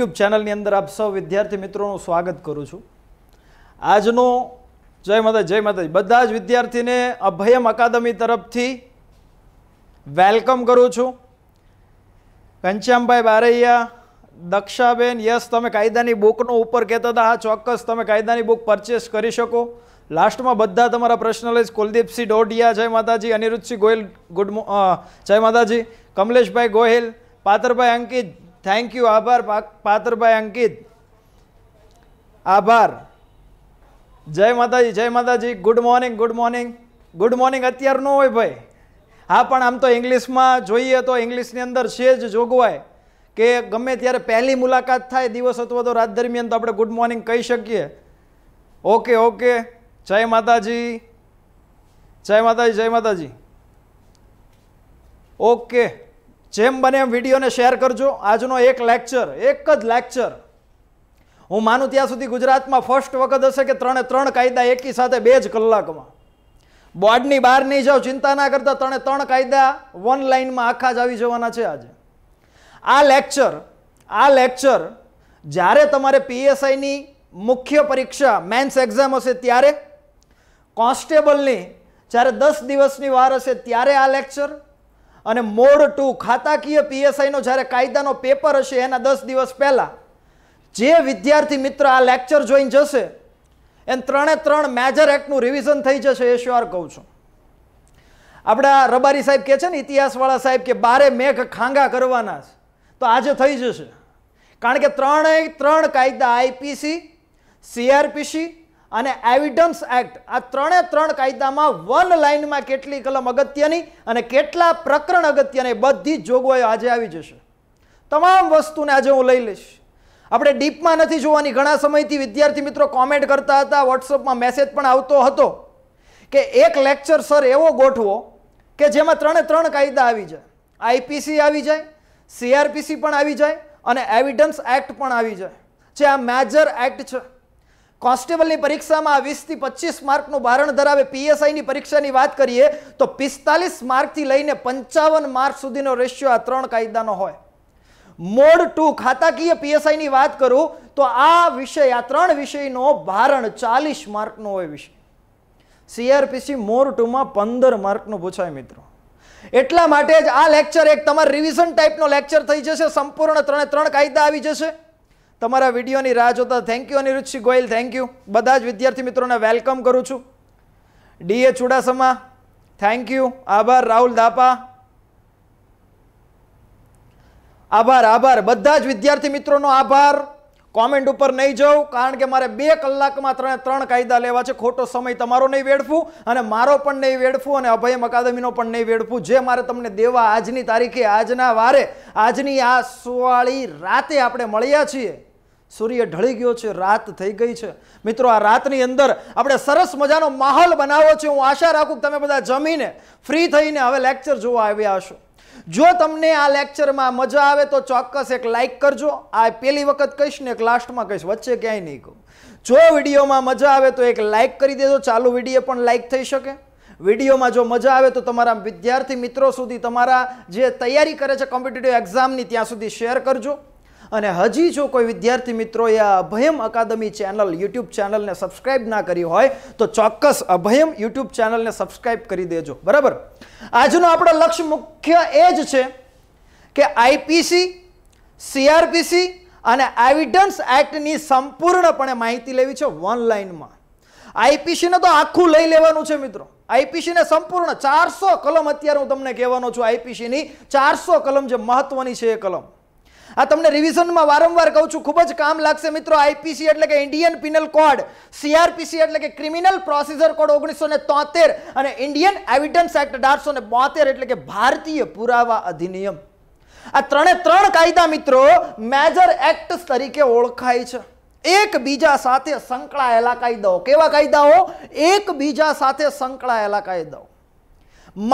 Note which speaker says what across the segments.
Speaker 1: YouTube ચેનલની અંદર આપ સૌ વિદ્યાર્થી મિત્રોનું સ્વાગત કરું છું આજનો જય માતા જય માતાજી બધા જ વિદ્યાર્થીને અભયમ અકાદમી તરફથી વેલકમ કરું છું ઘનશ્યામભાઈ બારૈયા દક્ષાબેન યસ તમે કાયદાની બુકનો ઉપર કહેતા હતા હા ચોક્કસ તમે કાયદાની બુક પરચેસ કરી શકો લાસ્ટમાં બધા તમારા પ્રશ્ન લઈશ કુલદીપસિંહ ડોડિયા જય માતાજી અનિરુદ્ધસિંહ ગોહિલ ગુડ જય માતાજી કમલેશભાઈ ગોહિલ પાતરભાઈ અંકિત થેન્ક યુ આભાર પાત્રભાઈ અંકિત આભાર જય માતાજી જય માતાજી good morning good morning good morning અત્યારનું હોય ભાઈ હા પણ આમ તો ઇંગ્લિશમાં જોઈએ તો ઇંગ્લિશની અંદર છે જ જોગવાય કે ગમે ત્યારે પહેલી મુલાકાત થાય દિવસ અથવા તો રાત દરમિયાન તો આપણે ગુડ મોર્નિંગ કહી શકીએ ઓકે ઓકે જય માતાજી જય માતાજી જય માતાજી ઓકે જેમ બને એમ વિડીયોને શેર કરજો આજનો એક લેક્ચર એક જ લેક્ચર હું માનું ત્યાં સુધી ગુજરાતમાં ફર્સ્ટ વખત હશે કે ત્રણે ત્રણ કાયદા એકી સાથે બે જ કલાકમાં બોર્ડની બહાર નહીં જાઓ ચિંતા ના કરતા ત્રણે ત્રણ કાયદા વન લાઇનમાં આખા જ આવી જવાના છે આજે આ લેક્ચર આ લેક્ચર જ્યારે તમારે પીએસઆઈની મુખ્ય પરીક્ષા મેન્સ એક્ઝામ હશે ત્યારે કોન્સ્ટેબલની જ્યારે દસ દિવસની વાર હશે ત્યારે આ લેક્ચર અને મોડ ટુ ખાતાકીય પીએસઆઈનો જ્યારે કાયદાનો પેપર હશે એના દસ દિવસ પહેલાં જે વિદ્યાર્થી મિત્ર આ લેક્ચર જોઈને જશે એમ ત્રણે ત્રણ મેજર એક્ટનું રિવિઝન થઈ જશે એ શ્યોર કહું છું આપણા રબારી સાહેબ કહે છે ને ઇતિહાસવાળા સાહેબ કે બારે મેઘ ખાંગા કરવાના છે તો આજે થઈ જશે કારણ કે ત્રણેય ત્રણ કાયદા આઈપીસી સીઆરપીસી અને એવિડન્સ એક્ટ આ ત્રણે ત્રણ કાયદામાં વન લાઇનમાં કેટલી કલમ અગત્યની અને કેટલા પ્રકરણ અગત્યની બધી જોગવાઈઓ આજે આવી જશે તમામ વસ્તુને આજે હું લઈ લઈશ આપણે ડીપમાં નથી જોવાની ઘણા સમયથી વિદ્યાર્થી મિત્રો કોમેન્ટ કરતા હતા વોટ્સઅપમાં મેસેજ પણ આવતો હતો કે એક લેક્ચર સર એવો ગોઠવો કે જેમાં ત્રણે ત્રણ કાયદા આવી જાય આઈપીસી આવી જાય સીઆરપીસી પણ આવી જાય અને એવિડન્સ એક્ટ પણ આવી જાય જે આ મેજર એક્ટ છે કોન્સ્ટેબલની પરીક્ષામાં વીસથી પચીસ માર્કનું ભારણ ધરાવે પીએસઆઈની પરીક્ષાની વાત કરીએ તો પિસ્તાલીસ માર્કથી લઈને પંચાવન માર્ક સુધીનો રેશિયો આ ત્રણ કાયદાનો હોય મોડ ટુ ખાતાકીય પીએસઆઈની વાત કરું તો આ વિષય આ ત્રણ વિષયનો ભારણ ચાલીસ માર્કનો હોય વિષય સીઆરપીસી મોર ટુમાં પંદર માર્કનું પૂછાય મિત્રો એટલા માટે જ આ લેક્ચર એક તમારે રિવિઝન ટાઈપનો લેક્ચર થઈ જશે સંપૂર્ણ ત્રણે ત્રણ કાયદા આવી જશે તમારા વિડીયોની રાહ જોતા thank you Aniruddhsinh Goyal thank you બધા જ વિદ્યાર્થી મિત્રોને વેલકમ કરું છું ડીએ ચુડાસમા થેન્ક યુ આભાર રાહુલ દાપા આભાર આભાર બધા જ વિદ્યાર્થી મિત્રોનો આભાર કોમેન્ટ ઉપર નહીં જવું કારણ કે મારે બે કલાકમાં ત્રણે ત્રણ કાયદા લેવા છે ખોટો સમય તમારો નહીં વેડફું અને મારો પણ નહીં વેડફું અને અભયમ અકાદમીનો પણ નહીં વેડફું જે મારે તમને દેવા આજની તારીખે આજના વારે આજની આ સોવાળી રાતે આપણે મળ્યા છીએ સૂર્ય ઢળી ગયો છે રાત થઈ ગઈ છે મિત્રો આ રાતની અંદર આપણે સરસ મજાનો માહોલ બનાવ્યો છે હું આશા રાખું તમે બધા જમીને ફ્રી થઈને હવે લેક્ચર જોવા આવ્યા હશો જો તમને આ લેક્ચરમાં મજા આવે તો ચોક્કસ એક લાઇક કરજો આ પહેલી વખત કહીશ ને એક લાસ્ટમાં કહીશ વચ્ચે ક્યાંય નહીં કહું જો વિડીયોમાં મજા આવે તો એક લાઇક કરી દેજો ચાલુ વિડીયો પણ લાઇક થઈ શકે વિડીયોમાં જો મજા આવે તો તમારા વિદ્યાર્થી મિત્રો સુધી તમારા જે તૈયારી કરે છે કોમ્પિટિટિવ એક્ઝામની ત્યાં સુધી શેર કરજો અને હજી જો કોઈ વિદ્યાર્થી મિત્રોએ આ અભયમ અકાદમી ચેનલ યુટ્યુબ ચેનલને સબસ્ક્રાઇબ ના કરી હોય તો ચોક્કસ અભયમ યુટ્યુબ ચેનલને સબસ્ક્રાઇબ કરી દેજો બરાબર આજનો આપણો લક્ષ્ય મુખ્ય એ જ છે કે આઈપીસી સીઆરપીસી અને એવિડન્સ એક્ટની સંપૂર્ણપણે માહિતી લેવી છે વન આઈપીસીને તો આખું લઈ લેવાનું છે મિત્રો આઈપીસીને સંપૂર્ણ ચારસો કલમ અત્યારે હું તમને કહેવાનો છું આઈપીસીની ચારસો કલમ જે મહત્વની છે એ કલમ આ તમને રિવિઝનમાં વારંવાર કહું છું ખૂબ જ કામ લાગશે મિત્રો આઈપીસી એટલે કે ઇન્ડિયન પિનલ કોડ સીઆરપીસી એટલે કે ક્રિમિનલ પ્રોસીજર કોડ ઓગણીસો તોતેર અને ઇન્ડિયન એવિડન્સ એક્ટ અઢારસો ને બોતેર એટલે કે ભારતીય પુરાવા અધિનિયમ આ ત્રણે ત્રણ કાયદા મિત્રો મેજર એક્ટ તરીકે ઓળખાય છે એકબીજા સાથે સંકળાયેલા કાયદાઓ કેવા કાયદાઓ એકબીજા સાથે સંકળાયેલા કાયદાઓ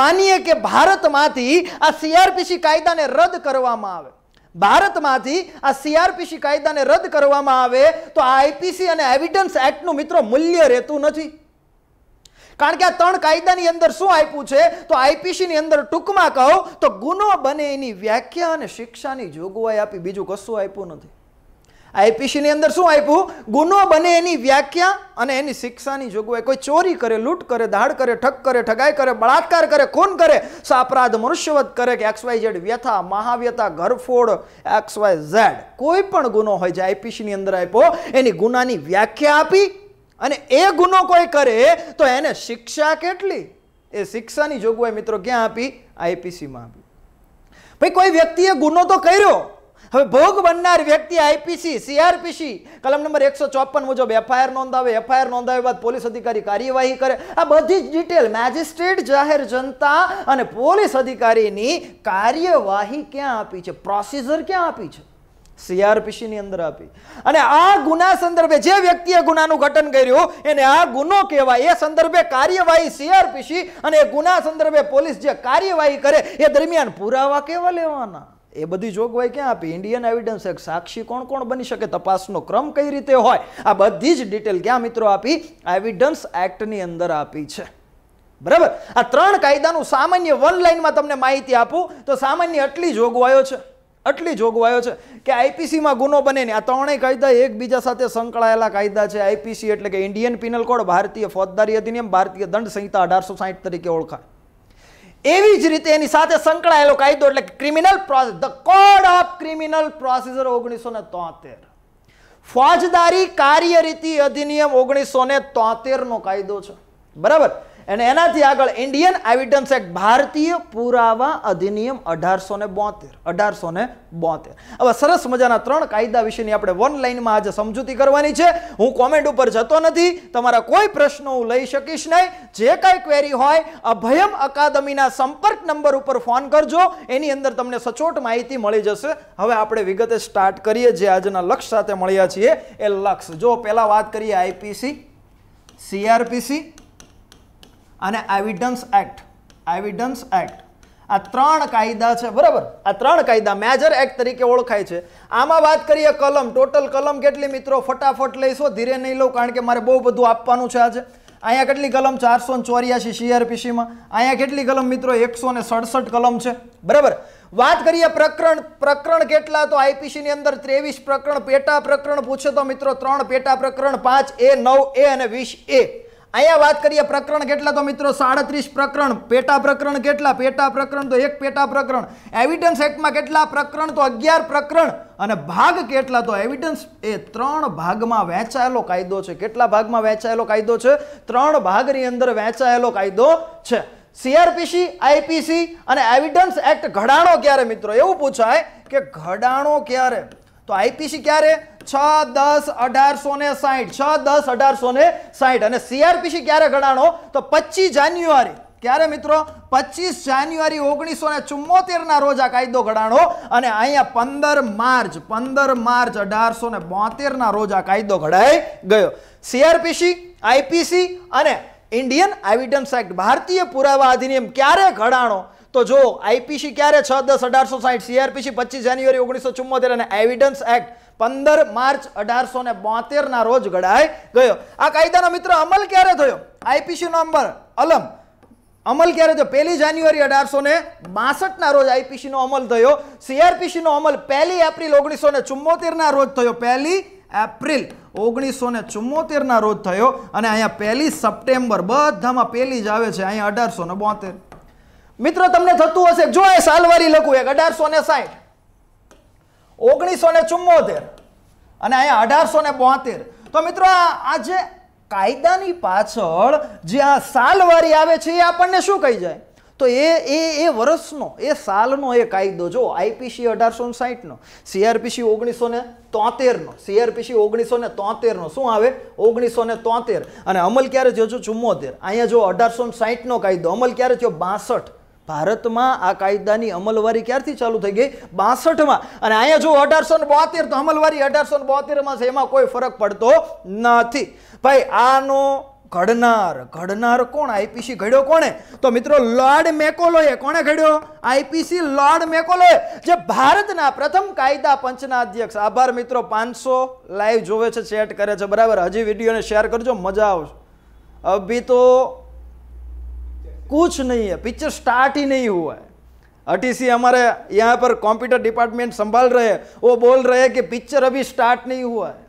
Speaker 1: માનીએ કે ભારતમાંથી આ સીઆરપીસી કાયદાને રદ કરવામાં આવે ભારતમાંથી આ સીઆરપીસી કાયદાને રદ કરવામાં આવે તો આઈપીસી અને એવિડન્સ એક્ટનું મિત્રો મૂલ્ય રહેતું નથી કારણ કે આ ત્રણ કાયદાની અંદર શું આપ્યું છે તો આઈપીસીની અંદર ટૂંકમાં કહો તો ગુનો બને એની વ્યાખ્યા અને શિક્ષાની જોગવાઈ આપી બીજું કશું આપ્યું નથી આઈપીસીની અંદર શું આપ્યું ગુનો બને એની વ્યાખ્યા અને એની શિક્ષાની જોગવાઈ કોઈ ચોરી કરે લૂંટ કરે દાડ કરે ઠગ કરે ઠગાઈ કરે બળાત્કાર કરે ખૂન કરે સો અપરાધ મનુષ્યવત કરે કે એક્સ વાય ઝેડ વ્યથા મહાવ્યથા ઘરફોડ એક્સ વાય ઝેડ કોઈ પણ ગુનો હોય જે આઈપીસીની અંદર આપ્યો એની ગુનાની વ્યાખ્યા આપી અને એ ગુનો કોઈ કરે તો એને શિક્ષા કેટલી એ શિક્ષાની જોગવાઈ મિત્રો ક્યાં આપી આઈપીસીમાં આપી ભાઈ કોઈ વ્યક્તિએ ગુનો તો કર્યો હવે ભોગ બનનાર વ્યક્તિ આઈપીસી સીઆરપીસી કલમ નંબર એકસો ચોપન મુજબ એફઆઈઆર નોંધાવે એફઆઈઆર નોંધાવ્યા બાદ પોલીસ અધિકારી કાર્યવાહી કરે આ બધી જ ડિટેલ મેજિસ્ટ્રેટ જાહેર જનતા અને પોલીસ અધિકારીની કાર્યવાહી ક્યાં આપી છે પ્રોસીજર ક્યાં આપી છે સીઆરપીસીની અંદર આપી અને આ ગુના સંદર્ભે જે વ્યક્તિએ ગુનાનું ગઠન કર્યું એને આ ગુનો કહેવાય એ સંદર્ભે કાર્યવાહી સીઆરપીસી અને ગુના સંદર્ભે પોલીસ જે કાર્યવાહી કરે એ દરમિયાન પુરાવા કેવા લેવાના એ બધી જોગવાઈ ક્યાં આપી ઇન્ડિયન એવિડન્સ એક સાક્ષી કોણ કોણ બની શકે તપાસનો ક્રમ કઈ રીતે હોય આ બધી જ ડિટેલ ક્યાં મિત્રો આપી એવિડન્સ એક્ટની અંદર આપી છે બરાબર આ ત્રણ કાયદાનું સામાન્ય વન લાઇનમાં તમને માહિતી આપું તો સામાન્ય આટલી જોગવાયો છે આટલી જોગવાયો છે કે આઈપીસીમાં ગુનો બને ને આ ત્રણેય કાયદા એકબીજા સાથે સંકળાયેલા કાયદા છે આઈપીસી એટલે કે ઇન્ડિયન પિનલ કોડ ભારતીય ફોજદારી અધિનિયમ ભારતીય દંડ સંહિતા અઢારસો સાહીઠ તરીકે ઓળખાય એવી જ રીતે એની સાથે સંકળાયેલો કાયદો એટલે criminal process the code of criminal procedure ઓગણીસો ને તોતેર ફોજદારી કાર્યરીતિ અધિનિયમ ઓગણીસો ને તોતેર નો કાયદો છે બરાબર અને એનાથી આગળ ઇન્ડિયન એવિડન્સ એક્ટ ભારતીય પુરાવા અધિનિયમ અઢારસો ને બોતેર અઢારસો ને બોતેર હવે સરસ મજાના ત્રણ કાયદા વિશેની આપણે વન લાઈનમાં આજે સમજૂતી કરવાની છે હું કોમેન્ટ ઉપર જતો નથી તમારા કોઈ પ્રશ્નો હું લઈ શકીશ નહીં જે કાંઈ ક્વેરી હોય અભયમ અકાદમીના સંપર્ક નંબર ઉપર ફોન કરજો એની અંદર તમને સચોટ માહિતી મળી જશે હવે આપણે વિગતે સ્ટાર્ટ કરીએ જે આજના લક્ષ સાથે મળ્યા છીએ એ લક્ષ જો પહેલાં વાત કરીએ આઈપીસી સીઆરપીસી અને એવિડન્સ એક્ટ એવિડન્સ એક્ટ આ ત્રણ કાયદા છે બરાબર આ ત્રણ કાયદા મેજર એક્ટ તરીકે ઓળખાય છે આમાં વાત કરીએ કલમ ટોટલ કલમ કેટલી મિત્રો ફટાફટ લઈશો ધીરે નહીં લઉં કારણ કે મારે બહુ બધું આપવાનું છે આજે અહીંયા કેટલી કલમ ચારસો ચોર્યાસી સીઆરપીસીમાં અહીંયા કેટલી કલમ મિત્રો એકસો ને સડસઠ કલમ છે બરાબર વાત કરીએ પ્રકરણ પ્રકરણ કેટલા તો આઈપીસીની અંદર ત્રેવીસ પ્રકરણ પેટા પ્રકરણ પૂછે તો મિત્રો ત્રણ પેટા પ્રકરણ પાંચ એ નવ એ અને વીસ એ અહીંયા વાત કરીએ પ્રકરણ કેટલા તો મિત્રો સાડત્રીસ પ્રકરણ પેટા પ્રકરણ કેટલા પેટા પ્રકરણ તો એક પેટા પ્રકરણ એવિડન્સ એક્ટમાં કેટલા પ્રકરણ તો અગિયાર પ્રકરણ અને ભાગ કેટલા તો એવિડન્સ એ ત્રણ ભાગમાં વહેંચાયેલો કાયદો છે કેટલા ભાગમાં વહેંચાયેલો કાયદો છે ત્રણ ભાગની અંદર વહેંચાયેલો કાયદો છે સીઆરપીસી આઈપીસી અને એવિડન્સ એક્ટ ઘડાણો ક્યારે મિત્રો એવું પૂછાય કે ઘડાણો ક્યારે તો આઈપીસી ક્યારે છ દસ અઢારસો ને સાહીઠ છ દસ અઢારસો ને સાહીઠ અને સીઆરપીસી ક્યારે ઘડાણો તો પચીસ જાન્યુઆરી ક્યારે મિત્રો પચીસ જાન્યુઆરી ઓગણીસો ને ચુમ્મોતેરના રોજ આ કાયદો ઘડાણો અને અહીંયા પંદર માર્ચ પંદર માર્ચ અઢારસો ને બોતેરના રોજ આ કાયદો ઘડાઈ ગયો સીઆરપીસી આઈપીસી અને ઇન્ડિયન એવિડન્સ એક્ટ ભારતીય પુરાવા અધિનિયમ ક્યારે ઘડાણો તો જો આઈપીસી ક્યારે છ દસ અઢારસો સાઠ સીઆરપીસી પચીસ જાન્યુઆરી ઓગણીસો ચુમ્મોતેર અને એવિડન્સ એક્ટ પંદર માર્ચ અઢારસો ને બોતેરના રોજ ઘડાઈ ગયો આ કાયદાનો મિત્ર અમલ ક્યારે થયો આઈપીસી નંબર અલમ અમલ ક્યારે થયો પહેલી જાન્યુઆરી અઢારસો ને બાસઠના રોજ આઈપીસીનો અમલ થયો સીઆરપીસીનો અમલ પહેલી એપ્રિલ ઓગણીસો ને ચુમ્મોતેરના રોજ થયો પહેલી એપ્રિલ ઓગણીસો ને ચુમ્મોતેરના રોજ થયો અને અહીંયા પહેલી સપ્ટેમ્બર બધામાં પહેલી જ આવે છે અહીંયા અઢારસો ને બોતેર મિત્ર તમને થતું હશે જો એ સાલવારી લખું એક અઢારસો ને સાઠ ઓગણીસો ને ચુમ્મોતેર અને અહીંયા અઢારસો ને બોતેર તો મિત્રો આ જે કાયદાની પાછળ જે આ સાલવારી આવે છે એ આપણને શું કહી જાય તો એ એ એ વર્ષનો એ સાલનો એ કાયદો જો આઈપીસી અઢારસો ને સાહીઠનો સીઆરપીસી ઓગણીસો ને તોતેરનો સીઆરપીસી ઓગણીસો ને તોતેરનો શું આવે ઓગણીસો ને તોતેર અને અમલ ક્યારે થયો છો ચુમ્મોતેર અહીંયા જો અઢારસો ને સાહીઠનો કાયદો અમલ ક્યારે થયો બાસઠ ભારતમાં આ કાયદાની અમલવારી ક્યારથી ચાલુ થઈ ગઈ બાસઠમાં અને અહીંયા જો અઢારસો બોતેર તો અમલવારી અઢારસો બોતેરમાં છે એમાં કોઈ ફરક પડતો નથી ભાઈ આનો ઘડનાર ઘડનાર કોણ આઈપીસી ઘડ્યો કોણે તો મિત્રો લોર્ડ મેકોલોએ કોણે ઘડ્યો આઈપીસી લોર્ડ મેકોલોએ જે ભારતના પ્રથમ કાયદા પંચના અધ્યક્ષ આભાર મિત્રો પાંચસો લાઈવ જોવે છે ચેટ કરે છે બરાબર હજી વિડીયોને શેર કરજો મજા આવશે અભી તો कुछ नहीं है पिक्चर स्टार्ट ही नहीं हुआ है अटीसी हमारे यहाँ पर कंप्यूटर डिपार्टमेंट संभाल रहे हैं वो बोल रहे हैं कि पिक्चर अभी स्टार्ट नहीं हुआ है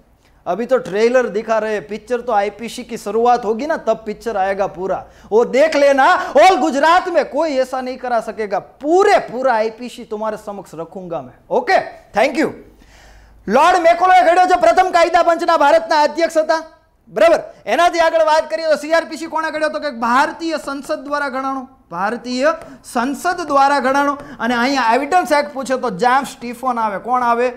Speaker 1: अभी तो ट्रेलर दिखा रहे हैं पिक्चर तो आईपीसी की शुरुआत होगी ना तब पिक्चर आएगा पूरा वो देख लेना ऑल गुजरात में कोई ऐसा नहीं करा सकेगा पूरे पूरा आईपीसी तुम्हारे समक्ष रखूंगा मैं ओके थैंक यू लॉर्ड मेकोलो घड़ो जो प्रथम कायदा पंचना भारत अध्यक्ष था બરાબર એનાથી આગળ વાત કરીએ તો સીઆરપીસી કોણે ઘડ્યો હતો કે ભારતીય સંસદ દ્વારા ઘડાણો ભારતીય સંસદ દ્વારા ઘડાણો અને અહીંયા એવિડન્સ એક્ટ પૂછે તો જામ સ્ટીફન આવે કોણ આવે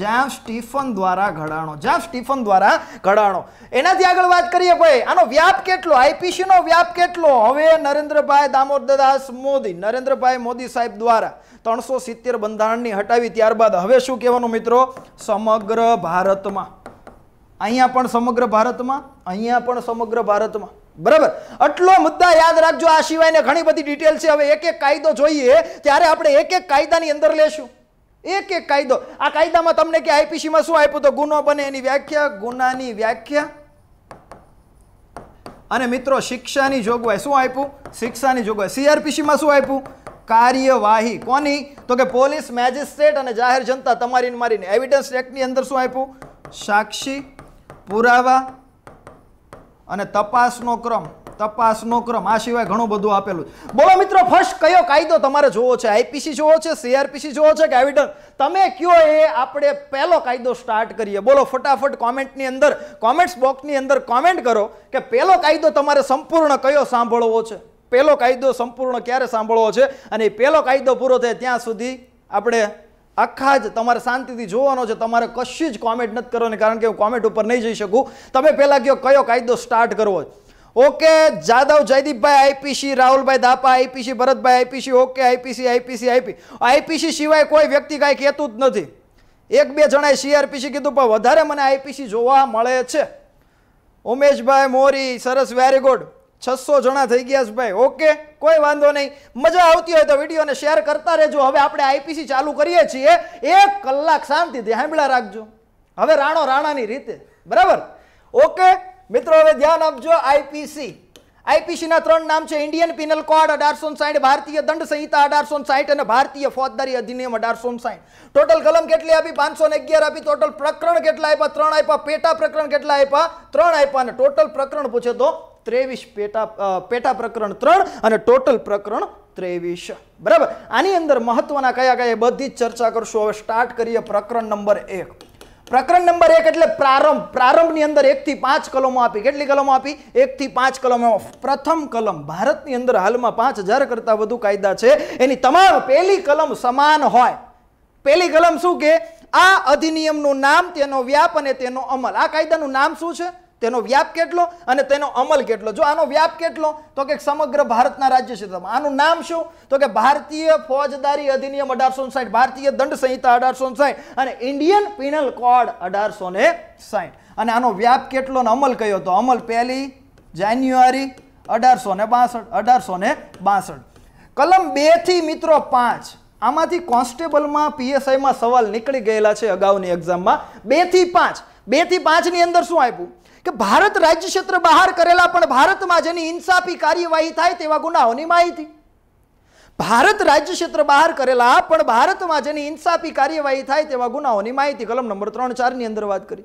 Speaker 1: જામ સ્ટીફન દ્વારા ઘડાણો જામ સ્ટીફન દ્વારા ઘડાણો એનાથી આગળ વાત કરીએ ભાઈ આનો વ્યાપ કેટલો આઈપીસીનો વ્યાપ કેટલો હવે નરેન્દ્રભાઈ દામોદરદાસ મોદી નરેન્દ્રભાઈ મોદી સાહેબ દ્વારા ત્રણસો સિત્તેર બંધારણની હટાવી ત્યારબાદ હવે શું કહેવાનું મિત્રો સમગ્ર ભારતમાં અહીંયા પણ સમગ્ર ભારતમાં અહીંયા પણ સમગ્ર ભારતમાં બરાબર આટલો મુદ્દા યાદ રાખજો આ સિવાયને ઘણી બધી ડિટેલ છે હવે એક એક કાયદો જોઈએ ત્યારે આપણે એક એક કાયદાની અંદર લેશું એક એક કાયદો આ કાયદામાં તમને કે આઈપીસીમાં શું આપ્યું તો ગુનો બને એની વ્યાખ્યા ગુનાની વ્યાખ્યા અને મિત્રો શિક્ષાની જોગવાઈ શું આપ્યું શિક્ષાની જોગવાઈ સીઆરપીસીમાં શું આપ્યું કાર્યવાહી કોની તો કે પોલીસ મેજિસ્ટ્રેટ અને જાહેર જનતા તમારી મારીને એવિડન્સ એક્ટની અંદર શું આપ્યું સાક્ષી પુરાવા અને તપાસનો ક્રમ તપાસનો ક્રમ આ સિવાય ઘણું બધું આપેલું બોલો મિત્રો ફર્સ્ટ કયો કાયદો તમારે જોવો છે આઈપીસી જોવો છે સીઆરપીસી જોવો છે કે એવિડન્સ તમે કયો એ આપણે પહેલો કાયદો સ્ટાર્ટ કરીએ બોલો ફટાફટ કોમેન્ટની અંદર કોમેન્ટ્સ બોક્સની અંદર કોમેન્ટ કરો કે પહેલો કાયદો તમારે સંપૂર્ણ કયો સાંભળવો છે પહેલો કાયદો સંપૂર્ણ ક્યારે સાંભળવો છે અને પહેલો કાયદો પૂરો થાય ત્યાં સુધી આપણે આખા જ તમારે શાંતિથી જોવાનો છે તમારે કશી જ કોમેન્ટ નથી કરવાની કારણ કે હું કોમેન્ટ ઉપર નહીં જઈ શકું તમે પહેલાં કયો કયો કાયદો સ્ટાર્ટ કરવો ઓકે જાદવ જયદીપભાઈ આઈપીસી રાહુલભાઈ દાપા આઈપીસી ભરતભાઈ IPC okay IPC IPC IP IPC સિવાય કોઈ વ્યક્તિ કાંઈ કહેતું જ નથી એક બે જણાએ સીઆરપીસી કીધું પણ વધારે મને આઈપીસી જોવા મળે છે ઉમેશભાઈ મોરી સરસ વેરી ગુડ છસો જણા થઈ ગયા છે ભાઈ ઓકે કોઈ વાંધો નહીં મજા આવતી હોય તો વિડીયોને શેર કરતા રહેજો હવે આપણે આઈપીસી ચાલુ કરીએ છીએ એક કલાક શાંતિથી સાંભળા રાખજો હવે રાણો રાણાની રીતે બરાબર ઓકે મિત્રો હવે ધ્યાન આપજો આઈપીસી આઈપીસીના ત્રણ નામ છે ઇન્ડિયન પિનલ કોડ અઢારસો સાઠ ભારતીય દંડ સંહિતા અઢારસો સાઠ અને ભારતીય ફોજદારી અધિનિયમ અઢારસો સાઠ ટોટલ કલમ કેટલી આપી પાંચસો અગિયાર આપી ટોટલ પ્રકરણ કેટલા આપ્યા ત્રણ આપ્યા પેટા પ્રકરણ કેટલા આપ્યા ત્રણ આપ્યા અને ટોટલ પ્રકરણ પૂછે તો ત્રેવીસ પેટા પેટા પ્રકરણ ત્રણ અને ટોટલ પ્રકરણ ત્રેવીસ બરાબર આની અંદર મહત્વના કયા કયા બધી જ ચર્ચા કરશું હવે સ્ટાર્ટ કરીએ પ્રકરણ નંબર એક પ્રકરણ નંબર એક એટલે પ્રારંભ પ્રારંભની અંદર એકથી પાંચ કલમો આપી કેટલી કલમો આપી એકથી પાંચ કલમો પ્રથમ કલમ ભારતની અંદર હાલમાં પાંચ હજાર કરતાં વધુ કાયદા છે એની તમામ પહેલી કલમ સમાન હોય પહેલી કલમ શું કે આ અધિનિયમનું નામ તેનો વ્યાપ અને તેનો અમલ આ કાયદાનું નામ શું છે તેનો વ્યાપ કેટલો અને તેનો અમલ કેટલો જો આનો વ્યાપ કેટલો તો કે સમગ્ર ભારતના રાજ્ય ક્ષેત્રમાં આનું નામ શું તો કે ભારતીય ફોજદારી અધિનિયમ અઢારસો સાઠ ભારતીય દંડ સંહિતા અઢારસો સાઠ અને ઇન્ડિયન પિનલ કોડ અઢારસો ને સાઠ અને આનો વ્યાપ કેટલો ને અમલ કયો તો અમલ પહેલી જાન્યુઆરી અઢારસો ને બાસઠ અઢારસો ને બાસઠ કલમ બે થી મિત્રો પાંચ આમાંથી કોન્સ્ટેબલમાં પીએસઆઈમાં સવાલ નીકળી ગયેલા છે અગાઉની એક્ઝામમાં બે થી પાંચ બે થી પાંચની અંદર શું આપ્યું કે ભારત રાજ્ય ક્ષેત્ર બહાર કરેલા પણ ભારતમાં જેની ઇન્સાફી કાર્યવાહી થાય તેવા ગુનાઓની માહિતી ભારત રાજ્ય ક્ષેત્ર બહાર કરેલા પણ ભારતમાં જેની ઇન્સાફી કાર્યવાહી થાય તેવા ગુનાઓની માહિતી કલમ નંબર ત્રણ ચારની અંદર વાત કરી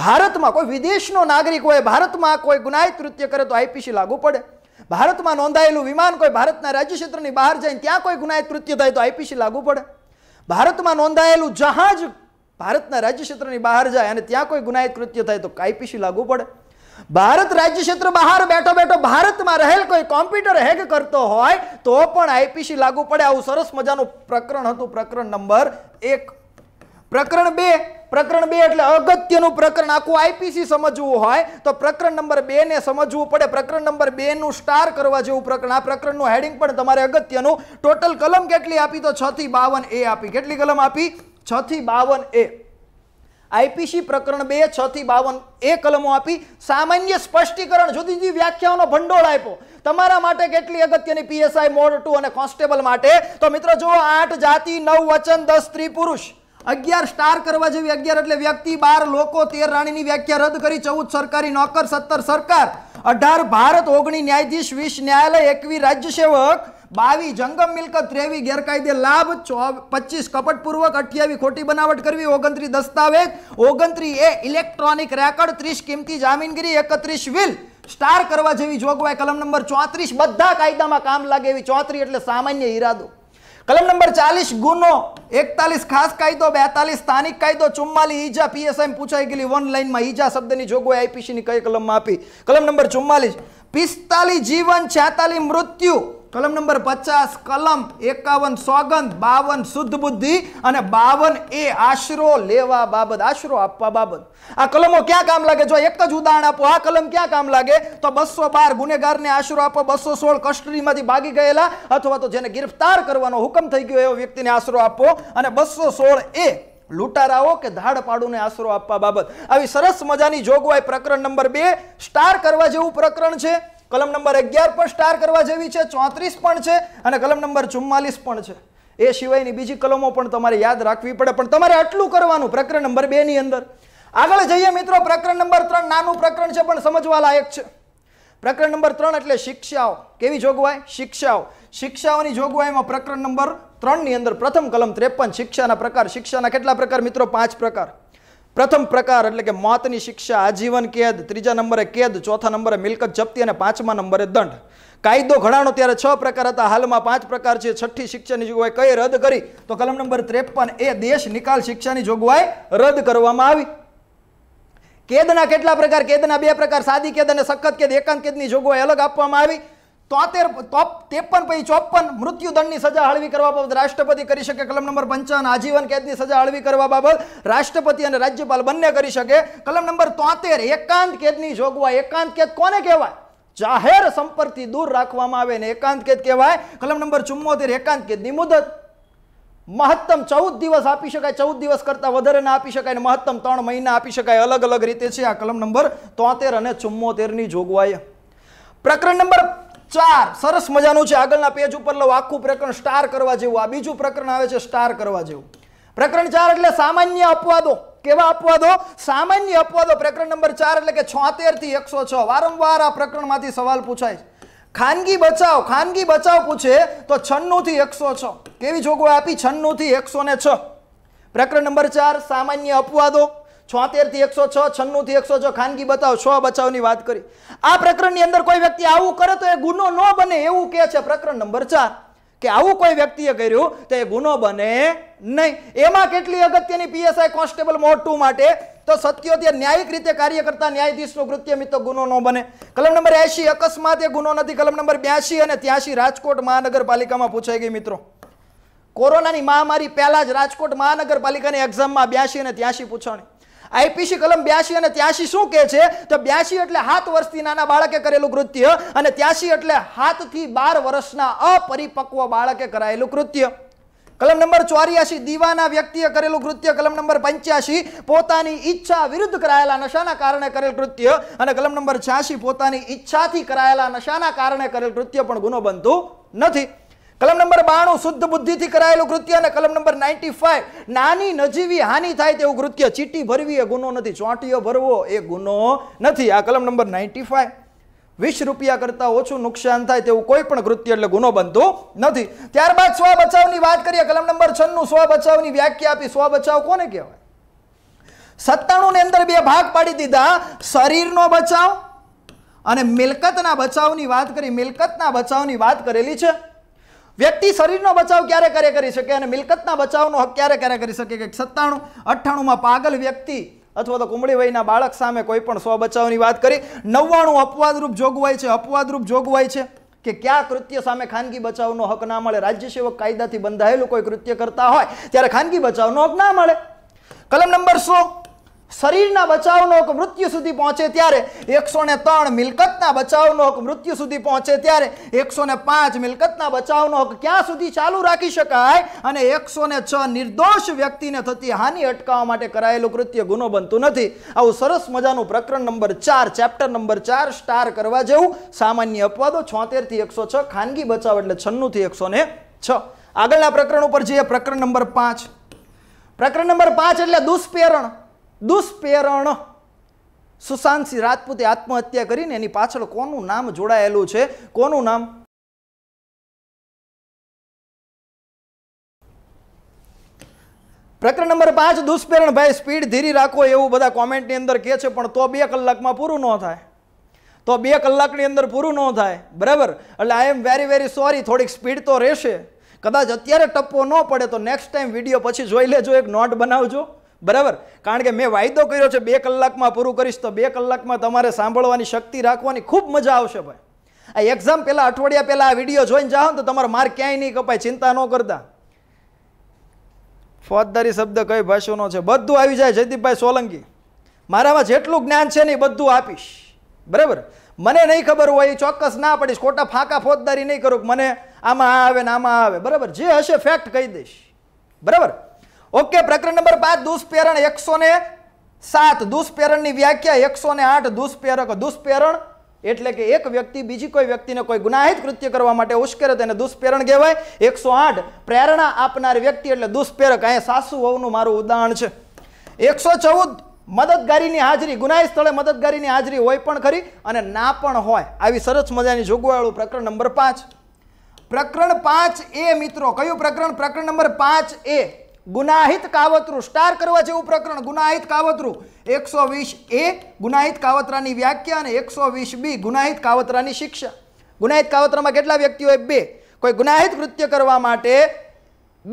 Speaker 1: ભારતમાં કોઈ વિદેશનો નાગરિક હોય ભારતમાં કોઈ ગુનાહિત કૃત્ય કરે તો આઈપીસી લાગુ પડે ભારતમાં નોંધાયેલું વિમાન કોઈ ભારતના રાજ્ય ક્ષેત્રની બહાર જાય ત્યાં કોઈ ગુનાહિત કૃત્ય થાય તો આઈપીસી લાગુ પડે ભારતમાં નોંધાયેલું જહાજ ભારતના રાજ્ય ક્ષેત્રની બહાર જાય અને ત્યાં કોઈ ગુનાહિત કૃત્ય થાય તો કાયપીસી લાગુ પડે ભારત રાજ્ય ક્ષેત્ર બહાર બેઠો બેઠો ભારતમાં રહેલ કોઈ કોમ્પ્યુટર હેક કરતો હોય તો પણ આઈપીસી લાગુ પડે આવું સરસ મજાનું પ્રકરણ હતું પ્રકરણ નંબર એક પ્રકરણ બે પ્રકરણ બે એટલે અગત્યનું પ્રકરણ આખું આઈપીસી સમજવું હોય તો પ્રકરણ નંબર બે ને સમજવું પડે પ્રકરણ નંબર બે નું સ્ટાર કરવા જેવું પ્રકરણ આ પ્રકરણનું હેડિંગ પણ તમારે અગત્યનું ટોટલ કલમ કેટલી આપી તો છ થી બાવન એ આપી કેટલી કલમ આપી છ થી બાવન એ આઈપીસી પ્રકરણ બે છ થી બાવન એ કલમો આપી સામાન્ય સ્પષ્ટીકરણ જુદી જુદી વ્યાખ્યાઓનો ભંડોળ આપ્યો તમારા માટે કેટલી અગત્યની પીએસઆઈ મોડ ટુ અને કોન્સ્ટેબલ માટે તો મિત્રો જુઓ આઠ જાતિ નવ વચન દસ સ્ત્રી પુરુષ અગિયાર સ્ટાર કરવા જેવી અગિયાર એટલે વ્યક્તિ બાર લોકો તેર રાણીની વ્યાખ્યા રદ કરી ચૌદ સરકારી નોકર સત્તર સરકાર અઢાર ભારત ઓગણી ન્યાયાધીશ વીસ ન્યાયાલય એકવી રાજ્યસેવક બાવીસ જંગમ મિલકત ત્રેવીસ ગેરકાયદે લાભ પચીસ કપટપૂર્વક અઠ્યાવીસ ખોટી બનાવટ કરવી ઓગણત્રીસ દસ્તાવેજ ઓગણત્રીસ એ ઇલેક્ટ્રોનિક રેકર્ડ ત્રીસ કિંમતી જામીનગીરી એકત્રીસ વિલ સ્ટાર કરવા જેવી જોગવાઈ કલમ નંબર ચોત્રીસ બધા કાયદામાં કામ લાગે એવી ચોત્રીસ એટલે સામાન્ય ઈરાદો કલમ નંબર ચાલીસ ગુનો એકતાલીસ ખાસ કાયદો બેતાલીસ સ્થાનિક કાયદો ચુમ્માલીસ ઈજા પીએસઆઈ પૂછાઈ ગયેલી વન લાઇનમાં ઈજા શબ્દની જોગવાઈ આઈપીસીની કઈ કલમમાં આપી કલમ નંબર ચુમ્માલીસ પિસ્તાલીસ જીવન છેતાલીસ મૃત્યુ કલમ નંબર પચાસ કલમ એકાવન સોગંદ બાવન શુદ્ધ બુદ્ધિ અને બાવન એ આશરો લેવા બાબત આશરો આપવા બાબત આ કલમો ક્યાં કામ લાગે જો એક જ ઉદાહરણ આપો આ કલમ ક્યાં કામ લાગે તો બસો બાર ગુનેગારને આશરો આપો બસો સોળ કસ્ટડીમાંથી ભાગી ગયેલા અથવા તો જેને ગિરફ્તાર કરવાનો હુકમ થઈ ગયો એવો વ્યક્તિને આશરો આપો અને બસો સોળ એ લૂંટારાઓ કે ધાડપાડુને આશરો આપવા બાબત આવી સરસ મજાની જોગવાઈ પ્રકરણ નંબર બે સ્ટાર કરવા જેવું પ્રકરણ છે કલમ નંબર અગિયાર પણ સ્ટાર કરવા જેવી છે ચોત્રીસ પણ છે અને કલમ નંબર ચુમ્માલીસ પણ છે એ સિવાયની બીજી કલમો પણ તમારે યાદ રાખવી પડે પણ તમારે આટલું કરવાનું પ્રકરણ નંબર બેની અંદર આગળ જઈએ મિત્રો પ્રકરણ નંબર ત્રણ નાનું પ્રકરણ છે પણ સમજવા લાયક છે પ્રકરણ નંબર ત્રણ એટલે શિક્ષાઓ કેવી જોગવાઈ શિક્ષાઓ શિક્ષાઓની જોગવાઈમાં પ્રકરણ નંબર ત્રણની અંદર પ્રથમ કલમ ત્રેપન શિક્ષાના પ્રકાર શિક્ષાના કેટલા પ્રકાર મિત્રો પાંચ પ્રકાર પ્રથમ પ્રકાર એટલે કે મોતની શિક્ષા આજીવન કેદ ત્રીજા નંબરે કેદ ચોથા નંબરે મિલકત જપ્તી અને પાંચમા નંબરે દંડ કાયદો ઘડાણો ત્યારે છ પ્રકાર હતા હાલમાં પાંચ પ્રકાર છે છઠ્ઠી શિક્ષાની જોગવાઈ કઈ રદ કરી તો કલમ નંબર ત્રેપન એ દેશ નિકાલ શિક્ષાની જોગવાઈ રદ કરવામાં આવી કેદના કેટલા પ્રકાર કેદના બે પ્રકાર સાદી કેદ અને સખત કેદ એકાંત કેદની જોગવાઈ અલગ આપવામાં આવી તોતેર ત્રેપન પછી ચોપન મૃત્યુદંડની સજા હળવી કરવા બાબત રાષ્ટ્રપતિ કરી શકે કલમ નંબર પંચાવન આજીવન કેદની સજા હળવી કરવા બાબત રાષ્ટ્રપતિ અને રાજ્યપાલ બંને કરી શકે કલમ નંબર તોતેર એકાંત કેદની જોગવાઈ એકાંત કેદ કોને કહેવાય જાહેર સંપર્કથી દૂર રાખવામાં આવે ને એકાંત કેદ કહેવાય કલમ નંબર ચુમ્મોતેર એકાંત કેદની મુદત મહત્તમ ચૌદ દિવસ આપી શકાય ચૌદ દિવસ કરતાં વધારે ના આપી શકાય અને મહત્તમ ત્રણ મહિના આપી શકાય અલગ અલગ રીતે છે આ કલમ નંબર તોતેર અને ચુમ્મોતેરની જોગવાઈ પ્રકરણ નંબર ચાર સરસ મજાનું છે આગળના પેજ ઉપર લઉં આખું પ્રકરણ સ્ટાર કરવા જેવું આ બીજું પ્રકરણ આવે છે સ્ટાર કરવા જેવું પ્રકરણ ચાર એટલે સામાન્ય અપવાદો કેવા અપવાદો સામાન્ય અપવાદો પ્રકરણ નંબર ચાર એટલે કે છોતેર થી એકસો છ વારંવાર આ પ્રકરણમાંથી સવાલ પૂછાય ખાનગી બચાવ ખાનગી બચાવ પૂછે તો છન્નું થી એકસો છ કેવી જોગવાઈ આપી છન્નું થી એકસો ને છ પ્રકરણ નંબર ચાર સામાન્ય અપવાદો છોતેરથી એકસો છ છન્નુંથી એકસો છ ખાનગી બતાવ છ બચાવની વાત કરી આ પ્રકરણની અંદર કોઈ વ્યક્તિ આવું કરે તો એ ગુનો ન બને એવું કહે છે પ્રકરણ નંબર ચાર કે આવું કોઈ વ્યક્તિએ કર્યું તો એ ગુનો બને નહીં એમાં કેટલી અગત્યની પીએસઆઈ કોન્સ્ટેબલ મોડ ટુ માટે તો સત્યોતેર ન્યાયિક રીતે કાર્ય કરતા ન્યાયાધીશનું કૃત્ય મિત્ર ગુનો ન બને કલમ નંબર એસી અકસ્માત એ ગુનો નથી કલમ નંબર બ્યાસી અને ત્યાંસી રાજકોટ મહાનગરપાલિકામાં પૂછાઈ ગઈ મિત્રો કોરોનાની મહામારી પહેલાં જ રાજકોટ મહાનગરપાલિકાની એક્ઝામમાં બ્યાસી અને ત્યાંસી પૂછવાની આઈપીસી કલમ બ્યાસી અને ત્યાસી શું કહે છે તો બ્યાસી એટલે સાત વર્ષથી નાના બાળકે કરેલું કૃત્ય અને ત્યાસી એટલે સાતથી બાર વર્ષના અપરિપક્વ બાળકે કરાયેલું કૃત્ય કલમ નંબર ચોર્યાસી દીવાના વ્યક્તિએ કરેલું કૃત્ય કલમ નંબર પંચ્યાસી પોતાની ઈચ્છા વિરુદ્ધ કરાયેલા નશાના કારણે કરેલ કૃત્ય અને કલમ નંબર છ્યાસી પોતાની ઈચ્છાથી કરાયેલા નશાના કારણે કરેલ કૃત્ય પણ ગુનો બનતું નથી કલમ નંબર બાણું શુદ્ધ બુદ્ધિથી કરાયેલું કૃત્ય અને કલમ નંબર નાઇન્ટી ફાઈવ નાની નજીવી હાનિ થાય તેવું કૃત્ય ચીટી ભરવી એ ગુનો નથી ચોંટીઓ ભરવો એ ગુનો નથી આ કલમ નંબર નાઇન્ટી ફાઈવ વીસ રૂપિયા કરતાં ઓછું નુકસાન થાય તેવું કોઈ પણ કૃત્ય એટલે ગુનો બનતું નથી ત્યારબાદ સ્વ બચાવની વાત કરીએ કલમ નંબર છન્નું સ્વ બચાવની વ્યાખ્યા આપી સ્વ બચાવ કોને કહેવાય સત્તાણું અંદર બે ભાગ પાડી દીધા શરીરનો બચાવ અને મિલકતના બચાવની વાત કરી મિલકતના બચાવની વાત કરેલી છે વ્યક્તિ શરીરનો બચાવ ક્યારે ક્યારે કરી શકે અને મિલકતના બચાવનો હક ક્યારે ક્યારે કરી શકે કે સત્તાણું અઠ્ઠાણુંમાં પાગલ વ્યક્તિ અથવા તો કુંબળી વયના બાળક સામે કોઈ પણ સ્વ બચાવની વાત કરી નવ્વાણું અપવાદરૂપ જોગવાઈ છે અપવાદરૂપ જોગવાઈ છે કે કયા કૃત્ય સામે ખાનગી બચાવનો હક ના મળે રાજ્ય સેવક કાયદાથી બંધાયેલું કોઈ કૃત્ય કરતા હોય ત્યારે ખાનગી બચાવનો હક ના મળે કલમ નંબર સો શરીરના બચાવનો હક મૃત્યુ સુધી પહોંચે ત્યારે એકસો ને ત્રણ મિલકતના બચાવનો હક મૃત્યુ સુધી પહોંચે ત્યારે એકસો ને પાંચ મિલકતના બચાવનો હક ક્યાં સુધી ચાલુ રાખી શકાય અને એકસો ને છ નિર્દોષ વ્યક્તિને થતી હાનિ અટકાવવા માટે કરાયેલું કૃત્ય ગુનો બનતું નથી આવું સરસ મજાનું પ્રકરણ નંબર ચાર ચેપ્ટર નંબર ચાર સ્ટાર કરવા જેવું સામાન્ય અપવાદો છોતેરથી એકસો છ ખાનગી બચાવ એટલે છન્નુંથી એકસો ને છ આગળના પ્રકરણ ઉપર જઈએ પ્રકરણ નંબર પાંચ પ્રકરણ નંબર પાંચ એટલે દુષ્પ્રેરણ દુષ્પ્રેરણ સિંહ રાજપૂતે આત્મહત્યા કરીને એની પાછળ કોનું નામ જોડાયેલું છે કોનું નામ પ્રકરણ નંબર પાંચ દુષ્પ્રેરણ ભાઈ સ્પીડ ધીરી રાખો એવું બધા કોમેન્ટની અંદર કહે છે પણ તો બે કલાકમાં પૂરું ન થાય તો બે કલાકની અંદર પૂરું ન થાય બરાબર એટલે I am very very sorry થોડીક સ્પીડ તો રહેશે કદાચ અત્યારે ટપ્પો ન પડે તો નેક્સ્ટ ટાઈમ વિડીયો પછી જોઈ લેજો એક નોટ બનાવજો બરાબર કારણ કે મેં વાયદો કર્યો છે બે કલાકમાં પૂરું કરીશ તો બે કલાકમાં તમારે સાંભળવાની શક્તિ રાખવાની ખૂબ મજા આવશે ભાઈ આ એક્ઝામ પહેલા અઠવાડિયા પહેલાં આ વિડીયો જોઈને જાઓ તો તમારો માર્ક ક્યાંય નહીં કપાય ચિંતા ન કરતા ફોજદારી શબ્દ કઈ ભાષાનો છે બધું આવી જાય જયદીપભાઈ સોલંકી મારામાં જેટલું જ્ઞાન છે ને એ બધું આપીશ બરાબર મને નહીં ખબર હોય એ ચોક્કસ ના પડીશ ખોટા ફાંકા ફોજદારી નહીં કરું મને આમાં આ આવે ને આમાં આવે બરાબર જે હશે ફેક્ટ કહી દઈશ બરાબર ઓકે પ્રકરણ નંબર પાંચ દુષ્પેરણ એકસો ને સાત દુષ્પ્રેરણની વ્યાખ્યા એકસો ને આઠ દુષ્પેરક દુષ્પેરણ એટલે કે એક વ્યક્તિ બીજી કોઈ વ્યક્તિને કોઈ ગુનાહિત કૃત્ય કરવા માટે ઉશ્કેરે તેને દુષ્પેરણ કહેવાય એકસો આઠ પ્રેરણા આપનાર વ્યક્તિ એટલે દુષ્પેરક અહીંયા સાસુ વહુનું મારું ઉદાહરણ છે એકસો ચૌદ મદદગારીની હાજરી ગુનાહિત સ્થળે મદદગારીની હાજરી હોય પણ ખરી અને ના પણ હોય આવી સરસ મજાની જોગવાળું પ્રકરણ નંબર પાંચ પ્રકરણ પાંચ એ મિત્રો કયું પ્રકરણ પ્રકરણ નંબર પાંચ એ ગુનાહિત કાવતરું સ્ટાર કરવા જેવું પ્રકરણ ગુનાહિત કાવતરું એકસો વીસ એ ગુનાહિત કાવતરાની વ્યાખ્યા અને એકસો વીસ બી ગુનાહિત કાવતરાની શિક્ષા ગુનાહિત કાવતરામાં કેટલા વ્યક્તિઓએ બે કોઈ ગુનાહિત કૃત્ય કરવા માટે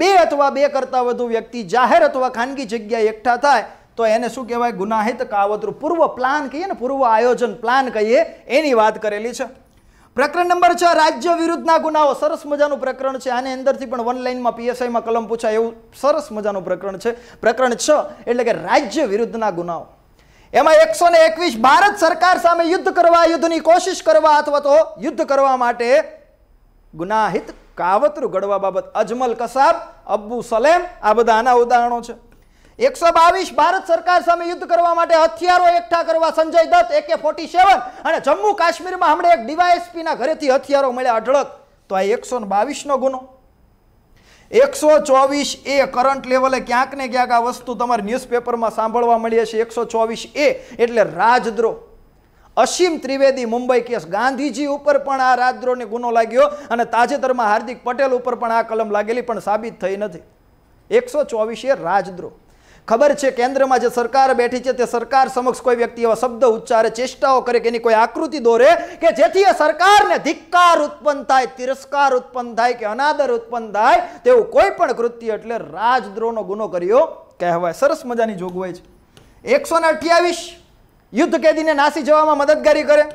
Speaker 1: બે અથવા બે કરતાં વધુ વ્યક્તિ જાહેર અથવા ખાનગી જગ્યાએ એકઠા થાય તો એને શું કહેવાય ગુનાહિત કાવતરું પૂર્વ પ્લાન કહીએ ને પૂર્વ આયોજન પ્લાન કહીએ એની વાત કરેલી છે પ્રકરણ નંબર છ રાજ્ય વિરુદ્ધના ગુનાઓ સરસ મજાનું પ્રકરણ છે આની અંદરથી પણ વન લાઇનમાં પીએસઆઈમાં કલમ પૂછાય એવું સરસ મજાનું પ્રકરણ છે પ્રકરણ છ એટલે કે રાજ્ય વિરુદ્ધના ગુનાઓ એમાં એકસો ને એકવીસ ભારત સરકાર સામે યુદ્ધ કરવા યુદ્ધની કોશિશ કરવા અથવા તો યુદ્ધ કરવા માટે ગુનાહિત કાવતરું ઘડવા બાબત અજમલ કસાબ અબ્બુ સલેમ આ બધા આના ઉદાહરણો છે એકસો બાવીસ ભારત સરકાર સામે યુદ્ધ કરવા માટે હથિયારો એકઠા કરવા સંજય દત્ત એકે ફોર્ટી સેવન અને જમ્મુ કાશ્મીરમાં હમણાં એક ડીવાયએસપી ના ઘરેથી હથિયારો મળ્યા અઢળક તો આ એકસો બાવીસનો ગુનો એકસો ચોવીસ એ કરંટ લેવલે ક્યાંક ને ક્યાંક આ વસ્તુ તમારે ન્યૂઝપેપરમાં સાંભળવા મળીએ છે એકસો ચોવીસ એ એટલે રાજદ્રોહ અસીમ ત્રિવેદી મુંબઈ કેસ ગાંધીજી ઉપર પણ આ રાજદ્રોહને ગુનો લાગ્યો અને તાજેતરમાં હાર્દિક પટેલ ઉપર પણ આ કલમ લાગેલી પણ સાબિત થઈ નથી એકસો ચોવીસ એ રાજદ્રોહ ખબર છે કેન્દ્રમાં જે સરકાર બેઠી છે તે સરકાર સમક્ષ કોઈ વ્યક્તિ એવા શબ્દ ઉચ્ચારે ચેષ્ટાઓ કરે કે એની કોઈ આકૃતિ દોરે કે જેથી એ સરકારને ધિક્કાર ઉત્પન્ન થાય તિરસ્કાર ઉત્પન્ન થાય કે અનાદર ઉત્પન્ન થાય તેવું કોઈ પણ કૃત્ય એટલે રાજદ્રોહનો ગુનો કર્યો કહેવાય સરસ મજાની જોગવાઈ છે એકસો ને અઠ્યાવીસ યુદ્ધ કેદીને નાસી જવામાં મદદગારી કરે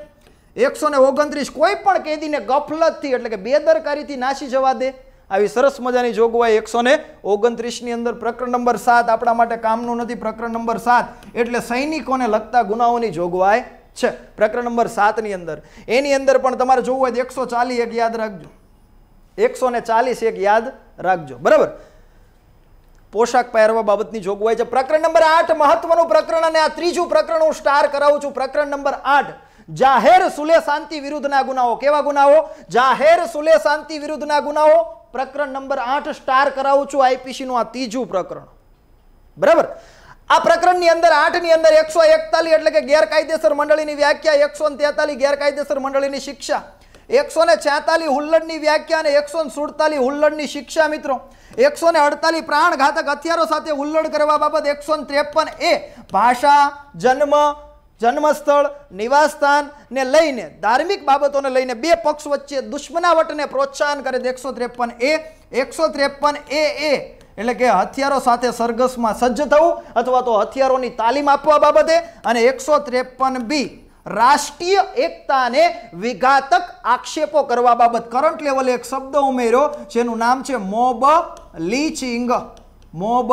Speaker 1: એકસો ને ઓગણત્રીસ કોઈ પણ કેદીને ગફલતથી એટલે કે બેદરકારીથી નાસી જવા દે આવી સરસ મજાની જોગવાઈ એકસો ને ઓગણત્રીસની અંદર પ્રકરણ નંબર સાત આપણા માટે કામનું નથી પ્રકરણ નંબર સાત એટલે સૈનિકોને લગતા ગુનાઓની જોગવાઈ છે પ્રકરણ નંબર સાતની અંદર એની અંદર પણ તમારે જોવું હોય તો એકસો ચાલીસ એક યાદ રાખજો એકસો ને ચાલીસ એક યાદ રાખજો બરાબર પોશાક પહેરવા બાબતની જોગવાઈ છે પ્રકરણ નંબર આઠ મહત્વનું પ્રકરણ અને આ ત્રીજું પ્રકરણ હું સ્ટાર કરાવું છું પ્રકરણ નંબર આઠ જાહેર સુલે શાંતિ વિરુદ્ધના ગુનાઓ કેવા ગુનાઓ જાહેર સુલે શાંતિ વિરુદ્ધના ગુનાઓ પ્રકરણ નંબર આઠ સ્ટાર કરાવું છું આઈપીસીનું આ ત્રીજું પ્રકરણ બરાબર આ પ્રકરણની અંદર આઠની અંદર એકસો એકતાલીસ એટલે કે ગેરકાયદેસર મંડળીની વ્યાખ્યા એકસો તેતાલીસ ગેરકાયદેસર મંડળીની શિક્ષા એકસો ને છેતાલીસ હુલ્લડની વ્યાખ્યા અને એકસો ને સુડતાલીસ હુલ્લડની શિક્ષા મિત્રો એકસો ને અડતાલીસ ઘાતક હથિયારો સાથે હુલ્લડ કરવા બાબત એકસો ત્રેપન એ ભાષા જન્મ જન્મસ્થળ નિવાસસ્થાનને લઈને ધાર્મિક બાબતોને લઈને બે પક્ષ વચ્ચે દુશ્મનાવટને પ્રોત્સાહન કરે છે એકસો ત્રેપન એ એકસો ત્રેપન એ એ એટલે કે હથિયારો સાથે સરઘસમાં સજ્જ થવું અથવા તો હથિયારોની તાલીમ આપવા બાબતે અને એકસો ત્રેપન બી રાષ્ટ્રીય એકતાને વિઘાતક આક્ષેપો કરવા બાબત કરંટ લેવલે એક શબ્દ ઉમેર્યો જેનું નામ છે મોબ લીચિંગ મોબ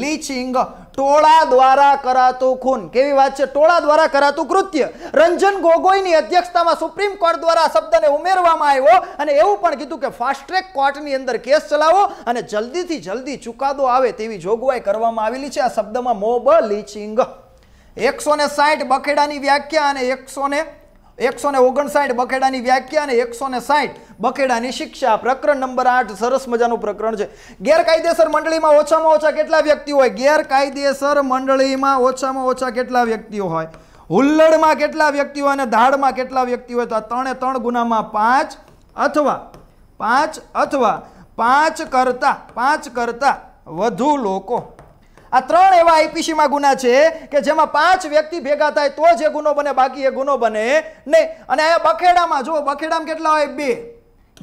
Speaker 1: લીચિંગ ટોળા દ્વારા કરાતું ખૂન કેવી વાત છે ટોળા દ્વારા કરાતું કૃત્ય રંજન ગોગોઈની અધ્યક્ષતામાં સુપ્રીમ કોર્ટ દ્વારા શબ્દને ઉમેરવામાં આવ્યો અને એવું પણ કીધું કે ફાસ્ટ ટ્રેક કોર્ટની અંદર કેસ ચલાવો અને જલ્દીથી જલ્દી ચુકાદો આવે તેવી જોગવાઈ કરવામાં આવેલી છે આ શબ્દમાં મોબ લીચિંગ એકસો ને સાઠ બખેડાની વ્યાખ્યા અને એકસો ને એકસો ને ઓગણસાઠ બખેડાની વ્યાખ્યા અને એકસો ને સાઠ બખેડાની શિક્ષા પ્રકરણ નંબર આઠ સરસ મજાનું પ્રકરણ છે ગેરકાયદેસર મંડળીમાં ઓછામાં ઓછા કેટલા વ્યક્તિઓ હોય ગેરકાયદેસર મંડળીમાં ઓછામાં ઓછા કેટલા વ્યક્તિઓ હોય હુલ્લડમાં કેટલા વ્યક્તિઓ અને ધાડમાં કેટલા વ્યક્તિઓ તો આ ત્રણે ત્રણ ગુનામાં પાંચ અથવા પાંચ અથવા પાંચ કરતાં પાંચ કરતાં વધુ લોકો આ ત્રણ એવા આઈપીસીમાં ગુના છે કે જેમાં પાંચ વ્યક્તિ ભેગા થાય તો જે ગુનો બને બાકી એ ગુનો બને નહીં અને અહીંયા બખેડામાં જુઓ બખેડામાં કેટલા હોય બે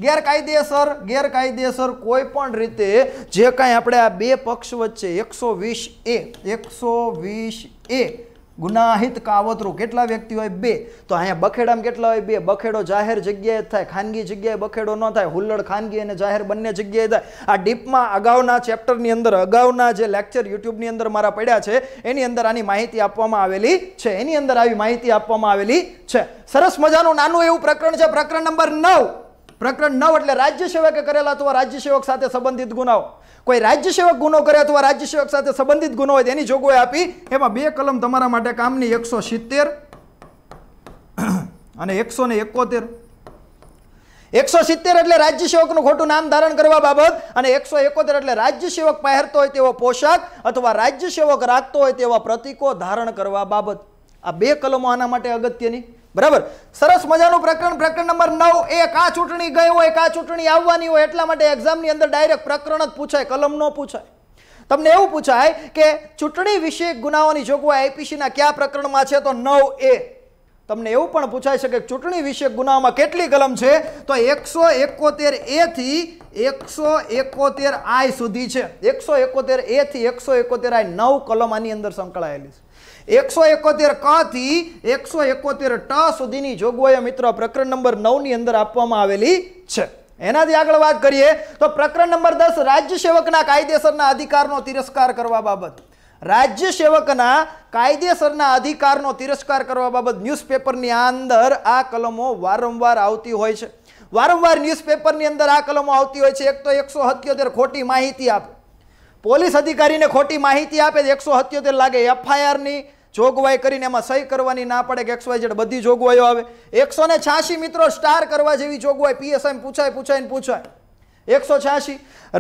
Speaker 1: ગેરકાયદેસર ગેરકાયદેસર કોઈ પણ રીતે જે કાંઈ આપણે આ બે પક્ષ વચ્ચે એકસો વીસ એ એકસો વીસ એ ગુનાહિત કાવતરું કેટલા વ્યક્તિ હોય બે તો અહીંયા બખેડામાં કેટલા હોય બે બખેડો જાહેર જગ્યાએ થાય ખાનગી જગ્યાએ બખેડો ન થાય હુલ્લડ ખાનગી અને જાહેર બંને જગ્યાએ થાય આ ડીપમાં અગાઉના ચેપ્ટરની અંદર અગાઉના જે લેક્ચર યુટ્યુબની અંદર મારા પડ્યા છે એની અંદર આની માહિતી આપવામાં આવેલી છે એની અંદર આવી માહિતી આપવામાં આવેલી છે સરસ મજાનું નાનું એવું પ્રકરણ છે પ્રકરણ નંબર નવ પ્રકરણ નવ એટલે રાજ્ય સેવકે કરેલા અથવા રાજ્ય સેવક સાથે સંબંધિત ગુનાઓ કોઈ રાજ્ય સેવક ગુનો કરે અથવા રાજ્ય સેવક સાથે સંબંધિત ગુનો હોય તેની જોગવાઈ આપી એમાં બે કલમ તમારા માટે કામની એકસો સિત્તેર અને એકસો એકોતેર એકસો સિત્તેર એટલે રાજ્ય સેવકનું ખોટું નામ ધારણ કરવા બાબત અને એકસો એકોતેર એટલે રાજ્ય સેવક પહેરતો હોય તેવો પોશાક અથવા રાજ્ય સેવક રાખતો હોય તેવા પ્રતિકો ધારણ કરવા બાબત આ બે કલમો આના માટે અગત્યની બરાબર સરસ મજાનું પ્રકરણ પ્રકરણ નંબર નવ એક આ ચૂંટણી ગઈ હોય એક આ ચૂંટણી આવવાની હોય એટલા માટે એક્ઝામની અંદર ડાયરેક્ટ પ્રકરણ જ પૂછાય કલમ ન પૂછાય તમને એવું પૂછાય કે ચૂંટણી વિશે ગુનાઓની જોગવાઈ આઈપીસીના કયા પ્રકરણમાં છે તો નવ એ તમને એવું પણ પૂછાય છે કે ચૂંટણી વિશે ગુનામાં કેટલી કલમ છે તો એકસો એકોતેર એ થી એકસો એકોતેર આઈ સુધી છે એકસો એકોતેર એ થી એકસો એકોતેર આઈ નવ કલમ આની અંદર સંકળાયેલી છે એકસો એકોતેર ક થી એકસો એકોતેર ટ સુધીની જોગવાઈઓ મિત્રો પ્રકરણ નંબર નવની અંદર આપવામાં આવેલી છે એનાથી આગળ વાત કરીએ તો પ્રકરણ નંબર દસ રાજ્ય સેવકના કાયદેસરના અધિકારનો તિરસ્કાર કરવા બાબત રાજ્ય સેવકના કાયદેસરના અધિકારનો તિરસ્કાર કરવા બાબત ન્યૂઝપેપરની અંદર આ કલમો વારંવાર આવતી હોય છે વારંવાર ન્યૂઝપેપરની અંદર આ કલમો આવતી હોય છે એક તો એકસો સત્યોતેર ખોટી માહિતી આપે પોલીસ અધિકારીને ખોટી માહિતી આપે એકસો સત્યોતેર લાગે એફઆઈઆરની જોગવાઈ કરીને એમાં સહી કરવાની ના પડે કે એક્સ વાય ઝેડ બધી જોગવાઈઓ આવે એકસો ને છ્યાસી મિત્રો સ્ટાર કરવા જેવી જોગવાઈ પીએસઆઈ પૂછાય પૂછાય ને પૂછાય એકસો છ્યાસી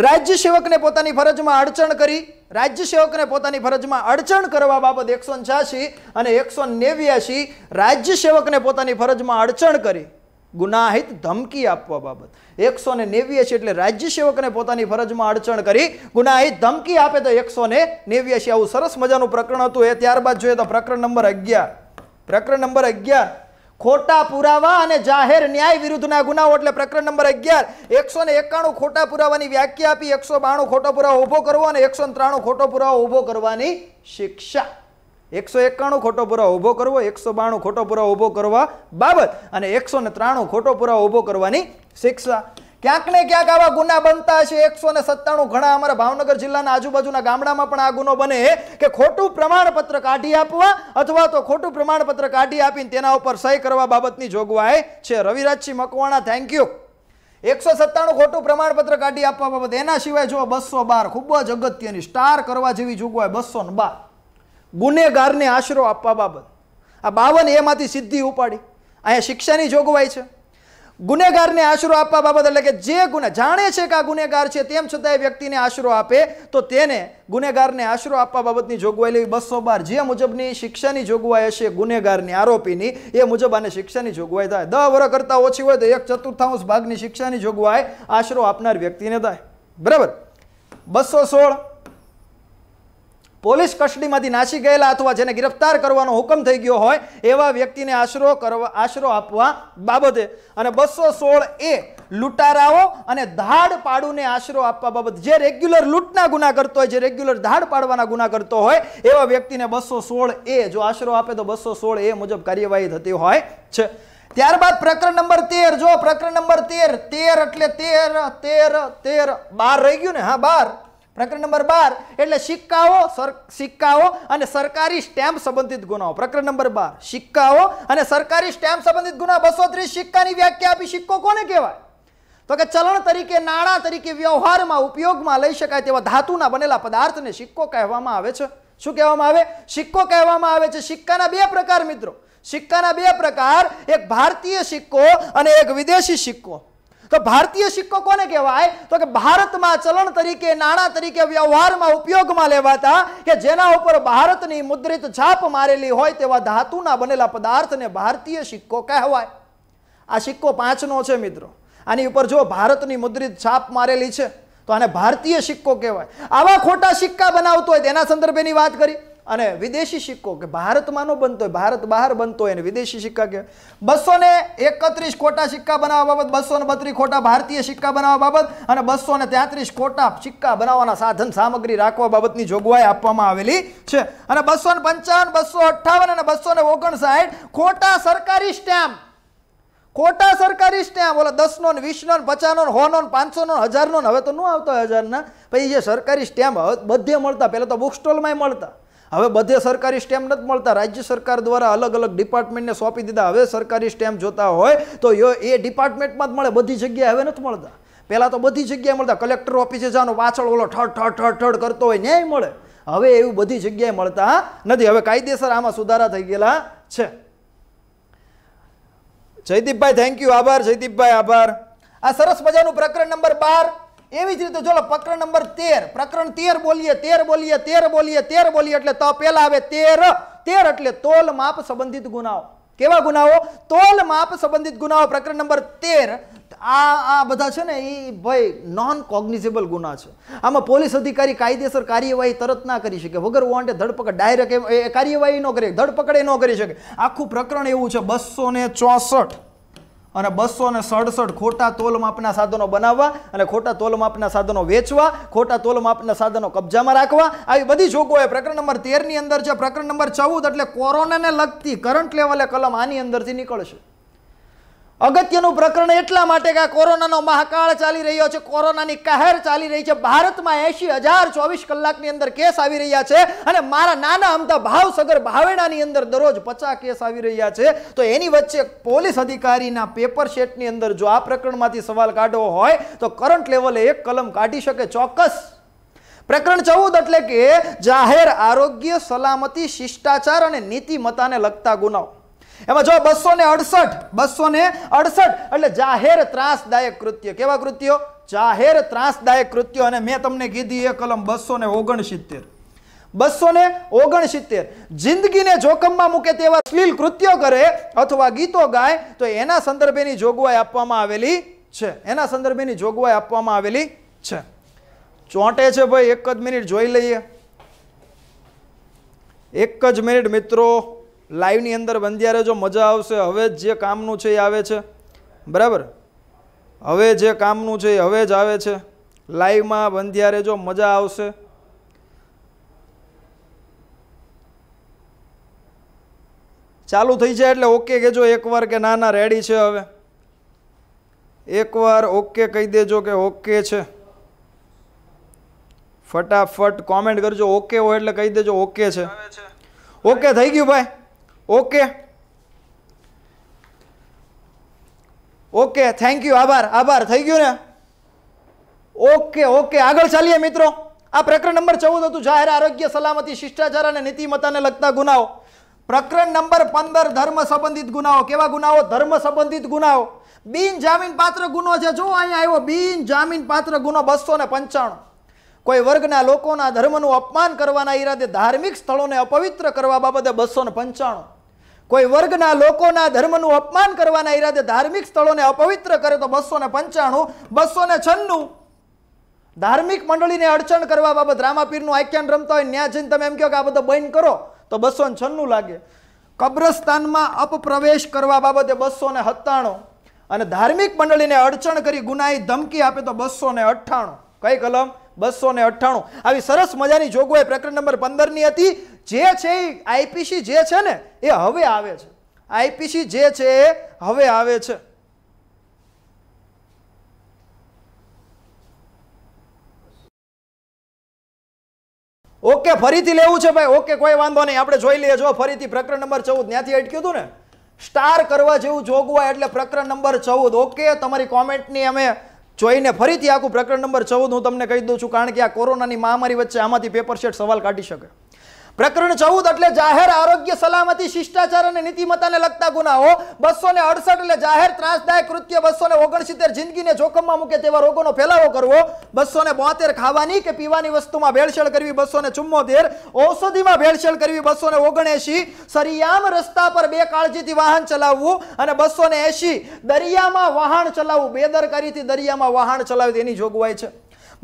Speaker 1: રાજ્ય સેવકને પોતાની ફરજમાં અડચણ કરી રાજ્ય સેવકને પોતાની ફરજમાં અડચણ કરવા બાબત એકસો છ્યાસી અને એકસો નેવ્યાસી રાજ્ય સેવકને પોતાની ફરજમાં અડચણ કરી ગુનાહિત ધમકી આપવા બાબત એકસો ને નેવ્યાસી એટલે રાજ્ય સેવકને પોતાની ફરજમાં અડચણ કરી ગુનાહિત ધમકી આપે તો એકસો ને નેવ્યાસી આવું સરસ મજાનું પ્રકરણ હતું એ ત્યારબાદ જોઈએ તો પ્રકરણ નંબર અગિયાર પ્રકરણ નંબર અગિયાર ખોટા પુરાવા અને જાહેર ન્યાય વિરુદ્ધના ગુનાઓ એટલે પ્રકરણ નંબર અગિયાર એકસો ને એકાણું ખોટા પુરાવાની વ્યાખ્યા આપી એકસો બાણું ખોટો પુરાવો ઊભો કરવો અને એકસો ત્રાણું ખોટો પુરાવો ઊભો કરવાની શિક્ષા એકસો એકાણું ખોટો પુરાવો ઊભો કરવો એકસો બાણું ખોટો પુરાવો ઊભો કરવા બાબત અને એકસો ને ત્રાણું ખોટો પુરાવો ઊભો કરવાની શિક્ષા ક્યાંક ને ક્યાંક આવા ગુના બનતા છે એકસો ને સત્તાણું ઘણા અમારા ભાવનગર જિલ્લાના આજુબાજુના ગામડામાં પણ આ ગુનો બને કે ખોટું પ્રમાણપત્ર કાઢી આપવા અથવા તો ખોટું પ્રમાણપત્ર કાઢી આપીને તેના ઉપર સહી કરવા બાબતની જોગવાઈ છે રવિરાજસિંહ મકવાણા થેન્ક યુ એકસો સત્તાણું ખોટું પ્રમાણપત્ર કાઢી આપવા બાબત એના સિવાય જો બસો બાર ખૂબ જ અગત્યની સ્ટાર કરવા જેવી જોગવાઈ બસો ને બાર ગુનેગારને આશરો આપવા બાબત આ બાવન એમાંથી સિદ્ધિ ઉપાડી અહીંયા શિક્ષાની જોગવાઈ છે ગુનેગારને આશરો આપવા બાબત એટલે કે જે ગુના જાણે છે કે આ ગુનેગાર છે તેમ છતાં એ વ્યક્તિને આશરો આપે તો તેને ગુનેગારને આશરો આપવા બાબતની જોગવાઈ લેવી બસો બાર જે મુજબની શિક્ષાની જોગવાઈ હશે ગુનેગારની આરોપીની એ મુજબ આને શિક્ષાની જોગવાઈ થાય દહ વર કરતાં ઓછી હોય તો એક ચતુર્થાંશ ભાગની શિક્ષાની જોગવાઈ આશરો આપનાર વ્યક્તિને થાય બરાબર બસો સોળ પોલીસ કસ્ટડીમાંથી નાસી ગયેલા અથવા જેને ગિરફ્તાર કરવાનો હુકમ થઈ ગયો હોય એવા વ્યક્તિને આશરો કરવા આશરો આપવા બાબતે અને બસો સોળ એ લૂંટારાઓ અને ધાડ પાડુને આશરો આપવા બાબત જે રેગ્યુલર લૂંટના ગુના કરતો હોય જે રેગ્યુલર ધાડ પાડવાના ગુના કરતો હોય એવા વ્યક્તિને બસો સોળ એ જો આશરો આપે તો બસો સોળ એ મુજબ કાર્યવાહી થતી હોય છે ત્યારબાદ પ્રકરણ નંબર તેર જો પ્રકરણ નંબર તેર તેર એટલે તેર તેર તેર બાર રહી ગયું ને હા બાર પ્રકરણ નંબર બાર એટલે સિક્કાઓ સિક્કાઓ અને સરકારી સ્ટેમ્પ સંબંધિત ગુનાઓ પ્રકરણ નંબર બાર સિક્કાઓ અને સરકારી સ્ટેમ્પ સંબંધિત ગુના બસો ત્રીસ સિક્કાની વ્યાખ્યા આપી સિક્કો કોને કહેવાય તો કે ચલણ તરીકે નાણાં તરીકે વ્યવહારમાં ઉપયોગમાં લઈ શકાય તેવા ધાતુના બનેલા પદાર્થને સિક્કો કહેવામાં આવે છે શું કહેવામાં આવે સિક્કો કહેવામાં આવે છે સિક્કાના બે પ્રકાર મિત્રો સિક્કાના બે પ્રકાર એક ભારતીય સિક્કો અને એક વિદેશી સિક્કો તો ભારતીય સિક્કો કોને કહેવાય તો કે ભારતમાં ચલણ તરીકે નાણાં તરીકે વ્યવહારમાં ઉપયોગમાં લેવાતા કે જેના ઉપર ભારતની મુદ્રિત છાપ મારેલી હોય તેવા ધાતુના બનેલા પદાર્થને ભારતીય સિક્કો કહેવાય આ સિક્કો પાંચનો છે મિત્રો આની ઉપર જો ભારતની મુદ્રિત છાપ મારેલી છે તો આને ભારતીય સિક્કો કહેવાય આવા ખોટા સિક્કા બનાવતો હોય તેના સંદર્ભેની વાત કરી અને વિદેશી સિક્કો કે ભારતમાંનો બનતો હોય ભારત બહાર બનતો હોય અને વિદેશી સિક્કા કે બસો ને એકત્રીસ ખોટા સિક્કા બનાવવા બાબત બસો ને બત્રીસ ખોટા ભારતીય સિક્કા બનાવવા બાબત અને બસો ને તેત્રીસ ખોટા સિક્કા બનાવવાના સાધન સામગ્રી રાખવા બાબતની જોગવાઈ આપવામાં આવેલી છે અને બસો ને પંચાવન બસો અઠાવન અને બસો ને ઓગણસાઠ ખોટા સરકારી સ્ટેમ્પ ખોટા સરકારી સ્ટેમ્પ ઓલા દસનો ને વીસ નો પચાસનો ને હોનો ને પાંચસોનો ને હજારનો ને હવે તો ન આવતો હજારના પછી જે સરકારી સ્ટેમ્પ બધે મળતા પહેલાં તો બુક સ્ટોલમાંય મળતા હવે બધે સરકારી સ્ટેમ્પ નથી મળતા રાજ્ય સરકાર દ્વારા અલગ અલગ ડિપાર્ટમેન્ટને સોંપી દીધા હવે સરકારી સ્ટેમ્પ જોતા હોય તો એ ડિપાર્ટમેન્ટમાં જ મળે બધી જગ્યાએ હવે નથી મળતા પહેલાં તો બધી જગ્યાએ મળતા કલેક્ટર ઓફિસે જાનો પાછળ ઓલો ઠડ ઠડ ઠડ ઠડ કરતો હોય ન્યાય મળે હવે એવું બધી જગ્યાએ મળતા નથી હવે કાયદેસર આમાં સુધારા થઈ ગયેલા છે જયદીપભાઈ થેન્ક યુ આભાર જયદીપભાઈ આભાર આ સરસ મજાનું પ્રકરણ નંબર બાર એવી જ રીતે જો પ્રકરણ નંબર તેર પ્રકરણ તેર બોલીએ તેર બોલીએ તેર બોલીએ તેર બોલીએ એટલે તો પહેલા આવે તેર તેર એટલે તોલ માપ સંબંધિત ગુનાઓ કેવા ગુનાઓ તોલ માપ સંબંધિત ગુનાઓ પ્રકરણ નંબર તેર આ આ બધા છે ને એ ભાઈ નોન કોગ્નિઝેબલ ગુના છે આમાં પોલીસ અધિકારી કાયદેસર કાર્યવાહી તરત ના કરી શકે વગર વોન્ટે ધરપકડ ડાયરેક્ટ કાર્યવાહી ન કરી ધરપકડ એ ન કરી શકે આખું પ્રકરણ એવું છે બસો ને ચોસઠ અને બસો ને સડસઠ ખોટા તોલ માપના સાધનો બનાવવા અને ખોટા તોલ માપના સાધનો વેચવા ખોટા તોલ માપના સાધનો કબજામાં રાખવા આવી બધી જોગવાઈ પ્રકરણ નંબર તેરની અંદર છે પ્રકરણ નંબર ચૌદ એટલે કોરોનાને લગતી કરંટ લેવલે કલમ આની અંદરથી નીકળશે અગત્યનું પ્રકરણ એટલા માટે કે કોરોનાનો મહાકાળ ચાલી રહ્યો છે કોરોનાની કહેર ચાલી રહી છે ભારતમાં એંશી હજાર ચોવીસ કલાકની અંદર કેસ આવી રહ્યા છે અને મારા નાના અમતા ભાવસગર ભાવેણાની અંદર દરરોજ પચાસ કેસ આવી રહ્યા છે તો એની વચ્ચે પોલીસ અધિકારીના પેપર શેટની અંદર જો આ પ્રકરણમાંથી સવાલ કાઢવો હોય તો કરંટ લેવલે એક કલમ કાઢી શકે ચોક્કસ પ્રકરણ ચૌદ એટલે કે જાહેર આરોગ્ય સલામતી શિષ્ટાચાર અને નીતિમતાને લગતા ગુનાઓ એમાં જો બસો ને અડસઠ બસો ને અડસઠ એટલે જાહેર ત્રાસદાયક કૃત્ય કેવા કૃત્યો જાહેર ત્રાસદાયક કૃત્યો અને મેં તમને કીધી એ કલમ બસો ને ઓગણસિત્તેર બસો ને ઓગણસિત્તેર જિંદગીને જોખમમાં મૂકે તેવા અશ્લીલ કૃત્યો કરે અથવા ગીતો ગાય તો એના સંદર્ભેની જોગવાઈ આપવામાં આવેલી છે એના સંદર્ભેની જોગવાઈ આપવામાં આવેલી છે ચોંટે છે ભાઈ એક જ મિનિટ જોઈ લઈએ એક જ મિનિટ મિત્રો લાઈવની અંદર બંધ્યારે જો મજા આવશે હવે જ જે કામનું છે એ આવે છે બરાબર હવે જે કામનું છે એ હવે જ આવે છે લાઈવમાં બંધ્યારે જો મજા આવશે ચાલુ થઈ જાય એટલે ઓકે કહેજો એકવાર કે ના ના રેડી છે હવે એકવાર ઓકે કહી દેજો કે ઓકે છે ફટાફટ કોમેન્ટ કરજો ઓકે હોય એટલે કહી દેજો ઓકે છે ઓકે થઈ ગયું ભાઈ ઓકે ઓકે થેન્ક યુ આભાર આભાર થઈ ગયું ને ઓકે ઓકે આગળ ચાલીએ મિત્રો આ પ્રકરણ નંબર ચૌદ હતું જાહેર આરોગ્ય સલામતી શિષ્ટાચાર અને નીતિમત્તાને લગતા ગુનાઓ પ્રકરણ નંબર પંદર ધર્મ સંબંધિત ગુનાઓ કેવા ગુનાઓ ધર્મ સંબંધિત ગુનાઓ બિન પાત્ર ગુનો છે જો અહીંયા આવ્યો બિન પાત્ર ગુનો બસો ને પંચાણું કોઈ વર્ગના લોકોના ધર્મનું અપમાન કરવાના ઈરાદે ધાર્મિક સ્થળોને અપવિત્ર કરવા બાબતે બસો ને પંચાણું કોઈ વર્ગના લોકોના ધર્મનું અપમાન કરવાના ઈરાદે ધાર્મિક સ્થળોને અપવિત્ર કરે તો બસો ને પંચાણું બસો ને છન્નું ધાર્મિક મંડળીને અડચણ કરવા બાબત રામાપીરનું આખ્યાન રમતો હોય ન્યા જઈને તમે એમ કહો કે આ બધો બંધ કરો તો બસો ને છન્નું લાગે કબ્રસ્તાનમાં અપપ્રવેશ કરવા બાબતે બસો ને સત્તાણું અને ધાર્મિક મંડળીને અડચણ કરી ગુનાહી ધમકી આપે તો બસો ને અઠ્ઠાણું કઈ કલમ બસો ને અઠ્ઠાણું આવી સરસ મજાની જોગવાઈ પ્રકરણ નંબર પંદરની હતી જે છે એ આઈપીસી જે છે ને એ હવે આવે છે આઈપીસી જે છે એ હવે આવે છે ઓકે ફરીથી લેવું છે ભાઈ ઓકે કોઈ વાંધો નહીં આપણે જોઈ લઈએ જો ફરીથી પ્રકરણ નંબર ચૌદ ત્યાંથી અટક્યું હતું ને સ્ટાર કરવા જેવું જોગવાય એટલે પ્રકરણ નંબર ચૌદ ઓકે તમારી કોમેન્ટની અમે જોઈને ફરીથી આખું પ્રકરણ નંબર ચૌદ હું તમને કહી દઉં છું કારણ કે આ કોરોનાની મહામારી વચ્ચે આમાંથી પેપર શેટ સવાલ કાઢી શકે પ્રકરણ ચૌદ એટલે જાહેર આરોગ્ય સલામતી શિષ્ટાચાર અને નીતિમત્તાને લગતા ગુનાઓ બસો અડસઠ એટલે જાહેર ત્રાસદાયક કૃત્ય બસો ને જિંદગીને જોખમમાં મૂકે તેવા રોગોનો ફેલાવો કરવો બસો બોતેર ખાવાની કે પીવાની વસ્તુમાં ભેળસેળ કરવી બસો ચુમ્મોતેર ઔષધિમાં ભેળસેળ કરવી બસો ઓગણએંશી સરિયામ રસ્તા પર બે કાળજીથી વાહન ચલાવવું અને બસો એંશી દરિયામાં વાહન ચલાવવું બેદરકારીથી દરિયામાં વાહન ચલાવવી એની જોગવાઈ છે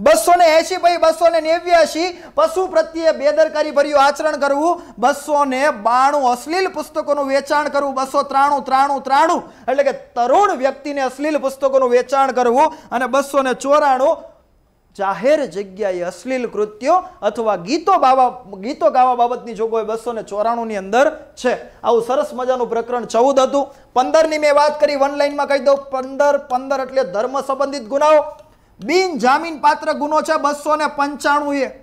Speaker 1: બસો ને એસી પછી બસો ને નેવ્યાસી પશુ પ્રત્યે બેદરકારી ભર્યું આચરણ કરવું બસો ને બાણું અશ્લીલ પુસ્તકોનું વેચાણ કરવું બસો ત્રાણું ત્રાણું ત્રાણું એટલે કે તરુણ વ્યક્તિને અશ્લીલ પુસ્તકોનું વેચાણ કરવું અને બસો ને ચોરાણું જાહેર જગ્યાએ અશ્લીલ કૃત્યો અથવા ગીતો બાવા ગીતો ગાવા બાબતની જોગવાઈ બસો ને ચોરાણુંની અંદર છે આવું સરસ મજાનું પ્રકરણ ચૌદ હતું પંદરની મેં વાત કરી વન લાઈનમાં કહી દઉં પંદર પંદર એટલે ધર્મ સંબંધિત ગુનાઓ બિનજામીન પાત્ર ગુનો છે બસો ને પંચાણું એ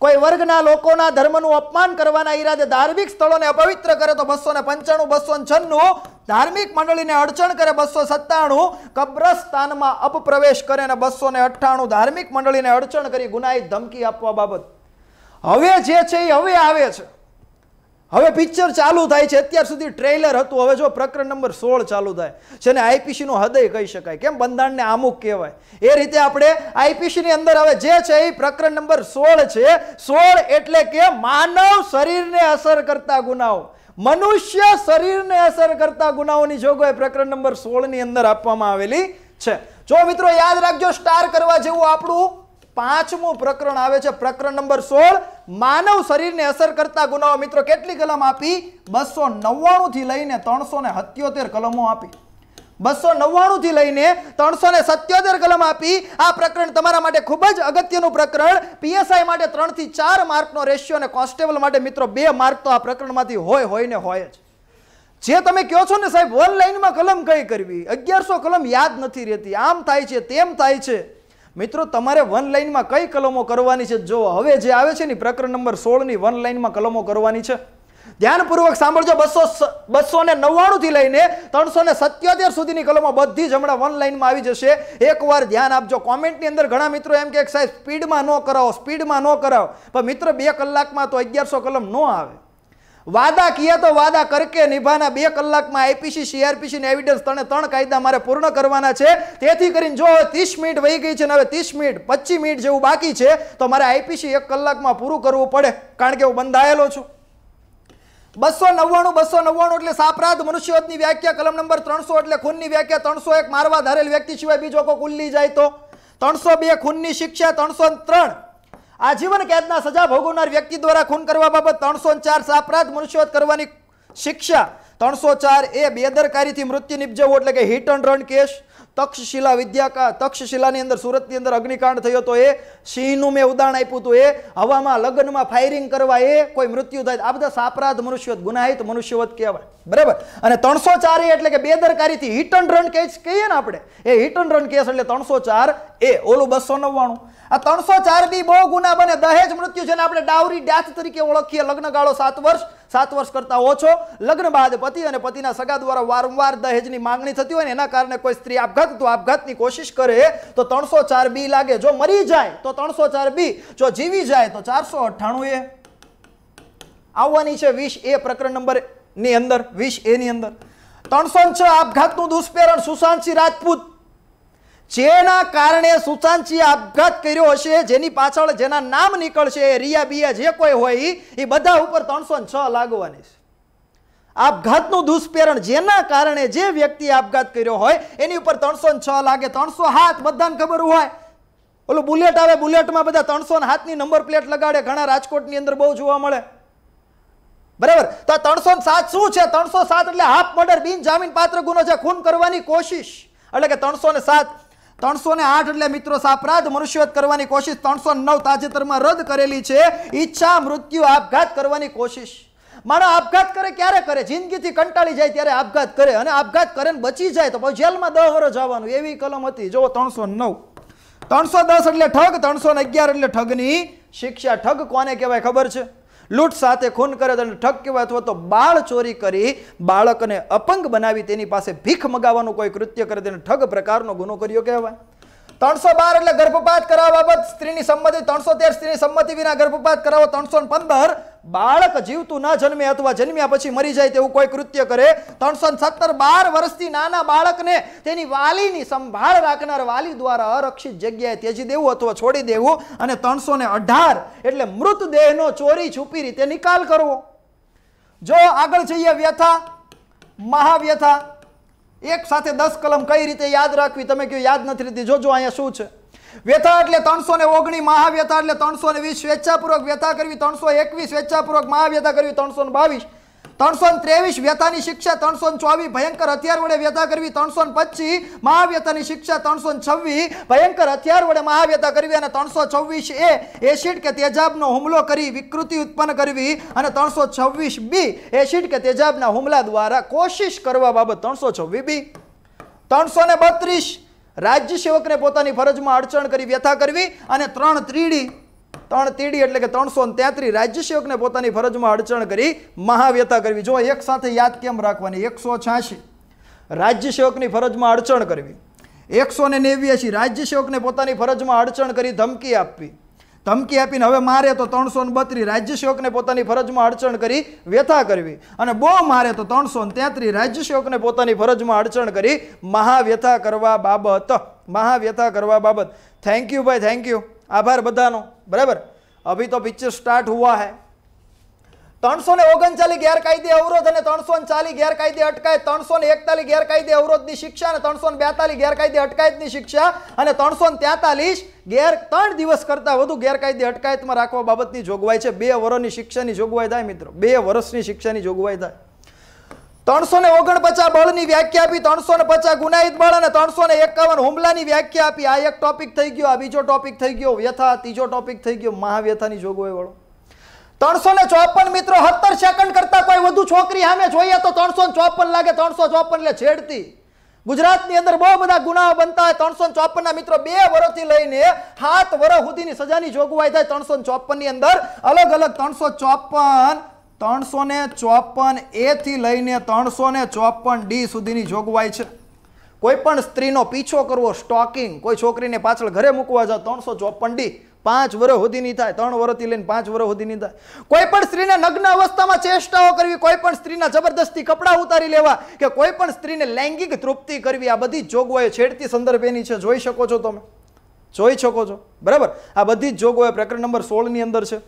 Speaker 1: કોઈ વર્ગના લોકોના ધર્મનું અપમાન કરવાના ઈરાદે ધાર્મિક સ્થળોને અપવિત્ર કરે તો બસો ને પંચાણું બસો છન્નું ધાર્મિક મંડળીને અડચણ કરે બસો સત્તાણું કબ્રસ્તાનમાં અપપ્રવેશ કરે અને બસો ને અઠ્ઠાણું ધાર્મિક મંડળીને અડચણ કરી ગુનાહિત ધમકી આપવા બાબત હવે જે છે એ હવે આવે છે હવે પિક્ચર ચાલુ થાય છે અત્યાર સુધી ટ્રેલર હતું હવે જો પ્રકરણ નંબર સોળ ચાલુ થાય છે જેને આઈપીસીનું હૃદય કહી શકાય કેમ બંધારણને આમુક કહેવાય એ રીતે આપણે આઈપીસીની અંદર હવે જે છે એ પ્રકરણ નંબર સોળ છે સોળ એટલે કે માનવ શરીરને અસર કરતા ગુનાઓ મનુષ્ય શરીરને અસર કરતા ગુનાઓની જોગવાઈ પ્રકરણ નંબર સોળની અંદર આપવામાં આવેલી છે જો મિત્રો યાદ રાખજો સ્ટાર કરવા જેવું આપણું પાંચમું પ્રકરણ આવે છે પ્રકરણ નંબર સોળ માનવ શરીરને અસર કરતા ગુનાઓ મિત્રો કેટલી કલમ આપી બસો નવ્વાણું થી લઈને ત્રણસો ને સત્યોતેર કલમો આપી બસો નવ્વાણું થી લઈને ત્રણસો ને સત્યોતેર કલમ આપી આ પ્રકરણ તમારા માટે ખૂબ જ અગત્યનું પ્રકરણ પીએસઆઈ માટે ત્રણ થી ચાર માર્કનો રેશિયો અને કોન્સ્ટેબલ માટે મિત્રો બે માર્ક તો આ પ્રકરણમાંથી હોય હોય ને હોય જ જે તમે કહો છો ને સાહેબ ઓનલાઈનમાં કલમ કઈ કરવી અગિયારસો કલમ યાદ નથી રહેતી આમ થાય છે તેમ થાય છે મિત્રો તમારે વન લાઇનમાં કઈ કલમો કરવાની છે જો હવે જે આવે છે ને પ્રકરણ નંબર સોળની વન લાઇનમાં કલમો કરવાની છે ધ્યાનપૂર્વક સાંભળજો બસો બસો ને નવ્વાણુંથી લઈને ત્રણસો ને સત્યોતેર સુધીની કલમો બધી જ હમણાં વન લાઇનમાં આવી જશે એકવાર ધ્યાન આપજો કોમેન્ટની અંદર ઘણા મિત્રો એમ કે સાહેબ સ્પીડમાં ન કરાવો સ્પીડમાં ન કરાવો પણ મિત્ર બે કલાકમાં તો અગિયારસો કલમ ન આવે વાદા કિયા તો વાદા કરકે નિભાના બે કલાકમાં આઈપીસી સીઆરપીસી ને એવિડન્સ ત્રણે ત્રણ કાયદા મારે પૂર્ણ કરવાના છે તેથી કરીને જો ત્રીસ મિનિટ વહી ગઈ છે ને હવે ત્રીસ મિનિટ પચીસ મિનિટ જેવું બાકી છે તો મારે આઈપીસી એક કલાકમાં પૂરું કરવું પડે કારણ કે હું બંધાયેલો છું બસો નવ્વાણું બસો નવ્વાણું એટલે સાપરાધ મનુષ્યવતની વ્યાખ્યા કલમ નંબર ત્રણસો એટલે ખૂનની વ્યાખ્યા ત્રણસો એક મારવા ધારેલ વ્યક્તિ સિવાય બીજો કોઈ ઉલ્લી જાય તો ત્રણસો બે ખૂનની શિક્ષા ત્રણસો ત્રણ આજીવન કેદના સજા ભોગવનાર વ્યક્તિ દ્વારા ખૂન કરવા બાબત ત્રણસો ચાર અપરાધ મનુષ્યવત કરવાની શિક્ષા ત્રણસો ચાર એ બેદરકારીથી મૃત્યુ નિપજવું એટલે કે hit and run case Takshashila વિદ્યા તક્ષશિલાની અંદર સુરતની અંદર અગ્નિકાંડ થયો હતો એ સિંહનું મેં ઉદાહરણ આપ્યું હતું એ હવામાં લગ્નમાં ફાયરિંગ કરવા એ કોઈ મૃત્યુ થાય આ બધા સાપરાધ મનુષ્યવત ગુનાહિત મનુષ્યવત કહેવાય બરાબર અને ત્રણસો ચાર એ એટલે કે બેદરકારીથી હિટ એન્ડ રન કેસ કહીએ ને આપણે એ હિટ એન્ડ રન કેસ એટલે ત્રણસો ચાર એ ઓલું બસો નવ્વાણું આ ત્રણસો ચાર બી બહુ ગુના બને દહેજ મૃત્યુ છે આપણે ડાવરી ડાથ તરીકે ઓળખીએ લગ્ન ગાળો સાત વર્ષ સાત વર્ષ કરતા ઓછો લગ્ન બાદ પતિ અને પતિના સગા દ્વારા વારંવાર દહેજની માંગણી થતી હોય ને એના કારણે કોઈ સ્ત્રી આપઘાત તો આપઘાતની કોશિશ કરે તો ત્રણસો ચાર બી લાગે જો મરી જાય તો ત્રણસો ચાર બી જો જીવી જાય તો ચારસો અઠ્ઠાણું એ આવવાની છે વીસ એ પ્રકરણ નંબર ની અંદર વીસ એની અંદર ત્રણસો છ આપઘાતનું દુષ્પ્રેરણ સુશાંતસિંહ રાજપૂત જેના કારણે સુશાંતસિંહ આપઘાત કર્યો હશે જેની પાછળ જેના નામ નીકળશે રિયા બિયા જે કોઈ હોય એ બધા ઉપર ત્રણસો છ લાગવાની છે આપઘાતનું દુષ્પેરણ જેના કારણે જે વ્યક્તિ આપઘાત કર્યો હોય એની ઉપર ત્રણસો છ લાગે ત્રણસો હાથ બધાને ખબર હોય ઓલું બુલેટ આવે બુલેટમાં બધા ત્રણસો હાથની નંબર પ્લેટ લગાડે ઘણા રાજકોટની અંદર બહુ જોવા મળે બરાબર તો ત્રણસો સાત શું છે ત્રણસો સાત એટલે હાફ મર્ડર બિન જામીન પાત્ર ગુનો છે ખૂન કરવાની કોશિશ એટલે કે ત્રણસો ને સાત ત્રણસો આઠ એટલે મિત્રો સાપરાધ મનુષ્યવત કરવાની કોશિશ ત્રણસો નવ તાજેતરમાં રદ કરેલી છે ઈચ્છા મૃત્યુ આપઘાત કરવાની કોશિશ માનો આપઘાત કરે ક્યારે કરે જિંદગીથી કંટાળી જાય ત્યારે આપઘાત કરે અને આપઘાત કરે ને બચી જાય તો જેલમાં દહ વર્ષ જવાનું એવી કલમ હતી જો ત્રણસો નવ ત્રણસો દસ એટલે ઠગ ત્રણસો અગિયાર એટલે ઠગની શિક્ષા ઠગ કોને કહેવાય ખબર છે લૂંટ સાથે ખૂન કરે અને ઠગ અથવા તો બાળ ચોરી કરી બાળકને અપંગ બનાવી તેની પાસે ભીખ મગાવવાનું કોઈ કૃત્ય કરે તેને ઠગ પ્રકારનો ગુનો કર્યો કહેવાય ત્રણસો બાર એટલે ગર્ભપાત કરાવવા બાબત સ્ત્રીની સંમતિ ત્રણસો તેર સ્ત્રીની સંમતિ વિના ગર્ભપાત કરાવો ત્રણસો પંદર બાળક જીવતું ન જન્મે અથવા જન્મ્યા પછી મરી જાય તેવું કોઈ કૃત્ય કરે ત્રણસો સત્તર બાર વર્ષથી નાના બાળકને તેની વાલીની સંભાળ રાખનાર વાલી દ્વારા અરક્ષિત જગ્યાએ ત્યજી દેવું અથવા છોડી દેવું અને ત્રણસો અઢાર એટલે મૃતદેહનો ચોરી છુપી રીતે નિકાલ કરવો જો આગળ જઈએ વ્યથા મહાવ્યથા એક સાથે દસ કલમ કઈ રીતે યાદ રાખવી તમે કહ્યું યાદ નથી રહેતી જોજો અહીંયા શું છે વ્યથા એટલે ત્રણસો ને ઓગણી મહાવ્યથા એટલે ત્રણસો ને વીસ સ્વેચ્છાપૂર્વક વ્યથા કરવી ત્રણસો એકવીસ સ્વેચ્છાપૂર્વક મહાવ્યથા કરવી ત્રણસો ને બાવીસ ત્રણસો ત્રેવીસ વ્યથાની શિક્ષા ત્રણસો ચોવીસ ભયંકર હથિયાર વડે વ્યથા કરવી ત્રણસો પચીસ મહાવ્યથાની શિક્ષા ત્રણસો છવ્વીસ ભયંકર હથિયાર વડે મહાવ્યથા કરવી અને ત્રણસો છવ્વીસ એ એસિડ કે તેજાબનો હુમલો કરી વિકૃતિ ઉત્પન્ન કરવી અને ત્રણસો છવ્વીસ બી એસિડ કે તેજાબના હુમલા દ્વારા કોશિશ કરવા બાબત ત્રણસો છવ્વીસ બી ત્રણસો ને બત્રીસ રાજ્ય સેવકને પોતાની ફરજમાં અડચણ કરી વ્યથા કરવી અને ત્રણ ત્રીડી ત્રણ તીડી એટલે કે ત્રણસો તેત્રીસ રાજ્યસેવકને પોતાની ફરજમાં અડચણ કરી મહાવ્યથા કરવી જો એક સાથે યાદ કેમ રાખવાની એકસો છ્યાસી રાજ્યસેવકની ફરજમાં અડચણ કરવી એકસો ને નેવ્યાસી રાજ્યસેવકને પોતાની ફરજમાં અડચણ કરી ધમકી આપવી ધમકી આપીને હવે મારે તો ત્રણસો ને બત્રીસ રાજ્યસેવકને પોતાની ફરજમાં અડચણ કરી વ્યથા કરવી અને બહુ મારે તો ત્રણસો ને તેત્રીસ રાજ્યસેવકને પોતાની ફરજમાં અડચણ કરી મહાવ્યથા કરવા બાબત મહાવ્યથા કરવા બાબત થેન્ક યુ ભાઈ થેન્ક યુ આભાર બધાનો બરાબર અભી તો પિક્ચર સ્ટાર્ટ હુઆ હૈ ત્રણસો ને ઓગણચાલીસ ગેરકાયદે અવરોધ અને ત્રણસો ને ચાલીસ ગેરકાયદે અટકાયત ત્રણસો ને એકતાલીસ ગેરકાયદે અવરોધની શિક્ષા અને ત્રણસો ને બેતાલીસ ગેરકાયદે અટકાયતની શિક્ષા અને ત્રણસો ને તેતાલીસ ગેર ત્રણ દિવસ કરતાં વધુ ગેરકાયદે અટકાયતમાં રાખવા બાબતની જોગવાઈ છે બે વર્ષની શિક્ષાની જોગવાઈ થાય મિત્રો બે વર્ષની શિક્ષાની જોગવાઈ થાય ત્રણસો ને ઓગણપચાસ બળની વ્યાખ્યા આપી ત્રણસો ને પચાસ ગુનાહિત બળ અને ત્રણસો ને એકાવન હુમલાની વ્યાખ્યા આપી આ એક ટોપિક થઈ ગયો આ બીજો ટોપિક થઈ ગયો વ્યથા ત્રીજો ટોપિક થઈ ગયો મહાવ્યથાની જોગવાઈ વાળો ત્રણસો ને ચોપન મિત્રો સત્તર સેકન્ડ કરતા કોઈ વધુ છોકરી સામે જોઈએ તો ત્રણસો ને ચોપન લાગે ત્રણસો ચોપન એટલે છેડતી ગુજરાતની અંદર બહુ બધા ગુનાઓ બનતા હોય ત્રણસો ચોપન ના મિત્રો બે વર્ષથી લઈને સાત વર્ષ સુધીની સજાની જોગવાઈ થાય ત્રણસો ચોપન ની અંદર અલગ અલગ ત્રણસો ચોપન ત્રણસો ને ચોપન એથી લઈને ત્રણસો ને ચોપન ડી સુધીની જોગવાઈ છે કોઈ પણ સ્ત્રીનો પીછો કરવો સ્ટોકિંગ કોઈ છોકરીને પાછળ ઘરે મૂકવા જાઓ ત્રણસો ચોપન ડી પાંચ વર્ષ સુધીની થાય ત્રણ વર્ષથી લઈને પાંચ વર્ષ સુધીની થાય કોઈ પણ સ્ત્રીને નગ્ન અવસ્થામાં ચેષ્ટાઓ કરવી કોઈ પણ સ્ત્રીના જબરદસ્તી કપડાં ઉતારી લેવા કે કોઈ પણ સ્ત્રીને લૈંગિક તૃપ્તિ કરવી આ બધી જોગવાઈઓ છેડતી સંદર્ભેની છે જોઈ શકો છો તમે જોઈ શકો છો બરાબર આ બધી જ જોગવાઈઓ પ્રકરણ નંબર સોળની અંદર છે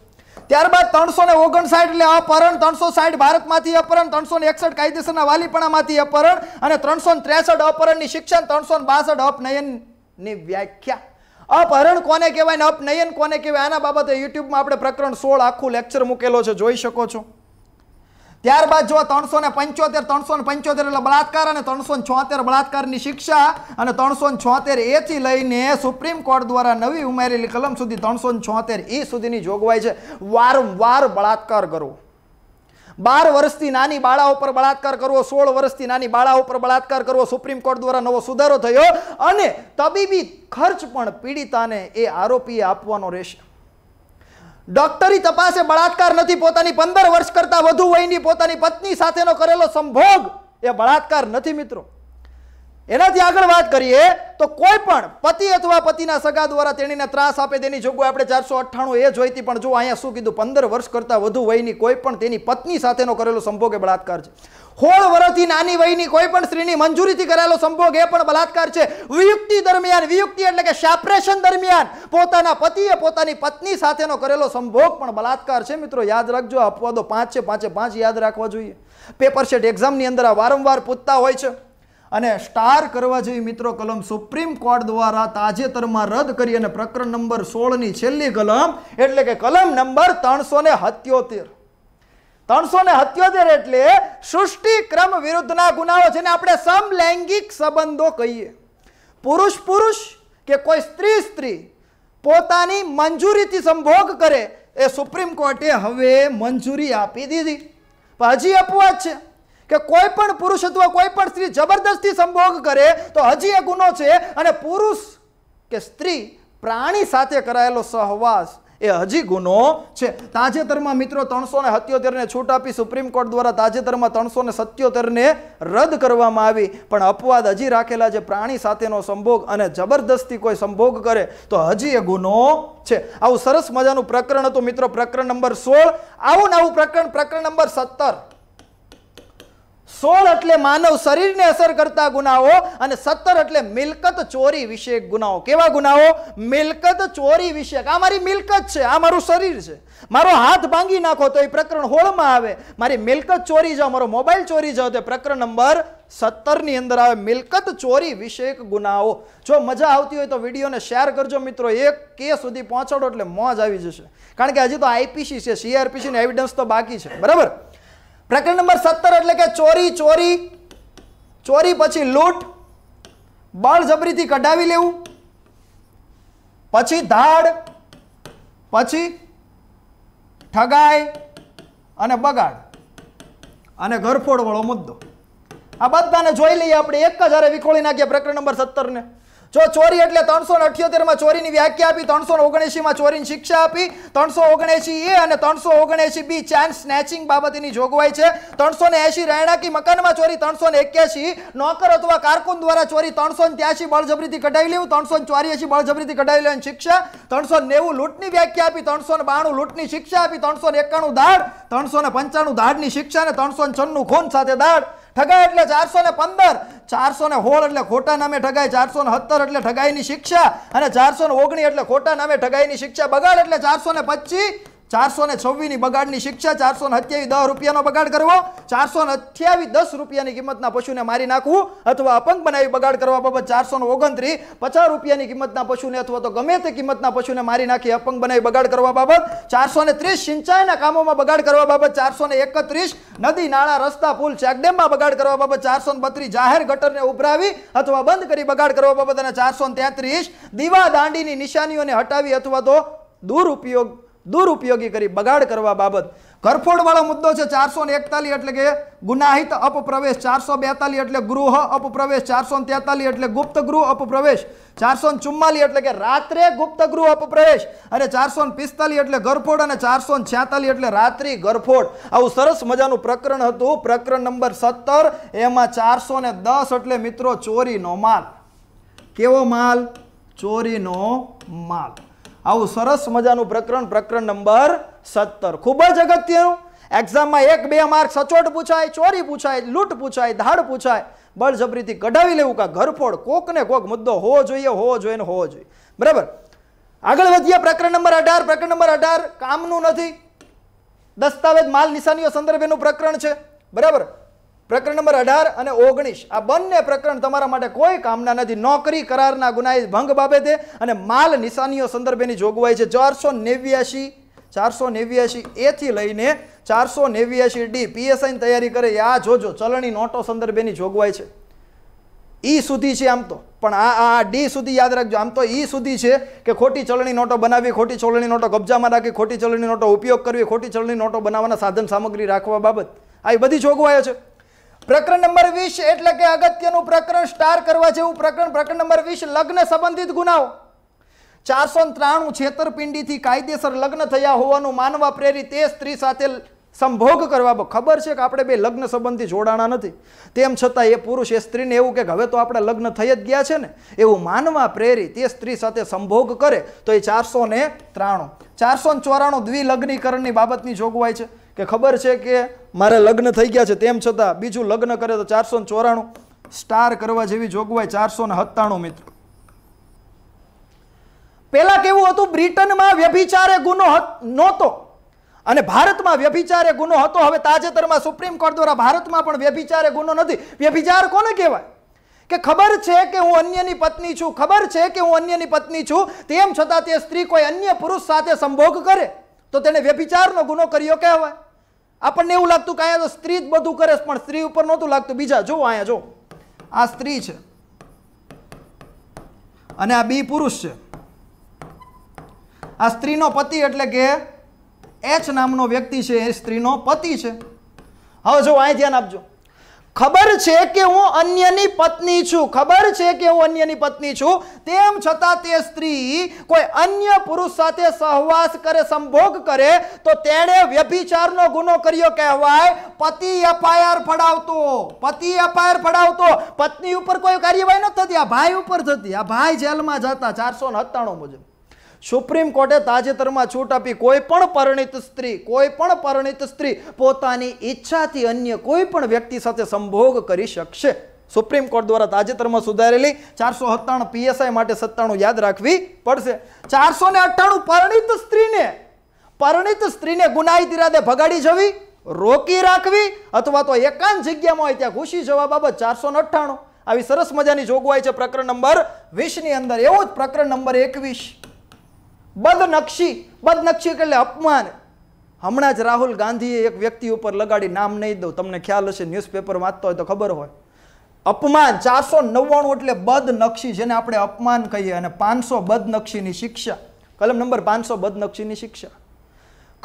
Speaker 1: ત્યારબાદ ત્રણસો ને ઓગણસાઠ એટલે અપહરણ ત્રણસો સાઠ ભારતમાંથી અપહરણ ત્રણસો ને એકસઠ કાયદેસરના વાલીપણામાંથી અપહરણ અને ત્રણસો ને ત્રેસઠ અપહરણની શિક્ષણ ત્રણસો ને બાસઠ અપનયનની વ્યાખ્યા અપહરણ કોને કહેવાય ને અપનયન કોને કહેવાય આના બાબતે યુટ્યુબમાં આપણે પ્રકરણ સોળ આખું લેક્ચર મૂકેલો છે જોઈ શકો છો ત્યારબાદ જો ત્રણસો ને પંચોતેર ત્રણસો ને પંચોતેર એટલે બળાત્કાર અને ત્રણસો છોતેર બળાત્કારની શિક્ષા અને ત્રણસો છોતેર એથી લઈને સુપ્રીમ કોર્ટ દ્વારા નવી ઉમેરેલી કલમ સુધી ત્રણસો છોતેર એ સુધીની જોગવાઈ છે વારંવાર બળાત્કાર કરવો બાર વર્ષથી નાની બાળા ઉપર બળાત્કાર કરવો સોળ વર્ષથી નાની બાળા ઉપર બળાત્કાર કરવો સુપ્રીમ કોર્ટ દ્વારા નવો સુધારો થયો અને તબીબી ખર્ચ પણ પીડિતાને એ આરોપીએ આપવાનો રહેશે ડોક્ટરી તપાસે બળાત્કાર નથી પોતાની પંદર વર્ષ કરતાં વધુ વયની પોતાની પત્ની સાથેનો કરેલો સંભોગ એ બળાત્કાર નથી મિત્રો એનાથી આગળ વાત કરીએ તો કોઈ પણ પતિ અથવા પતિના સગા દ્વારા તેણીને ત્રાસ આપે તેની જોગવાઈ આપણે ચારસો અઠ્ઠાણું એ જોઈતી પણ જો અહીંયા શું કીધું પંદર વર્ષ કરતાં વધુ વયની કોઈ પણ તેની પત્ની સાથેનો કરેલો સંભોગ એ બળાત્કાર છે હોળ વરથી નાની વયની કોઈ પણ સ્ત્રીની મંજૂરીથી કરેલો સંભોગ એ પણ બળાત્કાર છે વિયુક્તિ દરમિયાન વિયુક્તિ એટલે કે સેપરેશન દરમિયાન પોતાના પતિએ પોતાની પત્ની સાથેનો કરેલો સંભોગ પણ બળાત્કાર છે મિત્રો યાદ રાખજો અપવાદો પાંચ છે પાંચે પાંચ યાદ રાખવા જોઈએ પેપર શેટ એક્ઝામની અંદર આ વારંવાર પૂછતા હોય છે અને સ્ટાર કરવા જેવી મિત્રો કલમ સુપ્રીમ કોર્ટ દ્વારા તાજેતરમાં રદ કરી અને પ્રકરણ નંબર સોળની છેલ્લી કલમ એટલે કે કલમ નંબર ત્રણસો ને સત્યોતેર ત્રણસો ને સત્યોતેર એટલે સૃષ્ટિક્રમ વિરુદ્ધના ગુનાઓ જેને આપણે સમલૈંગિક સંબંધો કહીએ પુરુષ પુરુષ કે કોઈ સ્ત્રી સ્ત્રી પોતાની મંજૂરીથી સંભોગ કરે એ સુપ્રીમ કોર્ટે હવે મંજૂરી આપી દીધી હજી અપવાદ છે કે કોઈ પણ પુરુષ અથવા કોઈ પણ સ્ત્રી જબરદસ્તી સંભોગ કરે તો હજી એ ગુનો છે અને પુરુષ કે સ્ત્રી પ્રાણી સાથે કરાયેલો સહવાસ એ હજી ગુનો છે તાજેતરમાં મિત્રો ત્રણસો ને સત્યોતેરને છૂટ આપી સુપ્રીમ કોર્ટ દ્વારા તાજેતરમાં ત્રણસો ને સત્યોતેરને રદ કરવામાં આવી પણ અપવાદ હજી રાખેલા છે પ્રાણી સાથેનો સંભોગ અને જબરદસ્તી કોઈ સંભોગ કરે તો હજી એ ગુનો છે આવું સરસ મજાનું પ્રકરણ હતું મિત્રો પ્રકરણ નંબર સોળ આવું ને આવું પ્રકરણ પ્રકરણ નંબર સત્તર સોળ એટલે માનવ શરીરને અસર કરતા ગુનાઓ અને સત્તર એટલે મિલકત ચોરી વિશે ગુનાઓ કેવા ગુનાઓ મિલકત ચોરી વિશે આ મારી મિલકત છે આ મારું શરીર છે મારો હાથ ભાંગી નાખો તો એ પ્રકરણ હોળમાં આવે મારી મિલકત ચોરી જાઓ મારો મોબાઈલ ચોરી જાઓ તો પ્રકરણ નંબર સત્તરની અંદર આવે મિલકત ચોરી વિષયક ગુનાઓ જો મજા આવતી હોય તો વિડીયોને શેર કરજો મિત્રો એક કે સુધી પહોંચાડો એટલે મોજ આવી જશે કારણ કે હજી તો આઈપીસી છે સીઆરપીસી એવિડન્સ તો બાકી છે બરાબર પ્રકરણ નંબર સત્તર એટલે કે ચોરી ચોરી ચોરી પછી લૂંટ બળજબરીથી કઢાવી લેવું પછી ધાડ પછી ઠગાઈ અને બગાડ અને ઘરફોડવાળો મુદ્દો આ બધાને જોઈ લઈએ આપણે એક જ હારે વિખોળી નાખીએ પ્રકરણ નંબર સત્તરને જો ચોરી એટલે ત્રણસો અઠ્યોતેરમાં ચોરીની વ્યાખ્યા આપી ત્રણસો ઓગણએંશીમાં ચોરીની શિક્ષા આપી ત્રણસો ઓગણએંશી એ અને ત્રણસો ઓગણએંશી બી ચાઇલ્ડ સ્નેચિંગ બાબતની જોગવાઈ છે ત્રણસો ને એંશી રહેણાંકી મકાનમાં ચોરી ત્રણસો ને એક્યાસી નોકર અથવા કારકુન દ્વારા ચોરી ત્રણસો ને ત્યાસી બળજબરીથી કઢાવી લેવું ત્રણસો ને ચોર્યાસી બળજબરીથી કઢાવી લેવાની શિક્ષા ત્રણસો નેવું લૂંટની વ્યાખ્યા આપી ત્રણસો ને બાણું લૂંટની શિક્ષા આપી ત્રણસો ને એકાણું દાડ ત્રણસો ને પંચાણું દાડની શિક્ષા અને ત્રણસો ને છન્નું ખૂન સાથે દાઢ ઠગાય એટલે ચારસો ને પંદર ચારસો ને હોળ એટલે ખોટા નામે ઠગાય ચારસો ને સત્તર એટલે ઠગાઈની શિક્ષા અને ચારસો ને ઓગણી એટલે ખોટા નામે ઠગાઈની શિક્ષા બગાડ એટલે ચારસો ને પચીસ ચારસો ને છવ્વીસની બગાડની શિક્ષા ચારસો ને અઠ્યાવીસ દસ રૂપિયાનો બગાડ કરવો ચારસો ને અઠ્યાવીસ દસ રૂપિયાની કિંમતના પશુને મારી નાખવું અથવા અપંગ બનાવી બગાડ કરવા બાબત ચારસો ને ઓગણત્રીસ પચાસ રૂપિયાની કિંમતના પશુને અથવા તો ગમે તે કિંમતના પશુને મારી નાખી અપંગ બનાવી બગાડ કરવા બાબત ચારસો ને ત્રીસ સિંચાઈના કામોમાં બગાડ કરવા બાબત ચારસો ને એકત્રીસ નદી નાળા રસ્તા પુલ ચેકડેમમાં બગાડ કરવા બાબત ચારસો ને બત્રીસ જાહેર ગટરને ઉભરાવી અથવા બંધ કરી બગાડ કરવા બાબત અને ચારસો ને તેત્રીસ દીવા દાંડીની નિશાનીઓને હટાવી અથવા તો દુરુપયોગ દુરુપયોગી કરી બગાડ કરવા બાબત ઘરફોડવાળો મુદ્દો છે ચારસો ને એકતાલીસ એટલે કે ગુનાહિત અપપ્રવેશ ચારસો બેતાલીસ એટલે ગૃહ અપપ્રવેશ ચારસો તેતાલીસ એટલે ગુપ્ત ગૃહ અપપ્રવેશ ચારસો ચુમ્માલીસ એટલે કે રાત્રે ગુપ્ત ગૃહ અપપ્રવેશ અને ચારસો ને પિસ્તાલીસ એટલે ગરફોડ અને ચારસો છ્યાતાલીસ એટલે રાત્રિ ગરફોડ આવું સરસ મજાનું પ્રકરણ હતું પ્રકરણ નંબર સત્તર એમાં ચારસો ને દસ એટલે મિત્રો ચોરીનો માલ કેવો માલ ચોરીનો માલ આવું સરસ મજાનું પ્રકરણ પ્રકરણ નંબર સત્તર ખૂબ જ અગત્યનું એક્ઝામમાં એક બે માર્ક સચોટ પૂછાય ચોરી પૂછાય લૂંટ પૂછાય ધાડ પૂછાય બળજબરીથી કઢાવી લેવું કાં ઘરફોડ કોકને કોક મુદ્દો હોવો જોઈએ હોવો જોઈએ ને હોવો જોઈએ બરાબર આગળ વધીએ પ્રકરણ નંબર અઢાર પ્રકરણ નંબર અઢાર કામનું નથી દસ્તાવેજ માલ નિશાનીઓ સંદર્ભેનું પ્રકરણ છે બરાબર પ્રકરણ નંબર અઢાર અને ઓગણીસ આ બંને પ્રકરણ તમારા માટે કોઈ કામના નથી નોકરી કરારના ગુનાએ ભંગ બાબતે અને માલ નિશાનીઓ સંદર્ભેની જોગવાઈ છે ચારસો નેવ્યાશી ચારસો નેવ્યાશી એથી લઈને ચારસો નેવ્યાશી ડી પીએસઆઈની તૈયારી કરે આ જોજો ચલણી નોટો સંદર્ભેની જોગવાઈ છે ઈ સુધી છે આમ તો પણ આ આ ડી સુધી યાદ રાખજો આમ તો ઈ સુધી છે કે ખોટી ચલણી નોટો બનાવી ખોટી ચલણી નોટો કબજામાં રાખી ખોટી ચલણી નોટો ઉપયોગ કરવી ખોટી ચલણી નોટો બનાવવાના સાધન સામગ્રી રાખવા બાબત આ બધી જોગવાઈઓ છે પ્રકરણ નંબર વીસ એટલે કે અગત્યનું પ્રકરણ સ્ટાર કરવા જેવું પ્રકરણ પ્રકરણ નંબર વીસ લગ્ન સંબંધિત ગુનાઓ ચારસો ત્રાણું છેતરપિંડીથી કાયદેસર લગ્ન થયા હોવાનું માનવા પ્રેરી તે સ્ત્રી સાથે સંભોગ કરવા ખબર છે કે આપણે બે લગ્ન સંબંધી જોડાણા નથી તેમ છતાં એ પુરુષ એ સ્ત્રીને એવું કે હવે તો આપણે લગ્ન થઈ જ ગયા છે ને એવું માનવા પ્રેરી તે સ્ત્રી સાથે સંભોગ કરે તો એ ચારસો ને ત્રાણું ચારસો ચોરાણું દ્વિલગ્નીકરણની બાબતની જોગવાઈ છે કે ખબર છે કે મારે લગ્ન થઈ ગયા છે તેમ છતાં બીજું લગ્ન કરે તો ચારસો ને ચોરાણું સ્ટાર કરવા જેવી જોગવાઈ ચારસો ને સત્તાણું મિત્રો પેલા કેવું હતું બ્રિટનમાં વ્યભિચારે ગુનો નહોતો અને ભારતમાં વ્યભિચારે ગુનો હતો હવે તાજેતરમાં સુપ્રીમ કોર્ટ દ્વારા ભારતમાં પણ વ્યભિચારે ગુનો નથી વ્યભિચાર કોને કહેવાય કે ખબર છે કે હું અન્યની પત્ની છું ખબર છે કે હું અન્યની પત્ની છું તેમ છતાં તે સ્ત્રી કોઈ અન્ય પુરુષ સાથે સંભોગ કરે તો તેને વ્યભિચારનો ગુનો કર્યો કહેવાય આપણને એવું લાગતું કે અહીંયા તો સ્ત્રી જ બધું કરે પણ સ્ત્રી ઉપર નહોતું લાગતું બીજા જો અહીંયા જો આ સ્ત્રી છે અને આ બી પુરુષ છે આ સ્ત્રીનો પતિ એટલે કે એચ નામનો વ્યક્તિ છે એ સ્ત્રીનો પતિ છે હવે જો અહીં ધ્યાન આપજો ખબર છે કે હું અન્યની પત્ની છું ખબર છે કે હું અન્યની પત્ની છું તેમ છતાં તે સ્ત્રી કોઈ અન્ય પુરુષ સાથે સહવાસ કરે સંભોગ કરે તો તેણે વ્યભિચારનો ગુનો કર્યો કહેવાય પતિ એફઆઈઆર ફડાવતો પતિ એફઆઈઆર ફડાવતો પત્ની ઉપર કોઈ કાર્યવાહી ન થતી આ ભાઈ ઉપર થતી આ ભાઈ જેલમાં જતા ચારસો ને સત્તાણું મુજબ સુપ્રીમ કોર્ટે તાજેતરમાં છૂટ આપી કોઈ પણ પરણિત સ્ત્રી કોઈ પણ પરણિત સ્ત્રી પોતાની ઈચ્છાથી અન્ય કોઈ પણ વ્યક્તિ સાથે સંભોગ કરી શકશે સુપ્રીમ કોર્ટ દ્વારા તાજેતરમાં સુધારેલી ચારસો સત્તાણું પીએસઆઈ માટે સત્તાણું યાદ રાખવી પડશે ચારસો ને અઠ્ઠાણું પરણિત સ્ત્રીને પરણિત સ્ત્રીને ગુનાહિત ઇરાદે ભગાડી જવી રોકી રાખવી અથવા તો એકાંત જગ્યામાં હોય ત્યાં ઘૂસી જવા બાબત ચારસો અઠ્ઠાણું આવી સરસ મજાની જોગવાઈ છે પ્રકરણ નંબર વીસની અંદર એવો જ પ્રકરણ નંબર એકવીસ બદનક્ષી બદનક્ષી એટલે અપમાન હમણાં જ રાહુલ ગાંધીએ એક વ્યક્તિ ઉપર લગાડી નામ નહીં દઉં તમને ખ્યાલ હશે ન્યૂઝપેપર વાંચતો હોય તો ખબર હોય અપમાન ચારસો નવ્વાણું એટલે બદનક્ષી જેને આપણે અપમાન કહીએ અને પાંચસો બદનક્ષીની શિક્ષા કલમ નંબર પાંચસો બદનક્ષીની શિક્ષા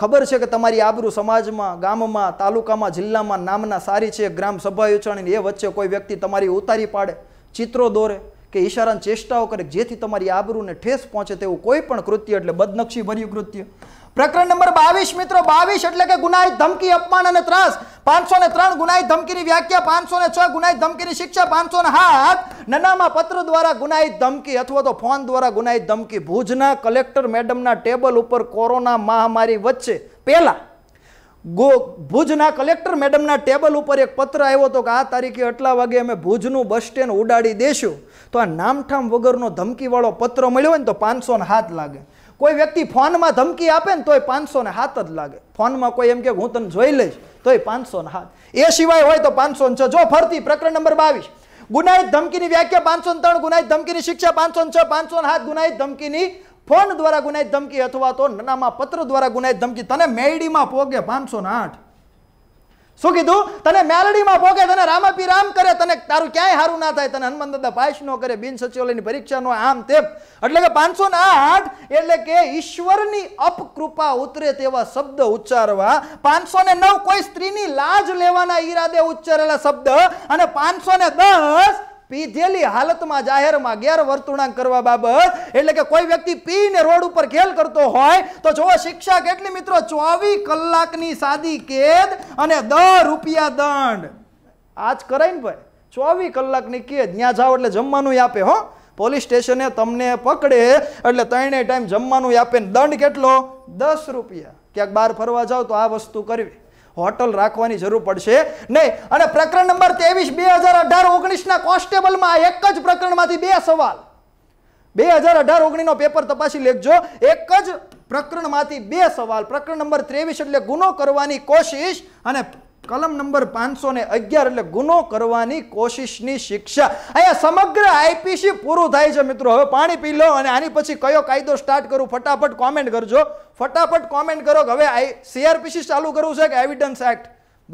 Speaker 1: ખબર છે કે તમારી આબરૂ સમાજમાં ગામમાં તાલુકામાં જિલ્લામાં નામના સારી છે ગ્રામ સભા યોજાણીને એ વચ્ચે કોઈ વ્યક્તિ તમારી ઉતારી પાડે ચિત્રો દોરે કે ઈશારાની ચેષ્ટાઓ કરે જેથી તમારી આબરૂને ઠેસ પહોંચે તેવું કોઈ પણ કૃત્ય એટલે બદનક્ષી ભર્યું કૃત્ય પ્રકરણ નંબર બાવીસ મિત્રો બાવીસ એટલે કે ગુનાહિત ધમકી અપમાન અને ત્રાસ પાંચસો ને ત્રણ ગુનાહિત ધમકીની વ્યાખ્યા પાંચસો ને છ ગુનાહિત ધમકીની શિક્ષા પાંચસો ને હાથ નાનામાં પત્ર દ્વારા ગુનાહિત ધમકી અથવા તો ફોન દ્વારા ગુનાહિત ધમકી ભુજના કલેક્ટર મેડમના ટેબલ ઉપર કોરોના મહામારી વચ્ચે પહેલાં ગો ભુજના કલેક્ટર મેડમના ટેબલ ઉપર એક પત્ર આવ્યો હતો કે આ તારીખે આટલા વાગે અમે ભુજનું બસ સ્ટેન્ડ ઉડાડી દેશું તો આ નામઠામ વગરનો ધમકીવાળો પત્ર મળ્યો હોય ને તો પાંચસો ને હાથ લાગે કોઈ વ્યક્તિ ફોનમાં ધમકી આપે ને તોય પાંચસો ને હાથ જ લાગે ફોનમાં કોઈ એમ કે હું તને જોઈ લઈશ તોય પાંચસો ને હાથ એ સિવાય હોય તો પાંચસો ને છ જો ફરતી પ્રકરણ નંબર બાવીસ ગુનાહિત ધમકીની વ્યાખ્યા પાંચસો ને ત્રણ ગુનાહિત ધમકીની શિક્ષા પાંચસો ને છ પાંચસો ને હાથ ગુનાહિત ધમકીની ફોન દ્વારા ગુનાઈ ધમકી અથવા તો નાનામાં પત્ર દ્વારા ગુનાહિત ધમકી તને મેળડીમાં પોગે પાંચસો આઠ શું કીધું તને મેલડીમાં પોગે તને રામાપી રામ કરે તને તારું ક્યાંય સારું ના થાય તને હનુમાન દાદા પાસ ન કરે બિન સચિવાલયની પરીક્ષા નો આમ તેમ એટલે કે પાંચસો ને આઠ એટલે કે ઈશ્વરની અપકૃપા ઉતરે તેવા શબ્દ ઉચ્ચારવા પાંચસો ને નવ કોઈ સ્ત્રીની લાજ લેવાના ઈરાદે ઉચ્ચારેલા શબ્દ અને પાંચસો ને દસ પીધેલી હાલતમાં જાહેરમાં ગેરવર્તુણાંક કરવા બાબત એટલે કે કોઈ વ્યક્તિ પીને રોડ ઉપર ખેલ કરતો હોય તો જો શિક્ષા કેટલી મિત્રો ચોવીસ કલાકની સાદી કેદ અને દસ રૂપિયા દંડ આજ કરાય ને ભાઈ ચોવીસ કલાકની કેદ ત્યાં જાઓ એટલે જમવાનું આપે હો પોલીસ સ્ટેશને તમને પકડે એટલે ત્રણેય ટાઈમ જમવાનું આપે ને દંડ કેટલો દસ રૂપિયા ક્યાંક બહાર ફરવા જાઓ તો આ વસ્તુ કરવી હોટલ રાખવાની જરૂર પડશે નહીં અને પ્રકરણ નંબર ત્રેવીસ બે હજાર અઢાર ઓગણીસના કોન્સ્ટેબલમાં એક જ પ્રકરણમાંથી બે સવાલ બે હજાર અઢાર ઓગણીસનો પેપર તપાસી લેખજો એક જ પ્રકરણમાંથી બે સવાલ પ્રકરણ નંબર ત્રેવીસ એટલે ગુનો કરવાની કોશિશ અને કલમ નંબર પાંચસો ને અગિયાર એટલે ગુનો કરવાની કોશિશની શિક્ષા અહીંયા સમગ્ર આઈપીસી પૂરું થાય છે મિત્રો હવે પાણી પી લો અને આની પછી કયો કાયદો સ્ટાર્ટ કરું ફટાફટ કોમેન્ટ કરજો ફટાફટ કોમેન્ટ કરો કે હવે સીઆરપીસી ચાલુ કરવું છે કે એવિડન્સ એક્ટ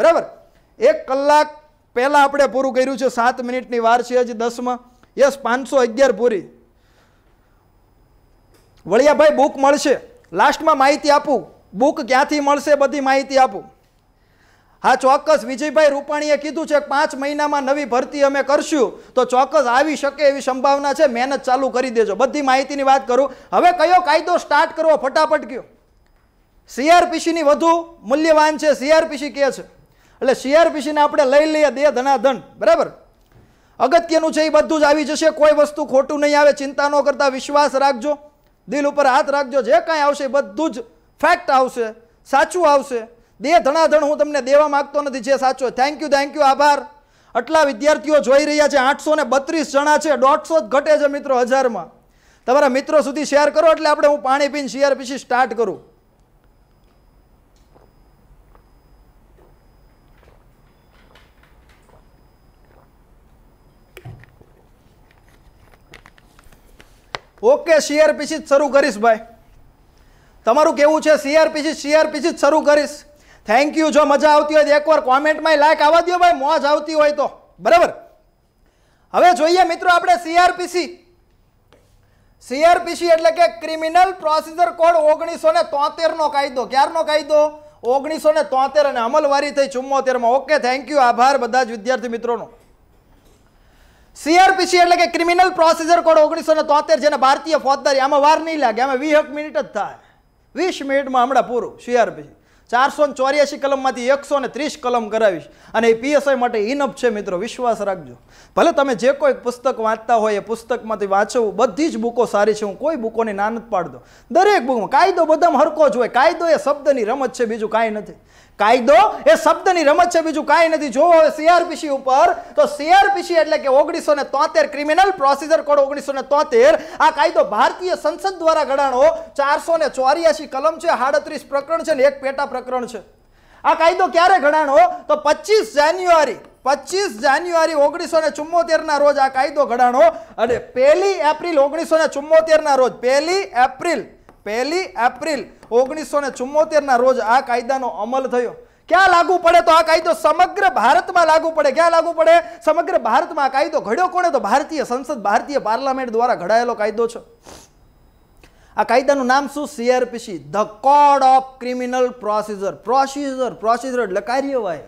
Speaker 1: બરાબર એક કલાક પહેલાં આપણે પૂરું કર્યું છે સાત મિનિટની વાર છે હજી દસમાં યસ પાંચસો અગિયાર પૂરી વળિયાભાઈ બુક મળશે લાસ્ટમાં માહિતી આપું બુક ક્યાંથી મળશે બધી માહિતી આપું હા ચોક્કસ વિજયભાઈ રૂપાણીએ કીધું છે પાંચ મહિનામાં નવી ભરતી અમે કરશું તો ચોક્કસ આવી શકે એવી સંભાવના છે મહેનત ચાલુ કરી દેજો બધી માહિતીની વાત કરું હવે કયો કાયદો સ્ટાર્ટ કરવો ફટાફટ કયો સીઆરપીસીની વધુ મૂલ્યવાન છે સીઆરપીસી કહે છે એટલે સીઆરપીસીને આપણે લઈ લઈએ દે ધનાધન બરાબર અગત્યનું છે એ બધું જ આવી જશે કોઈ વસ્તુ ખોટું નહીં આવે ચિંતા ન કરતા વિશ્વાસ રાખજો દિલ ઉપર હાથ રાખજો જે કાંઈ આવશે બધું જ ફેક્ટ આવશે સાચું આવશે બે ધણાધણ હું તમને દેવા માગતો નથી જે સાચો થેન્ક યુ થેન્ક યુ આભાર આટલા વિદ્યાર્થીઓ જોઈ રહ્યા છે આઠસો ને બત્રીસ જણા છે દોઢસો જ ઘટે છે મિત્રો હજારમાં તમારા મિત્રો સુધી શેર કરો એટલે આપણે હું પાણી પીને શેર પછી સ્ટાર્ટ કરું ઓકે સીઆરપીસી જ શરૂ કરીશ ભાઈ તમારું કેવું છે સીઆરપીસી સીઆરપીસી જ શરૂ કરીશ થેન્ક યુ જો મજા આવતી હોય તો એકવાર કોમેન્ટમાં લાઈક આવવા દો ભાઈ મોજ આવતી હોય તો બરાબર હવે જોઈએ મિત્રો આપણે સીઆરપીસી સીઆરપીસી એટલે કે ક્રિમિનલ પ્રોસિજર કોડ ઓગણીસો ને તોતેરનો કાયદો ક્યારનો કાયદો ઓગણીસો ને તોતેર અને અમલવારી થઈ ચુમ્મોતેરમાં ઓકે થેન્ક યુ આભાર બધા જ વિદ્યાર્થી મિત્રોનો સીઆરપીસી એટલે કે ક્રિમિનલ પ્રોસિજર કોડ ઓગણીસો ને તોતેર જેને ભારતીય ફોજદારી આમાં વાર નહીં લાગે આમાં વીસ મિનિટ જ થાય વીસ મિનિટમાં હમણાં પૂરું સીઆરપીસી ચારસો ને ચોર્યાસી કલમમાંથી એકસો ને ત્રીસ કલમ કરાવીશ અને એ પીએસઆઈ માટે ઇનફ છે મિત્રો વિશ્વાસ રાખજો ભલે તમે જે કોઈ પુસ્તક વાંચતા હોય એ પુસ્તકમાંથી વાંચવું બધી જ બુકો સારી છે હું કોઈ બુકોની નાનત પાડ દો દરેક બુકમાં કાયદો બધામાં હરકો જ હોય કાયદો એ શબ્દની રમત છે બીજું કાંઈ નથી કાયદો એ શબ્દની રમત છે બીજું કાંઈ નથી જોવો હવે સીઆરપીસી ઉપર તો સીઆરપીસી એટલે કે ઓગણીસો ને તોતેર ક્રિમિનલ પ્રોસિજર કોડ ઓગણીસો ને તોતેર આ કાયદો ભારતીય સંસદ દ્વારા ઘડાણો ચારસો ને ચોર્યાસી કલમ છે સાડત્રીસ પ્રકરણ છે ને એક પેટા પ્રકરણ છે આ કાયદો ક્યારે ઘડાણો તો પચીસ જાન્યુઆરી પચીસ જાન્યુઆરી ઓગણીસો ને ચુમ્મોતેરના રોજ આ કાયદો ઘડાણો અને પહેલી એપ્રિલ ઓગણીસો ને ચુમ્મોતેરના રોજ પહેલી એપ્રિલ પહેલી એપ્રિલ ઓગણીસો ને ચુમ્મોતેરના રોજ આ કાયદાનો અમલ થયો ક્યાં લાગુ પડે તો આ કાયદો સમગ્ર ભારતમાં લાગુ પડે ક્યાં લાગુ પડે સમગ્ર ભારતમાં આ કાયદો ઘડ્યો કોણે તો ભારતીય સંસદ ભારતીય પાર્લામેન્ટ દ્વારા ઘડાયેલો કાયદો છે આ કાયદાનું નામ શું CrPC the code of criminal procedure procedure procedure એટલે કાર્યવાહી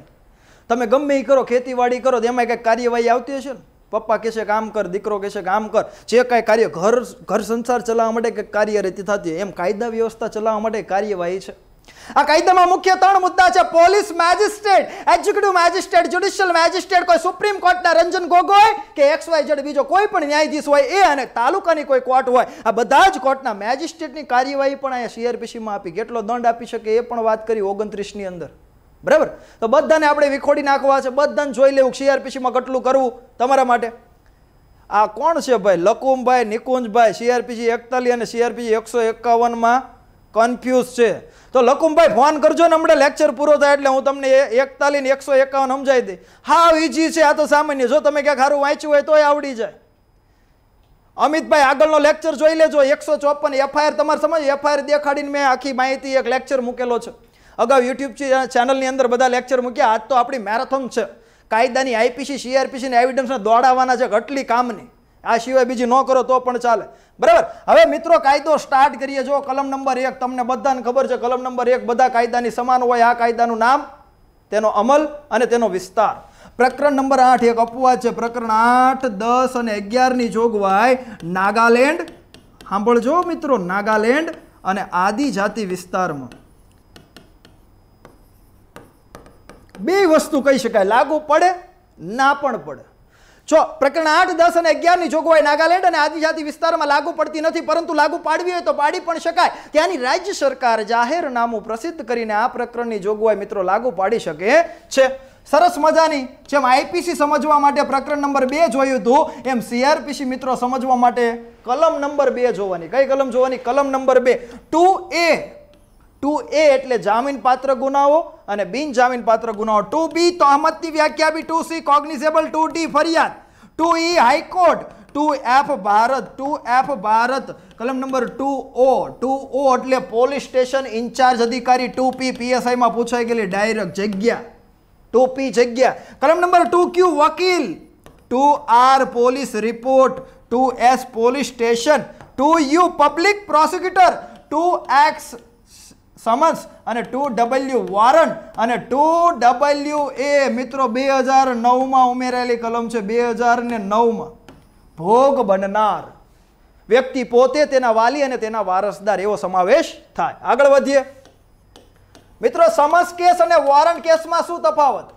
Speaker 1: તમે ગમે એ કરો ખેતીવાડી કરો તેમાં કંઈક કાર્યવાહી આવતી હશે ને પપ્પા કહેશે કે આમ કર દીકરો કહેશે કામ કર જે કાંઈ કાર્ય ઘર ઘર સંસાર ચલાવવા માટે કંઈક રીતે થતી એમ કાયદા વ્યવસ્થા ચલાવવા માટે કાર્યવાહી છે આ કાયદામાં મુખ્ય ત્રણ મુદ્દા છે police magistrate executive magistrate judicial magistrate કોઈ સુપ્રીમ કોર્ટના રંજન ગોગોઈ કે એક્સ વાય ઝેડ બીજો કોઈ પણ ન્યાયાધીશ હોય એ અને તાલુકાની કોઈ કોર્ટ હોય આ બધા જ કોર્ટના મેજિસ્ટ્રેટની કાર્યવાહી પણ અહીંયા સીઆરપીસીમાં આપી કેટલો દંડ આપી શકે એ પણ વાત કરી ઓગણત્રીસની અંદર બરાબર તો બધાને આપણે વિખોડી નાખવા છે બધાને જોઈ લેવું સીઆરપીસીમાં કેટલું કરવું તમારા માટે આ કોણ છે ભાઈ લકુમભાઈ નિકુંજભાઈ સીઆરપીસી એકતાલી અને સીઆરપીસી એકસો એકાવનમાં કન્ફ્યુઝ છે તો લકુમભાઈ ફોન કરજો ને હમણાં લેક્ચર પૂરો થાય એટલે હું તમને એકતાલીસ ને એકસો એકાવન સમજાવી દઈ હા ઈજી છે આ તો સામાન્ય જો તમે ક્યાંક સારું વાંચ્યું હોય તોય આવડી જાય અમિતભાઈ આગળનો લેક્ચર જોઈ લેજો એકસો ચોપન એફઆઈઆર તમારે સમજ એફઆઈઆર દેખાડીને મેં આખી માહિતી એક લેક્ચર મૂકેલો છે અગાઉ યુટ્યુબ ચેનલની અંદર બધા લેક્ચર મૂક્યા આજ તો આપણી મેરેથોન છે કાયદાની આઈપીસી સીઆરપીસીની એવિડન્સને દોડાવવાના છે ઘટલી કામની આ સિવાય બીજી ન કરો તો પણ ચાલે બરાબર હવે મિત્રો કાયદો સ્ટાર્ટ કરીએ જો કલમ નંબર એક તમને બધાને ખબર છે કલમ નંબર એક બધા કાયદાની સમાન હોય આ કાયદાનું નામ તેનો અમલ અને તેનો વિસ્તાર પ્રકરણ નંબર આઠ એક અપવાદ છે પ્રકરણ આઠ દસ અને અગિયારની જોગવાઈ નાગાલેન્ડ સાંભળજો મિત્રો નાગાલેન્ડ અને આદિજાતિ વિસ્તારમાં બે વસ્તુ કહી શકાય લાગુ પડે ના પણ પડે જો પ્રકરણ આઠ દસ અને અગિયારની જોગવાઈ નાગાલેન્ડ અને આદિજાતિ વિસ્તારમાં લાગુ પડતી નથી પરંતુ લાગુ પાડવી હોય તો પાડી પણ શકાય ત્યાંની રાજ્ય સરકાર જાહેરનામું પ્રસિદ્ધ કરીને આ પ્રકરણની જોગવાઈ મિત્રો લાગુ પાડી શકે છે સરસ મજાની જેમ આઈપીસી સમજવા માટે પ્રકરણ નંબર બે જોયું હતું એમ સીઆરપીસી મિત્રો સમજવા માટે કલમ નંબર બે જોવાની કઈ કલમ જોવાની કલમ નંબર બે ટુ એ ટુ એ એટલે જામીનપાત્ર ગુનાઓ અને બિનજામીનપાત્ર જામીનપાત્ર ગુનાઓ ટુ બી તોહમતની વ્યાખ્યા B two C cognizable two D ફરિયાદ two E high court two F Bharat two F Bharat કલમ number two O two O એટલે પોલીસ સ્ટેશન ઇન્ચાર્જ અધિકારી ટુ પી પીએસઆઈમાં પૂછાઈ ગયેલી ડાયરેક્ટ જગ્યા ટુ પી જગ્યા કલમ નંબર ટુ ક્યુ વકીલ two R police report two S police station two U public prosecutor two X summons અને ટુ ડબલ્યુ વોરન અને ટુ ડબલ્યુ એ મિત્રો બે હજાર નવમાં ઉમેરાયેલી કલમ છે બે હજાર ને નવમાં ભોગ બનનાર વ્યક્તિ પોતે તેના વાલી અને તેના વારસદાર એવો સમાવેશ થાય આગળ વધીએ મિત્રો સમન્સ કેસ અને વોરંટ કેસમાં શું તફાવત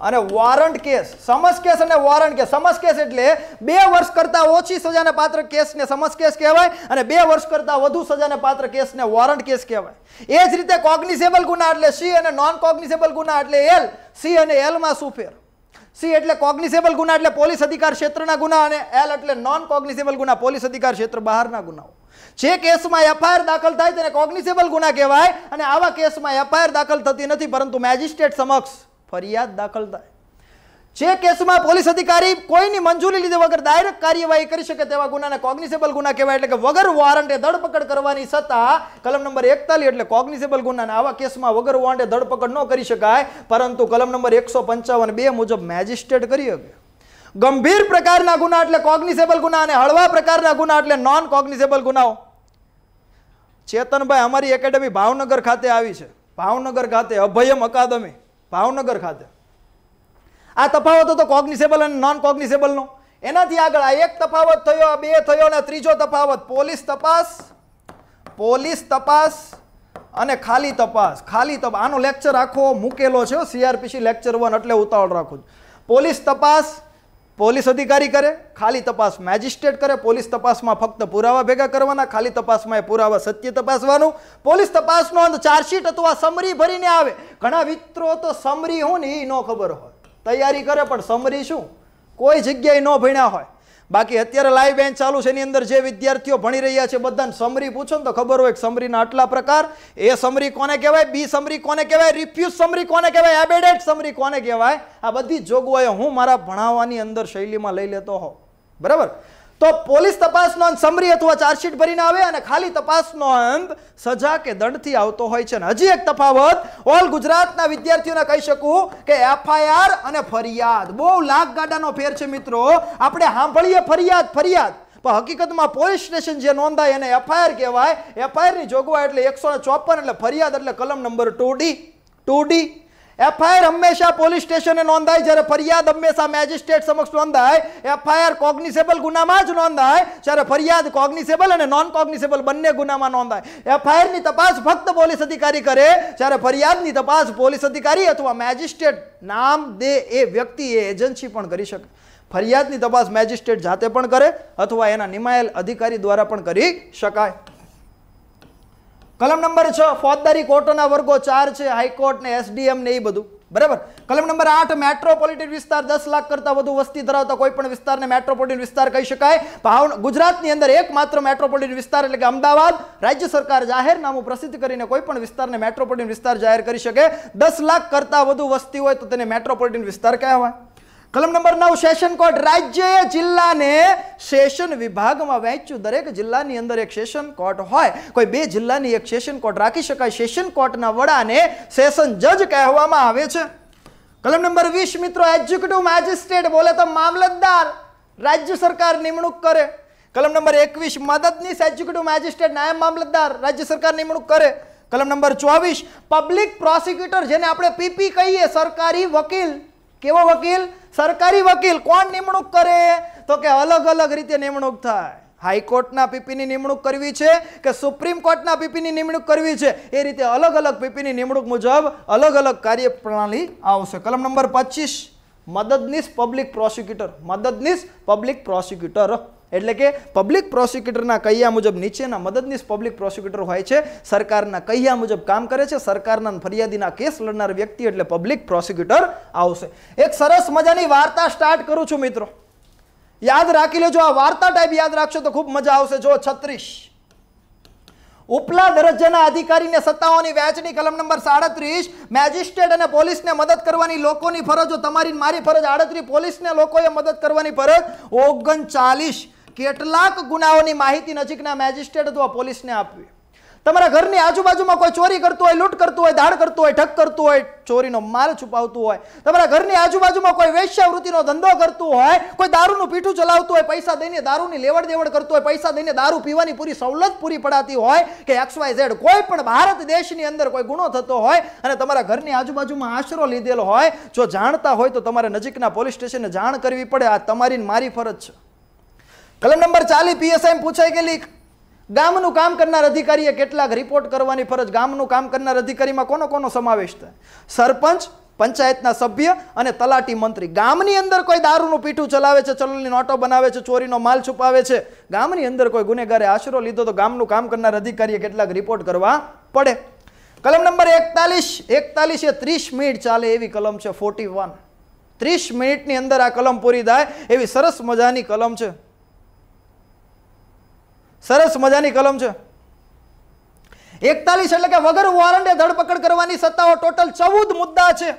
Speaker 1: અને વોરંટ કેસ સમસ કેસ અને વોરંટ કેસ સમસ કેસ એટલે બે વર્ષ કરતાં ઓછી સજાને પાત્ર કેસને સમસ કેસ કહેવાય અને બે વર્ષ કરતાં વધુ સજાને પાત્ર કેસને વોરંટ કેસ કહેવાય એ જ રીતે કોગ્નિસેબલ ગુના એટલે સી અને નોન કોગ્નિસેબલ ગુના એટલે એલ સી અને એલમાં શું ફેર સી એટલે કોગ્નિઝેબલ ગુના એટલે પોલીસ અધિકાર ક્ષેત્રના ગુના અને એલ એટલે નોન કોગ્નિસેબલ ગુના પોલીસ અધિકાર ક્ષેત્ર બહારના ગુનાઓ જે કેસમાં એફઆઈઆર દાખલ થાય તેને કોગ્નિસેબલ ગુના કહેવાય અને આવા કેસમાં એફઆઈઆર દાખલ થતી નથી પરંતુ મેજિસ્ટ્રેટ સમક્ષ ફરિયાદ દાખલ થાય જે કેસમાં પોલીસ અધિકારી કોઈની મંજૂરી લીધે વગર ડાયરેક્ટ કાર્યવાહી કરી શકે તેવા ગુનાને કોગ્નિસેબલ ગુના કહેવાય એટલે કે વગર વોરંટે ધરપકડ કરવાની સત્તા કલમ નંબર એકતાલીસ એટલે કોગ્નિસેબલ ગુનાને આવા કેસમાં વગર વોરંટે ધરપકડ ન કરી શકાય પરંતુ કલમ નંબર એકસો પંચાવન બે મુજબ મેજિસ્ટ્રેટ કરી શકે ગંભીર પ્રકારના ગુના એટલે કોગ્નિસેબલ ગુના અને હળવા પ્રકારના ગુના એટલે નોન કોગ્નિસેબલ ગુનાઓ ચેતનભાઈ અમારી એકેડમી ભાવનગર ખાતે આવી છે ભાવનગર ખાતે અભયમ અકાદમી ભાવનગર ખાતે આ તફાવત હતો કોગ્નિસેબલ અને નોન કોગ્નિસેબલનો એનાથી આગળ આ એક તફાવત થયો આ બે થયો અને ત્રીજો તફાવત પોલીસ તપાસ પોલીસ તપાસ અને ખાલી તપાસ ખાલી તપાસ આનો લેક્ચર આખો મૂકેલો છે સીઆરપીસી લેક્ચર વન એટલે ઉતાવળ રાખું છું પોલીસ તપાસ પોલીસ અધિકારી કરે ખાલી તપાસ મેજિસ્ટ્રેટ કરે પોલીસ તપાસમાં ફક્ત પુરાવા ભેગા કરવાના ખાલી તપાસમાં એ પુરાવા સત્ય તપાસવાનું પોલીસ તપાસનો નોંધ ચાર્જશીટ અથવા સમરી ભરીને આવે ઘણા મિત્રો તો સમરી હું ને એ ન ખબર હોય તૈયારી કરે પણ સમરી શું કોઈ જગ્યાએ ન ભણ્યા હોય બાકી અત્યારે લાઈવ બેન્ચ ચાલુ છે એની અંદર જે વિદ્યાર્થીઓ ભણી રહ્યા છે બધાને સમરી પૂછો ને તો ખબર હોય સમરીના આટલા પ્રકાર એ સમરી કોને કહેવાય બી સમરી કોને કહેવાય રિફ્યુઝ સમરી કોને કહેવાય એબેડેડ સમરી કોને કહેવાય આ બધી જોગવાઈઓ હું મારા ભણાવવાની અંદર શૈલીમાં લઈ લેતો હોઉં બરાબર તો પોલીસ તપાસનો અંત સમરી અથવા ચાર્જશીટ ભરીને આવે અને ખાલી તપાસનો અંત સજા કે દંડથી આવતો હોય છે અને હજી એક તફાવત ઓલ ગુજરાતના વિદ્યાર્થીઓને કહી શકું કે એફઆઈઆર અને ફરિયાદ બહુ લાખ ગાડાનો ફેર છે મિત્રો આપણે સાંભળીએ ફરિયાદ ફરિયાદ પણ હકીકતમાં પોલીસ સ્ટેશન જે નોંધાય એને એફઆઈઆર કહેવાય એફઆઈઆરની જોગવાઈ એટલે એકસો ચોપન એટલે ફરિયાદ એટલે કલમ number two D two D FIR હંમેશા પોલીસ સ્ટેશને નોંધાય જ્યારે ફરિયાદ હંમેશા મેજિસ્ટ્રેટ સમક્ષ નોંધાય એફઆઈઆર કોગ્નિસેબલ ગુનામાં જ નોંધાય જ્યારે ફરિયાદ કોગ્નિસેબલ અને નોન કોગ્નિસેબલ બંને ગુનામાં નોંધાય એફઆઈઆરની તપાસ ફક્ત પોલીસ અધિકારી કરે જ્યારે ફરિયાદની તપાસ પોલીસ અધિકારી અથવા મેજિસ્ટ્રેટ નામ દે એ વ્યક્તિ એ એજન્સી પણ કરી શકે ફરિયાદની તપાસ મેજિસ્ટ્રેટ જાતે પણ કરે અથવા એના નિમાયેલ અધિકારી દ્વારા પણ કરી શકાય કલમ નંબર છ ફોજદારી કોર્ટોના વર્ગો ચાર છે હાઈકોર્ટ ને એસડીએમ ને એ બધું બરાબર કલમ નંબર આઠ મેટ્રોપોલિટન વિસ્તાર દસ લાખ કરતા વધુ વસ્તી ધરાવતા કોઈ પણ વિસ્તારને મેટ્રોપોલિટન વિસ્તાર કહી શકાય ભાવ ગુજરાતની અંદર એકમાત્ર મેટ્રોપોલિટન વિસ્તાર એટલે કે અમદાવાદ રાજ્ય સરકાર જાહેરનામું પ્રસિદ્ધ કરીને કોઈ પણ વિસ્તારને મેટ્રોપોલિટન વિસ્તાર જાહેર કરી શકે દસ લાખ કરતા વધુ વસ્તી હોય તો તેને મેટ્રોપોલિટન વિસ્તાર કહેવાય કલમ નંબર નવ સેશન કોર્ટ રાજ્ય જિલ્લાને સેશન વિભાગમાં વહેંચ્યું દરેક જિલ્લાની અંદર એક સેશન કોર્ટ હોય કોઈ બે જિલ્લાની એક સેશન કોર્ટ રાખી શકાય સેશન કોર્ટના વડાને સેશન જજ કહેવામાં આવે છે કલમ નંબર વીસ મિત્રો એક્ઝિક્યુટિવ મેજિસ્ટ્રેટ બોલે તો મામલતદાર રાજ્ય સરકાર નિમણૂક કરે કલમ નંબર એકવીસ મદદનીશ એક્ઝિક્યુટિવ મેજિસ્ટ્રેટ નાયબ મામલતદાર રાજ્ય સરકાર નિમણૂક કરે કલમ નંબર ચોવીસ પબ્લિક પ્રોસિક્યુટર જેને આપણે પીપી કહીએ સરકારી વકીલ કેવો વકીલ સરકારી વકીલ કોણ નિમણૂક કરે તો કે અલગ અલગ રીતે નિમણૂક થાય હાઈકોર્ટના પીપીની નિમણૂક કરવી છે કે સુપ્રીમ કોર્ટના પીપીની નિમણૂક કરવી છે એ રીતે અલગ અલગ પીપીની નિમણૂક મુજબ અલગ અલગ કાર્યપ્રણાલી આવશે કલમ નંબર પચીસ મદદનીશ પબ્લિક પ્રોસિક્યુટર મદદનીશ પબ્લિક પ્રોસિક્યુટર એટલે કે પબ્લિક પ્રોસિક્યુટરના કહ્યા મુજબ નીચેના મદદનીશ પબ્લિક પ્રોસિક્યુટર હોય છે સરકારના કહ્યા મુજબ કામ કરે છે સરકારના ફરિયાદીના કેસ લડનાર વ્યક્તિ એટલે પબ્લિક પ્રોસિક્યુટર આવશે એક સરસ મજાની વાર્તા સ્ટાર્ટ કરું છું મિત્રો યાદ રાખી લેજો આ વાર્તા ટાઈપ યાદ રાખશો તો ખૂબ મજા આવશે જો છત્રીસ ઉપલા દરજ્જાના અધિકારીને સત્તાઓની વહેંચણી કલમ નંબર સાડત્રીસ મેજિસ્ટ્રેટ અને પોલીસને મદદ કરવાની લોકોની ફરજો તમારી મારી ફરજ આડત્રીસ પોલીસને લોકોએ મદદ કરવાની ફરજ ઓગણચાલીસ કેટલાક ગુનાઓની માહિતી નજીકના મેજિસ્ટ્રેટ અથવા પોલીસને આપવી તમારા ઘરની આજુબાજુમાં કોઈ ચોરી કરતું હોય લૂંટ કરતું હોય ધાડ કરતું હોય ઠક કરતું હોય ચોરીનો માલ છુપાવતું હોય તમારા ઘરની આજુબાજુમાં કોઈ વેશ્યાવૃત્તિનો ધંધો કરતું હોય કોઈ દારૂનું પીઠું ચલાવતું હોય પૈસા દઈને દારૂની લેવડ દેવડ કરતું હોય પૈસા દઈને દારૂ પીવાની પૂરી સવલત પૂરી પડાતી હોય કે એક્સ વાય ઝેડ કોઈ પણ ભારત દેશની અંદર કોઈ ગુનો થતો હોય અને તમારા ઘરની આજુબાજુમાં આશરો લીધેલો હોય જો જાણતા હોય તો તમારે નજીકના પોલીસ સ્ટેશનને જાણ કરવી પડે આ તમારી મારી ફરજ છે કલમ નંબર ચાલી પીએસઆઈ પૂછાય કે લીક ગામનું કામ કરનાર અધિકારીએ કેટલાક રિપોર્ટ કરવાની ફરજ ગામનું કામ કરનાર અધિકારીમાં કોનો કોનો સમાવેશ થાય સરપંચ પંચાયતના સભ્ય અને તલાટી મંત્રી ગામની અંદર કોઈ દારૂનું પીઠું ચલાવે છે ચલણની નોટો બનાવે છે ચોરીનો માલ છુપાવે છે ગામની અંદર કોઈ ગુનેગારે આશરો લીધો તો ગામનું કામ કરનાર અધિકારીએ કેટલાક રિપોર્ટ કરવા પડે કલમ નંબર એકતાલીસ એકતાલીસ એ ત્રીસ મિનિટ ચાલે એવી કલમ છે ફોર્ટી વન ત્રીસ મિનિટની અંદર આ કલમ પૂરી થાય એવી સરસ મજાની કલમ છે સરસ મજાની કલમ છે એકતાલીસ એટલે કે વગર વોરંટે ધરપકડ કરવાની સત્તાઓ ટોટલ ચૌદ મુદ્દા છે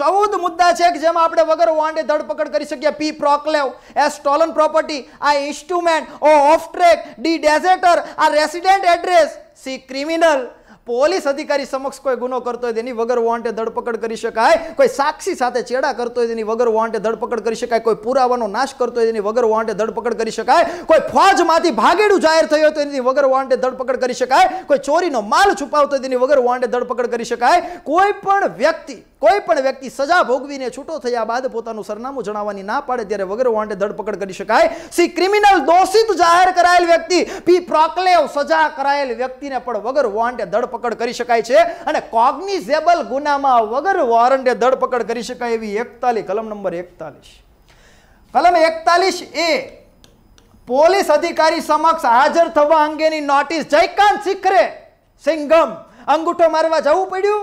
Speaker 1: ચૌદ મુદ્દા છે કે જેમાં આપણે વગર વોરંટે ધરપકડ કરી શકીએ P proclaimed S stolen property આ instrument O obstruct D deserter આ resident address C criminal police અધિકારી સમક્ષ કોઈ ગુનો કરતો હોય તેની વગર વોન્ટે ધરપકડ કરી શકાય કોઈ સાક્ષી સાથે ચેડા કરતો હોય તેની વગર વોન્ટે ધરપકડ કરી શકાય કોઈ પુરાવાનો નાશ કરતો હોય તેની વગર વોન્ટે ધરપકડ કરી શકાય કોઈ ફોજમાંથી ભાગેડું જાહેર થયો હોય તેની વગર વોન્ટે ધરપકડ કરી શકાય કોઈ ચોરીનો માલ છુપાવતો હોય તેની વગર વોન્ટે ધરપકડ કરી શકાય કોઈ પણ વ્યક્તિ કોઈ પણ વ્યક્તિ સજા ભોગવીને છૂટો થયા બાદ પોતાનું સરનામું જણાવવાની ના પાડે ત્યારે વગર વોન્ટે ધરપકડ કરી શકાય સી ક્રિમિનલ દોષિત જાહેર કરાયેલ વ્યક્તિ પી પ્રોક્લેવ સજા કરાયેલ વ્યક્તિને પણ વગર વોન્ટે ધરપકડ ધરપકડ કરી શકાય છે અને કોગ્નિઝેબલ ગુનામાં વગર વોરંટે ધરપકડ કરી શકાય એવી એકતાલીસ કલમ નંબર એકતાલીસ કલમ એકતાલીસ એ પોલીસ અધિકારી સમક્ષ હાજર થવા અંગેની નોટિસ જયકાંત શીખરે સિંગમ અંગૂઠો મારવા જવું પડ્યું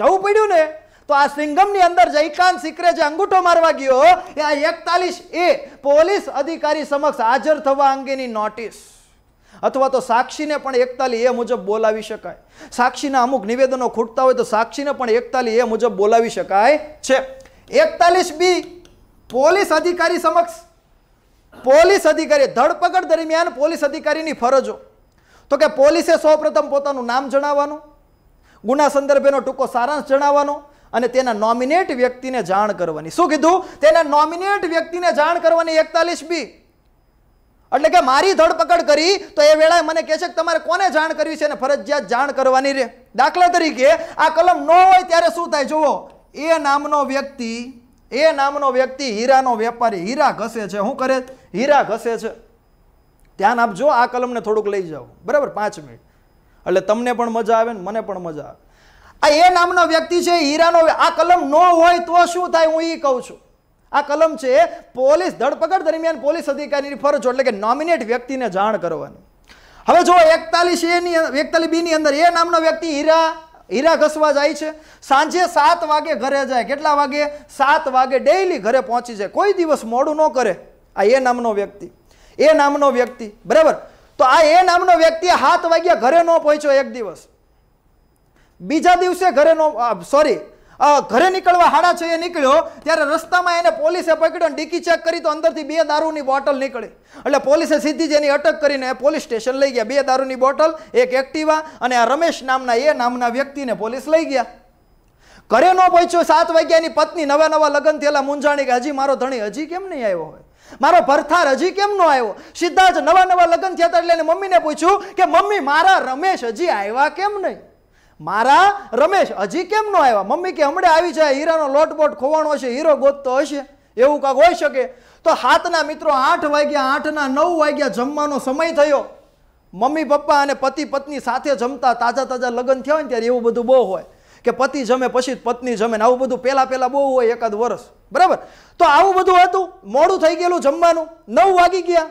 Speaker 1: જવું પડ્યું ને તો આ સિંગમની અંદર જયકાંત સિકરે જે અંગૂઠો મારવા ગયો એ આ એકતાલીસ એ પોલીસ અધિકારી સમક્ષ હાજર થવા અંગેની નોટિસ અથવા તો સાક્ષીને પણ એકતાલી એ મુજબ બોલાવી શકાય સાક્ષીના અમુક નિવેદનો ખૂટતા હોય તો સાક્ષીને પણ એકતાલી એ મુજબ બોલાવી શકાય છે એકતાલીસ બી પોલીસ અધિકારી સમક્ષ પોલીસ અધિકારી ધરપકડ દરમિયાન પોલીસ અધિકારીની ફરજો તો કે પોલીસે સૌપ્રથમ પોતાનું નામ જણાવવાનું ગુના સંદર્ભેનો ટૂંકો સારાંશ જણાવવાનો અને તેના નોમિનેટ વ્યક્તિને જાણ કરવાની શું કીધું તેના નોમિનેટ વ્યક્તિને જાણ કરવાની એકતાલીસ બી એટલે કે મારી ધરપકડ કરી તો એ વેળાએ મને કહે છે કે તમારે કોને જાણ કરવી છે અને ફરજિયાત જાણ કરવાની રે દાખલા તરીકે આ કલમ ન હોય ત્યારે શું થાય જુઓ એ નામનો વ્યક્તિ એ નામનો વ્યક્તિ હીરાનો વેપારી હીરા ઘસે છે શું કરે હીરા ઘસે છે ધ્યાન આપજો આ કલમને થોડુંક લઈ જાઓ બરાબર પાંચ મિનિટ એટલે તમને પણ મજા આવે ને મને પણ મજા આવે આ એ નામનો વ્યક્તિ છે હીરાનો આ કલમ ન હોય તો શું થાય હું એ કહું છું આ કલમ છે પોલીસ ધરપકડ દરમિયાન પોલીસ અધિકારીની ફરજ એટલે કે નોમિનેટ વ્યક્તિને જાણ કરવાની હવે જો એકતાલીસ એની એકતાલીસ બીની અંદર એ નામનો વ્યક્તિ હીરા હીરા ઘસવા જાય છે સાંજે સાત વાગે ઘરે જાય કેટલા વાગે સાત વાગે ડેઇલી ઘરે પહોંચી જાય કોઈ દિવસ મોડું ન કરે આ એ નામનો વ્યક્તિ એ નામનો વ્યક્તિ બરાબર તો આ એ નામનો વ્યક્તિ સાત વાગ્યા ઘરે ન પહોંચ્યો એક દિવસ બીજા દિવસે ઘરે નો સોરી ઘરે નીકળવા હાડા છે એ નીકળ્યો ત્યારે રસ્તામાં એને પોલીસે પકડ્યો ડીકી ચેક કરી તો અંદરથી બે દારૂની બોટલ નીકળી એટલે પોલીસે સીધી જ એની અટક કરીને પોલીસ સ્ટેશન લઈ ગયા બે દારૂની બોટલ એક એક્ટિવા અને આ રમેશ નામના એ નામના વ્યક્તિને પોલીસ લઈ ગયા ઘરે ન પહોંચ્યો સાત વાગ્યાની પત્ની નવા નવા લગ્ન થયેલા મૂંઝાણી કે હજી મારો ધણી હજી કેમ નહીં આવ્યો હોય મારો ભરથાર હજી કેમ નો આવ્યો સીધા જ નવા નવા લગ્ન થયા હતા એટલે મમ્મીને પૂછ્યું કે મમ્મી મારા રમેશ હજી આવ્યા કેમ નહીં મારા રમેશ હજી કેમ ન આવ્યા મમ્મી કે હમણાં આવી જાય હીરાનો લોટબોટ ખોવાણો હશે હીરો ગોતતો હશે એવું કાંક હોઈ શકે તો હાથના મિત્રો આઠ વાગ્યા આઠના નવ વાગ્યા જમવાનો સમય થયો મમ્મી પપ્પા અને પતિ પત્ની સાથે જમતા તાજા તાજા લગ્ન થયા હોય ને ત્યારે એવું બધું બહુ હોય કે પતિ જમે પછી પત્ની જમે ને આવું બધું પહેલાં પહેલાં બહુ હોય એકાદ વર્ષ બરાબર તો આવું બધું હતું મોડું થઈ ગયેલું જમવાનું નવ વાગી ગયા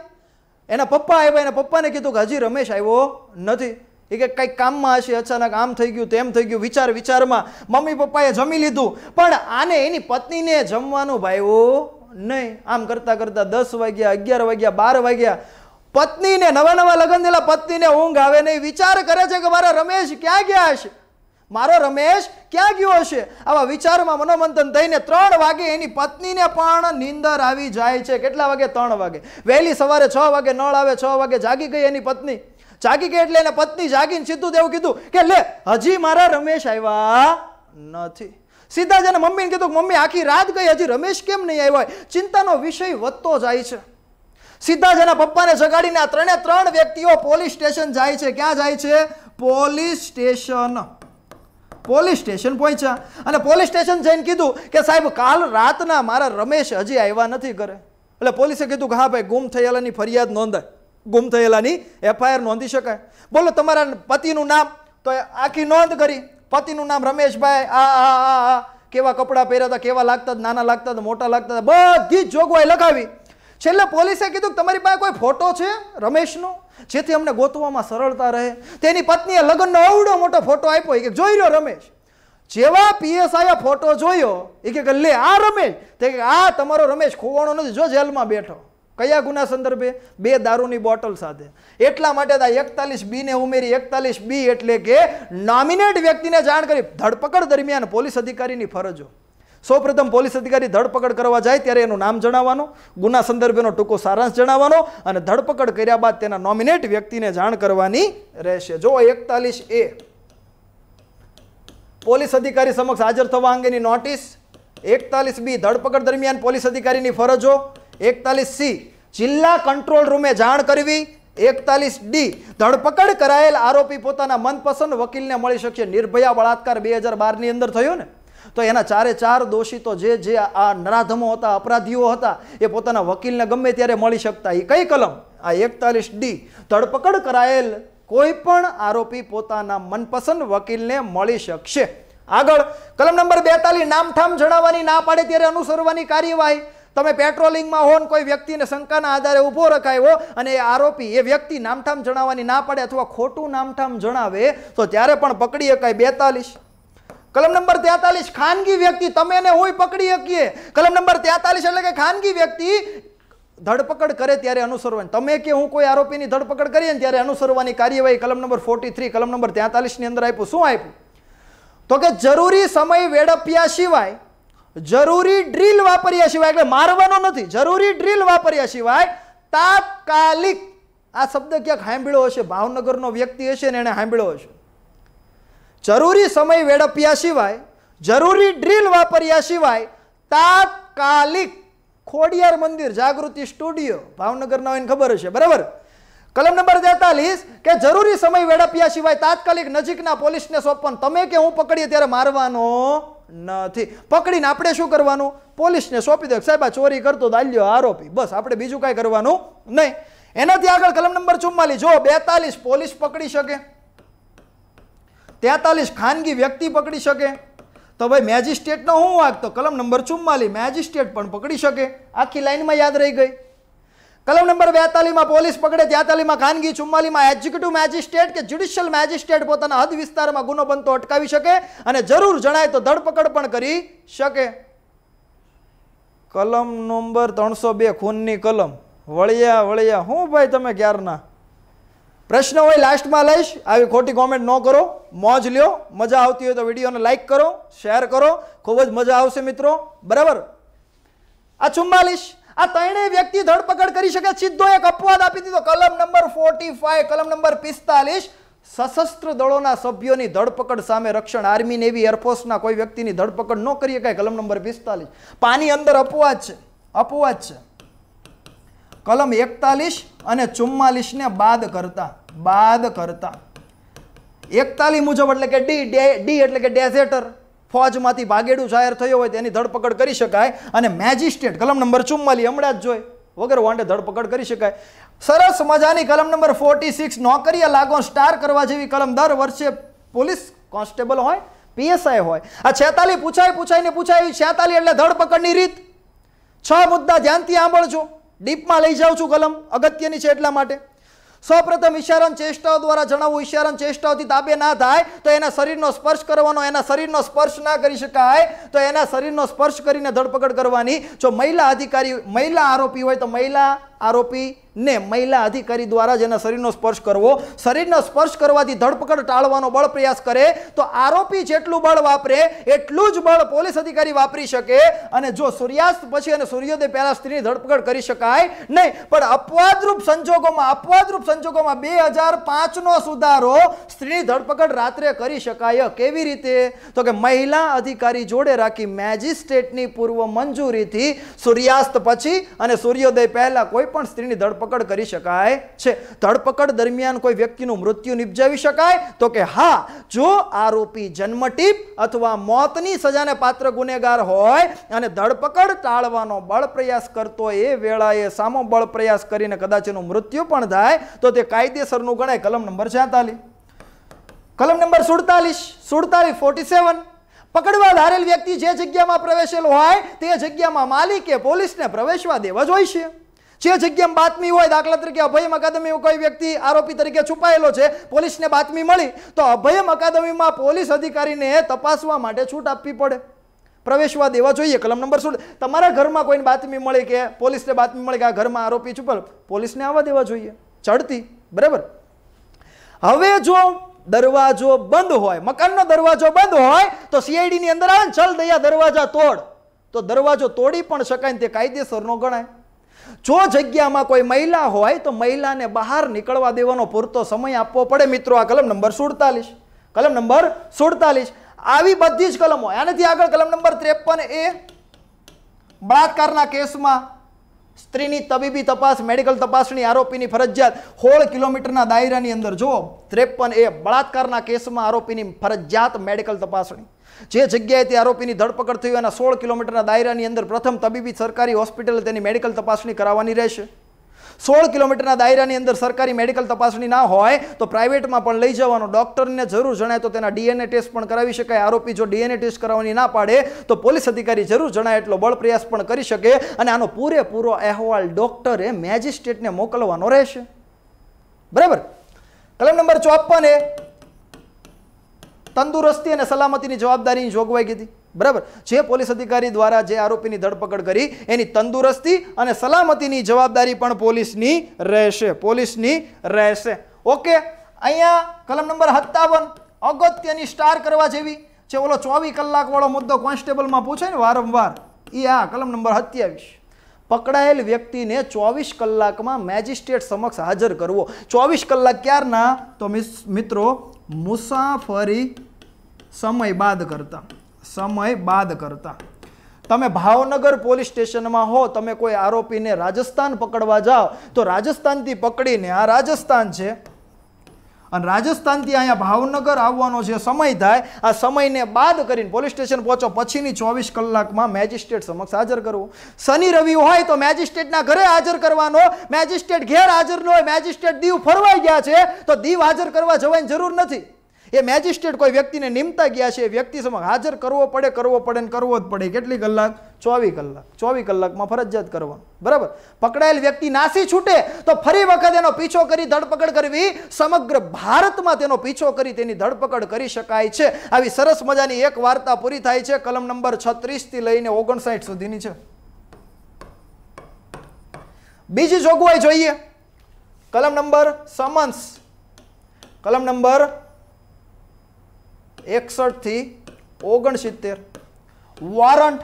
Speaker 1: એના પપ્પા આવ્યા એના પપ્પાને કીધું કે હજી રમેશ આવ્યો નથી એ કે કંઈક કામમાં હશે અચાનક આમ થઈ ગયું તેમ થઈ ગયું વિચાર વિચારમાં મમ્મી પપ્પાએ જમી લીધું પણ આને એની પત્નીને જમવાનું ભાઈવું નહીં આમ કરતાં કરતાં દસ વાગ્યા અગિયાર વાગ્યા બાર વાગ્યા પત્નીને નવા નવા લગ્ન થયેલા પત્નીને ઊંઘ આવે નહીં વિચાર કરે છે કે મારા રમેશ ક્યાં ગયા હશે મારો રમેશ ક્યાં ગયો હશે આવા વિચારમાં મનોમંથન થઈને ત્રણ વાગે એની પત્નીને પણ નિંદર આવી જાય છે કેટલા વાગે ત્રણ વાગે વહેલી સવારે છ વાગે નળ આવે છ વાગે જાગી ગઈ એની પત્ની જાગી ગઈ એટલે એના પત્ની જાગીને સીધું દેવું કીધું કે લે હજી મારા રમેશ આવ્યા નથી સીધા જ એને મમ્મીને કીધું કે મમ્મી આખી રાત ગઈ હજી રમેશ કેમ નહીં આવ્યો હોય ચિંતાનો વિષય વધતો જાય છે સીધા જ એના પપ્પાને જગાડીને આ ત્રણે ત્રણ વ્યક્તિઓ પોલીસ સ્ટેશન જાય છે ક્યાં જાય છે પોલીસ સ્ટેશન પોલીસ સ્ટેશન પહોંચ્યા અને પોલીસ સ્ટેશન જઈને કીધું કે સાહેબ કાલ રાતના મારા રમેશ હજી આવ્યા નથી ઘરે એટલે પોલીસે કીધું કે હા ભાઈ ગુમ થયેલાની ફરિયાદ નોંધાય ગુમ થયેલાની એફઆઈઆર નોંધી શકાય બોલો તમારા પતિનું નામ તો આખી નોંધ કરી પતિનું નામ રમેશભાઈ આ આ આ કેવા કપડાં પહેર્યા હતા કેવા લાગતા નાના લાગતા મોટા લાગતા હતા બધી જ જોગવાઈ લગાવી છેલ્લે પોલીસે કીધું કે તમારી પાસે કોઈ ફોટો છે રમેશનો જેથી અમને ગોતવામાં સરળતા રહે તેની પત્નીએ લગ્નનો અવડો મોટો ફોટો આપ્યો કે જોઈ રહ્યો રમેશ જેવા પીએસઆઈએ ફોટો જોયો એ કે લે આ રમેશ તે આ તમારો રમેશ ખોવાનો નથી જો જેલમાં બેઠો કયા ગુના સંદર્ભે બે દારૂની બોટલ સાથે એટલા માટે તા એકતાલીસ બીને ઉમેરી એકતાલીસ બી એટલે કે નોમિનેટ વ્યક્તિને જાણ કરી ધરપકડ દરમિયાન પોલીસ અધિકારીની ફરજો સૌપ્રથમ પોલીસ અધિકારી ધરપકડ કરવા જાય ત્યારે એનું નામ જણાવવાનો ગુના સંદર્ભેનો ટૂંકો સારાંશ જણાવવાનો અને ધરપકડ કર્યા બાદ તેના નોમિનેટ વ્યક્તિને જાણ કરવાની રહેશે જો એકતાલીસ એ પોલીસ અધિકારી સમક્ષ હાજર થવા અંગેની નોટિસ એકતાલીસ બી ધરપકડ દરમિયાન પોલીસ અધિકારીની ફરજો એકતાલીસ સી જિલ્લા કંટ્રોલ રૂમે જાણ કરવી એકતાલીસ ડી ધરપકડ કરાયેલ આરોપી પોતાના મનપસંદ વકીલને મળી શકશે નિર્ભયા બળાત્કાર બે હજાર બારની અંદર થયો ને તો એના ચારે ચાર દોષિતો જે જે આ નરાધમો હતા અપરાધીઓ હતા એ પોતાના વકીલને ગમે ત્યારે મળી શકતા એ કઈ કલમ આ એકતાલીસ ડી ધરપકડ કરાયેલ કોઈ પણ આરોપી પોતાના મનપસંદ વકીલને મળી શકશે આગળ કલમ નંબર બેતાલીસ નામઠામ જણાવવાની ના પાડે ત્યારે અનુસરવાની કાર્યવાહી તમે પેટ્રોલિંગમાં હો ને કોઈ વ્યક્તિને શંકાના આધારે ઊભો રખાયો અને એ આરોપી એ વ્યક્તિ નામઠામ જણાવવાની ના પડે અથવા ખોટું નામઠામ જણાવે તો ત્યારે પણ પકડી શકાય બેતાલીસ કલમ નંબર તેતાલીસ ખાનગી વ્યક્તિ તમે એને હોય પકડી શકીએ કલમ નંબર તેતાલીસ એટલે કે ખાનગી વ્યક્તિ ધરપકડ કરે ત્યારે અનુસરવાની તમે કે હું કોઈ આરોપીની ધરપકડ કરીએ ને ત્યારે અનુસરવાની કાર્યવાહી કલમ નંબર ફોર્ટી થ્રી કલમ નંબર તેતાલીસની અંદર આપ્યું શું આપ્યું તો કે જરૂરી સમય વેડપ્યા સિવાય જરૂરી ડ્રીલ વાપર્યા સિવાય એટલે મારવાનો નથી જરૂરી ડ્રીલ વાપર્યા સિવાય તાત્કાલિક આ શબ્દ ક્યાંક સાંભળ્યો હશે ભાવનગરનો વ્યક્તિ હશે ને એણે સાંભળ્યો હશે જરૂરી સમય વેડપ્યા સિવાય જરૂરી ડ્રીલ વાપર્યા સિવાય તાત્કાલિક ખોડિયાર મંદિર જાગૃતિ સ્ટુડિયો ભાવનગરના હોય ખબર હશે બરાબર કલમ નંબર તેતાલીસ કે જરૂરી સમય વેડપ્યા સિવાય તાત્કાલિક નજીકના પોલીસને સોંપવાનું તમે કે હું પકડીએ ત્યારે મારવાનો નથી પકડીને આપણે શું કરવાનું પોલીસને સોંપી દે સાહેબ આ ચોરી કરતો તો આલ્યો આરોપી બસ આપણે બીજું કાંઈ કરવાનું નહીં એનાથી આગળ કલમ નંબર ચુમ્માલીસ જો બેતાલીસ પોલીસ પકડી શકે તેતાલીસ ખાનગી વ્યક્તિ પકડી શકે તો ભાઈ મેજિસ્ટ્રેટનો હું વાંક તો કલમ નંબર ચુમ્માલીસ મેજિસ્ટ્રેટ પણ પકડી શકે આખી લાઇનમાં યાદ રહી ગઈ કલમ નંબર બેતાલીમાં પોલીસ પકડે ત્યાતાલીમાં ખાનગી ચુમ્માલીમાં એક્ઝિક્યુટિવ મેજિસ્ટ્રેટ કે જ્યુડિશિયલ મેજિસ્ટ્રેટ પોતાના હદ વિસ્તારમાં ગુનો બનતો અટકાવી શકે અને જરૂર જણાય તો ધરપકડ પણ કરી શકે કલમ નંબર ત્રણસો બે ખૂનની કલમ વળિયા વળિયા હું ભાઈ તમે ક્યારના પ્રશ્ન હોય લાસ્ટમાં લઈશ આવી ખોટી કોમેન્ટ ન કરો મોજ લ્યો મજા આવતી હોય તો વિડીયોને લાઇક કરો શેર કરો ખૂબ જ મજા આવશે મિત્રો બરાબર આ ચુમ્માલીસ આ ત્રણેય વ્યક્તિ ધરપકડ કરી શકે સીધો એક અપવાદ આપી દીધો કલમ નંબર ફોર્ટી ફાઈવ કલમ નંબર પિસ્તાલીસ સશસ્ત્ર દળોના સભ્યોની ધરપકડ સામે રક્ષણ આર્મી નેવી એરફોર્સના કોઈ વ્યક્તિની ધરપકડ ન કરી શકાય કલમ નંબર પિસ્તાલીસ પાની અંદર અપવાદ છે અપવાદ છે કલમ એકતાલીસ અને ચુમ્માલીસને બાદ કરતા બાદ કરતા એકતાલીસ મુજબ એટલે કે ડી ડી એટલે કે ડેઝેટર ફોજમાંથી ભાગેડું જાહેર થયો હોય તેની ધરપકડ કરી શકાય અને મેજિસ્ટ્રેટ કલમ નંબર ચુમ્માલી હમણાં જ જોઈ વગર વોન્ટે ધરપકડ કરી શકાય સરસ મજાની કલમ નંબર ફોર્ટી સિક્સ નોકરીએ લાગો સ્ટાર કરવા જેવી કલમ દર વર્ષે પોલીસ કોન્સ્ટેબલ હોય પીએસઆઈ હોય આ છેતાલી પૂછાય પૂછાય ને પૂછાય છેતાલી એટલે ધરપકડની રીત છ મુદ્દા ધ્યાનથી સાંભળજો ડીપમાં લઈ જાઉં છું કલમ અગત્યની છે એટલા માટે સૌપ્રથમ ઇશારાન ચેષ્ટાઓ દ્વારા જણાવવું ઈશારણ ચેષ્ટાઓથી તાબે ના થાય તો એના શરીરનો સ્પર્શ કરવાનો એના શરીરનો સ્પર્શ ના કરી શકાય તો એના શરીરનો સ્પર્શ કરીને ધરપકડ કરવાની જો મહિલા અધિકારી મહિલા આરોપી હોય તો મહિલા આરોપીને મહિલા અધિકારી દ્વારા જેના શરીરનો સ્પર્શ કરવો શરીરનો સ્પર્શ કરવાથી ધરપકડ ટાળવાનો બળ પ્રયાસ કરે તો આરોપી જેટલું બળ વાપરે એટલું જ બળ પોલીસ અધિકારી વાપરી શકે અને જો સૂર્યાસ્ત પછી અને સૂર્યોદય પહેલાં સ્ત્રીની ધરપકડ કરી શકાય નહીં પણ અપવાદરૂપ સંજોગોમાં અપવાદરૂપ સંજોગોમાં બે હજાર પાંચનો સુધારો સ્ત્રીની ધરપકડ રાત્રે કરી શકાય કેવી રીતે તો કે મહિલા અધિકારી જોડે રાખી મેજિસ્ટ્રેટની પૂર્વ મંજૂરીથી સૂર્યાસ્ત પછી અને સૂર્યોદય પહેલાં કોઈ કોઈ પણ સ્ત્રીની ધરપકડ કરી શકાય છે ધરપકડ દરમિયાન કોઈ વ્યક્તિનું મૃત્યુ નિપજાવી શકાય તો કે હા જો આરોપી જન્મટીપ અથવા મોતની સજાને પાત્ર ગુનેગાર હોય અને ધરપકડ ટાળવાનો બળ પ્રયાસ કરતો એ વેળાએ સામો બળ પ્રયાસ કરીને કદાચ એનું મૃત્યુ પણ થાય તો તે કાયદેસરનું ગણાય કલમ નંબર છેતાલીસ કલમ નંબર સુડતાલીસ સુડતાલીસ ફોર્ટી સેવન પકડવા ધારેલ વ્યક્તિ જે જગ્યામાં પ્રવેશેલો હોય તે જગ્યામાં માલિકે પોલીસને પ્રવેશવા દેવા જ હોય છે જે જગ્યામાં બાતમી હોય દાખલા તરીકે અભયમ અકાદમી કોઈ વ્યક્તિ આરોપી તરીકે છુપાયેલો છે પોલીસને બાતમી મળી તો અભયમ અકાદમીમાં પોલીસ અધિકારીને તપાસવા માટે છૂટ આપવી પડે પ્રવેશવા દેવા જોઈએ કલમ નંબર સોળ તમારા ઘરમાં કોઈને બાતમી મળી કે પોલીસને બાતમી મળી કે આ ઘરમાં આરોપી છુપાયેલો પોલીસને આવવા દેવા જોઈએ ચડતી બરાબર હવે જો દરવાજો બંધ હોય મકાનનો દરવાજો બંધ હોય તો સીઆઈડીની અંદર આવે ને ચલ દયા દરવાજા તોડ તો દરવાજો તોડી પણ શકાય ને તે કાયદેસરનો ગણાય જો જગ્યામાં કોઈ મહિલા હોય તો મહિલાને બહાર નીકળવા દેવાનો પૂરતો સમય આપવો પડે મિત્રો આ કલમ નંબર સુડતાલીસ કલમ નંબર સુડતાલીસ આવી બધી જ કલમો એનાથી આગળ કલમ નંબર ત્રેપન એ બળાત્કારના કેસમાં સ્ત્રીની તબીબી તપાસ મેડિકલ તપાસણી આરોપીની ફરજિયાત હોળ કિલોમીટરના દાયરાની અંદર જુઓ ત્રેપન એ બળાત્કારના કેસમાં આરોપીની ફરજિયાત મેડિકલ તપાસણી જે જગ્યાએથી આરોપીની ધરપકડ થઈ એના સોળ કિલોમીટરના દાયરાની અંદર પ્રથમ તબીબી સરકારી હોસ્પિટલ તેની મેડિકલ તપાસણી કરાવવાની રહેશે સોળ કિલોમીટરના દાયરાની અંદર સરકારી મેડિકલ તપાસણી ના હોય તો પ્રાઇવેટમાં પણ લઈ જવાનો ડૉક્ટરને જરૂર જણાય તો તેના ડીએનએ ટેસ્ટ પણ કરાવી શકાય આરોપી જો ડીએનએ ટેસ્ટ કરાવવાની ના પાડે તો પોલીસ અધિકારી જરૂર જણાય એટલો બળ પ્રયાસ પણ કરી શકે અને આનો પૂરેપૂરો અહેવાલ ડૉક્ટરે મેજિસ્ટ્રેટને મોકલવાનો રહેશે બરાબર કલમ નંબર ચોપ્પન એ તંદુરસ્તી અને સલામતીની જવાબદારીની જોગવાઈ કીધી બરાબર જે પોલીસ અધિકારી દ્વારા જે આરોપીની ધરપકડ કરી એની તંદુરસ્તી અને સલામતીની જવાબદારી પણ પોલીસની રહેશે પોલીસની રહેશે ઓકે અહીંયા કલમ નંબર સત્તાવન અગત્યની સ્ટાર કરવા જેવી જે ઓલો ચોવીસ કલાકવાળો મુદ્દો કોન્સ્ટેબલમાં પૂછે ને વારંવાર એ આ કલમ નંબર સત્યાવીસ પકડાયેલ વ્યક્તિને ચોવીસ કલાકમાં મેજિસ્ટ્રેટ સમક્ષ હાજર કરવો ચોવીસ કલાક ક્યારના તો મિત્રો મુસાફરી સમય બાદ કરતા સમય બાદ કરતા તમે ભાવનગર પોલીસ સ્ટેશનમાં હો તમે કોઈ આરોપીને રાજસ્થાન પકડવા જાઓ તો રાજસ્થાનથી પકડીને આ રાજસ્થાન છે અને રાજસ્થાનથી અહીંયા ભાવનગર આવવાનો જે સમય થાય આ સમયને બાદ કરીને પોલીસ સ્ટેશન પહોંચો પછીની ચોવીસ કલાકમાં મેજિસ્ટ્રેટ સમક્ષ હાજર કરવું શનિ રવિ હોય તો મેજિસ્ટ્રેટના ઘરે હાજર કરવાનો મેજિસ્ટ્રેટ ઘેર હાજર ન હોય મેજિસ્ટ્રેટ દીવ ફરવાઈ ગયા છે તો દીવ હાજર કરવા જવાની જરૂર નથી એ મેજિસ્ટ્રેટ કોઈ વ્યક્તિને નિમતા ગયા છે એ વ્યક્તિ સમક્ષ હાજર કરવો પડે કરવો પડે ને કરવો જ પડે કેટલી કલાક ચોવીસ કલાક ચોવી કલાકમાં ફરજિયાત કરવાનું બરાબર પકડાયેલ વ્યક્તિ નાસી છૂટે તો ફરી વખત એનો પીછો કરી ધરપકડ કરવી સમગ્ર ભારતમાં તેનો પીછો કરી તેની ધરપકડ કરી શકાય છે આવી સરસ મજાની એક વાર્તા પૂરી થાય છે કલમ નંબર છત્રીસથી લઈને ઓગણસાઠ સુધીની છે બીજી જોગવાઈ જોઈએ કલમ નંબર સમન્સ કલમ નંબર એકસઠથી ઓગણસિત્તેર વોરંટ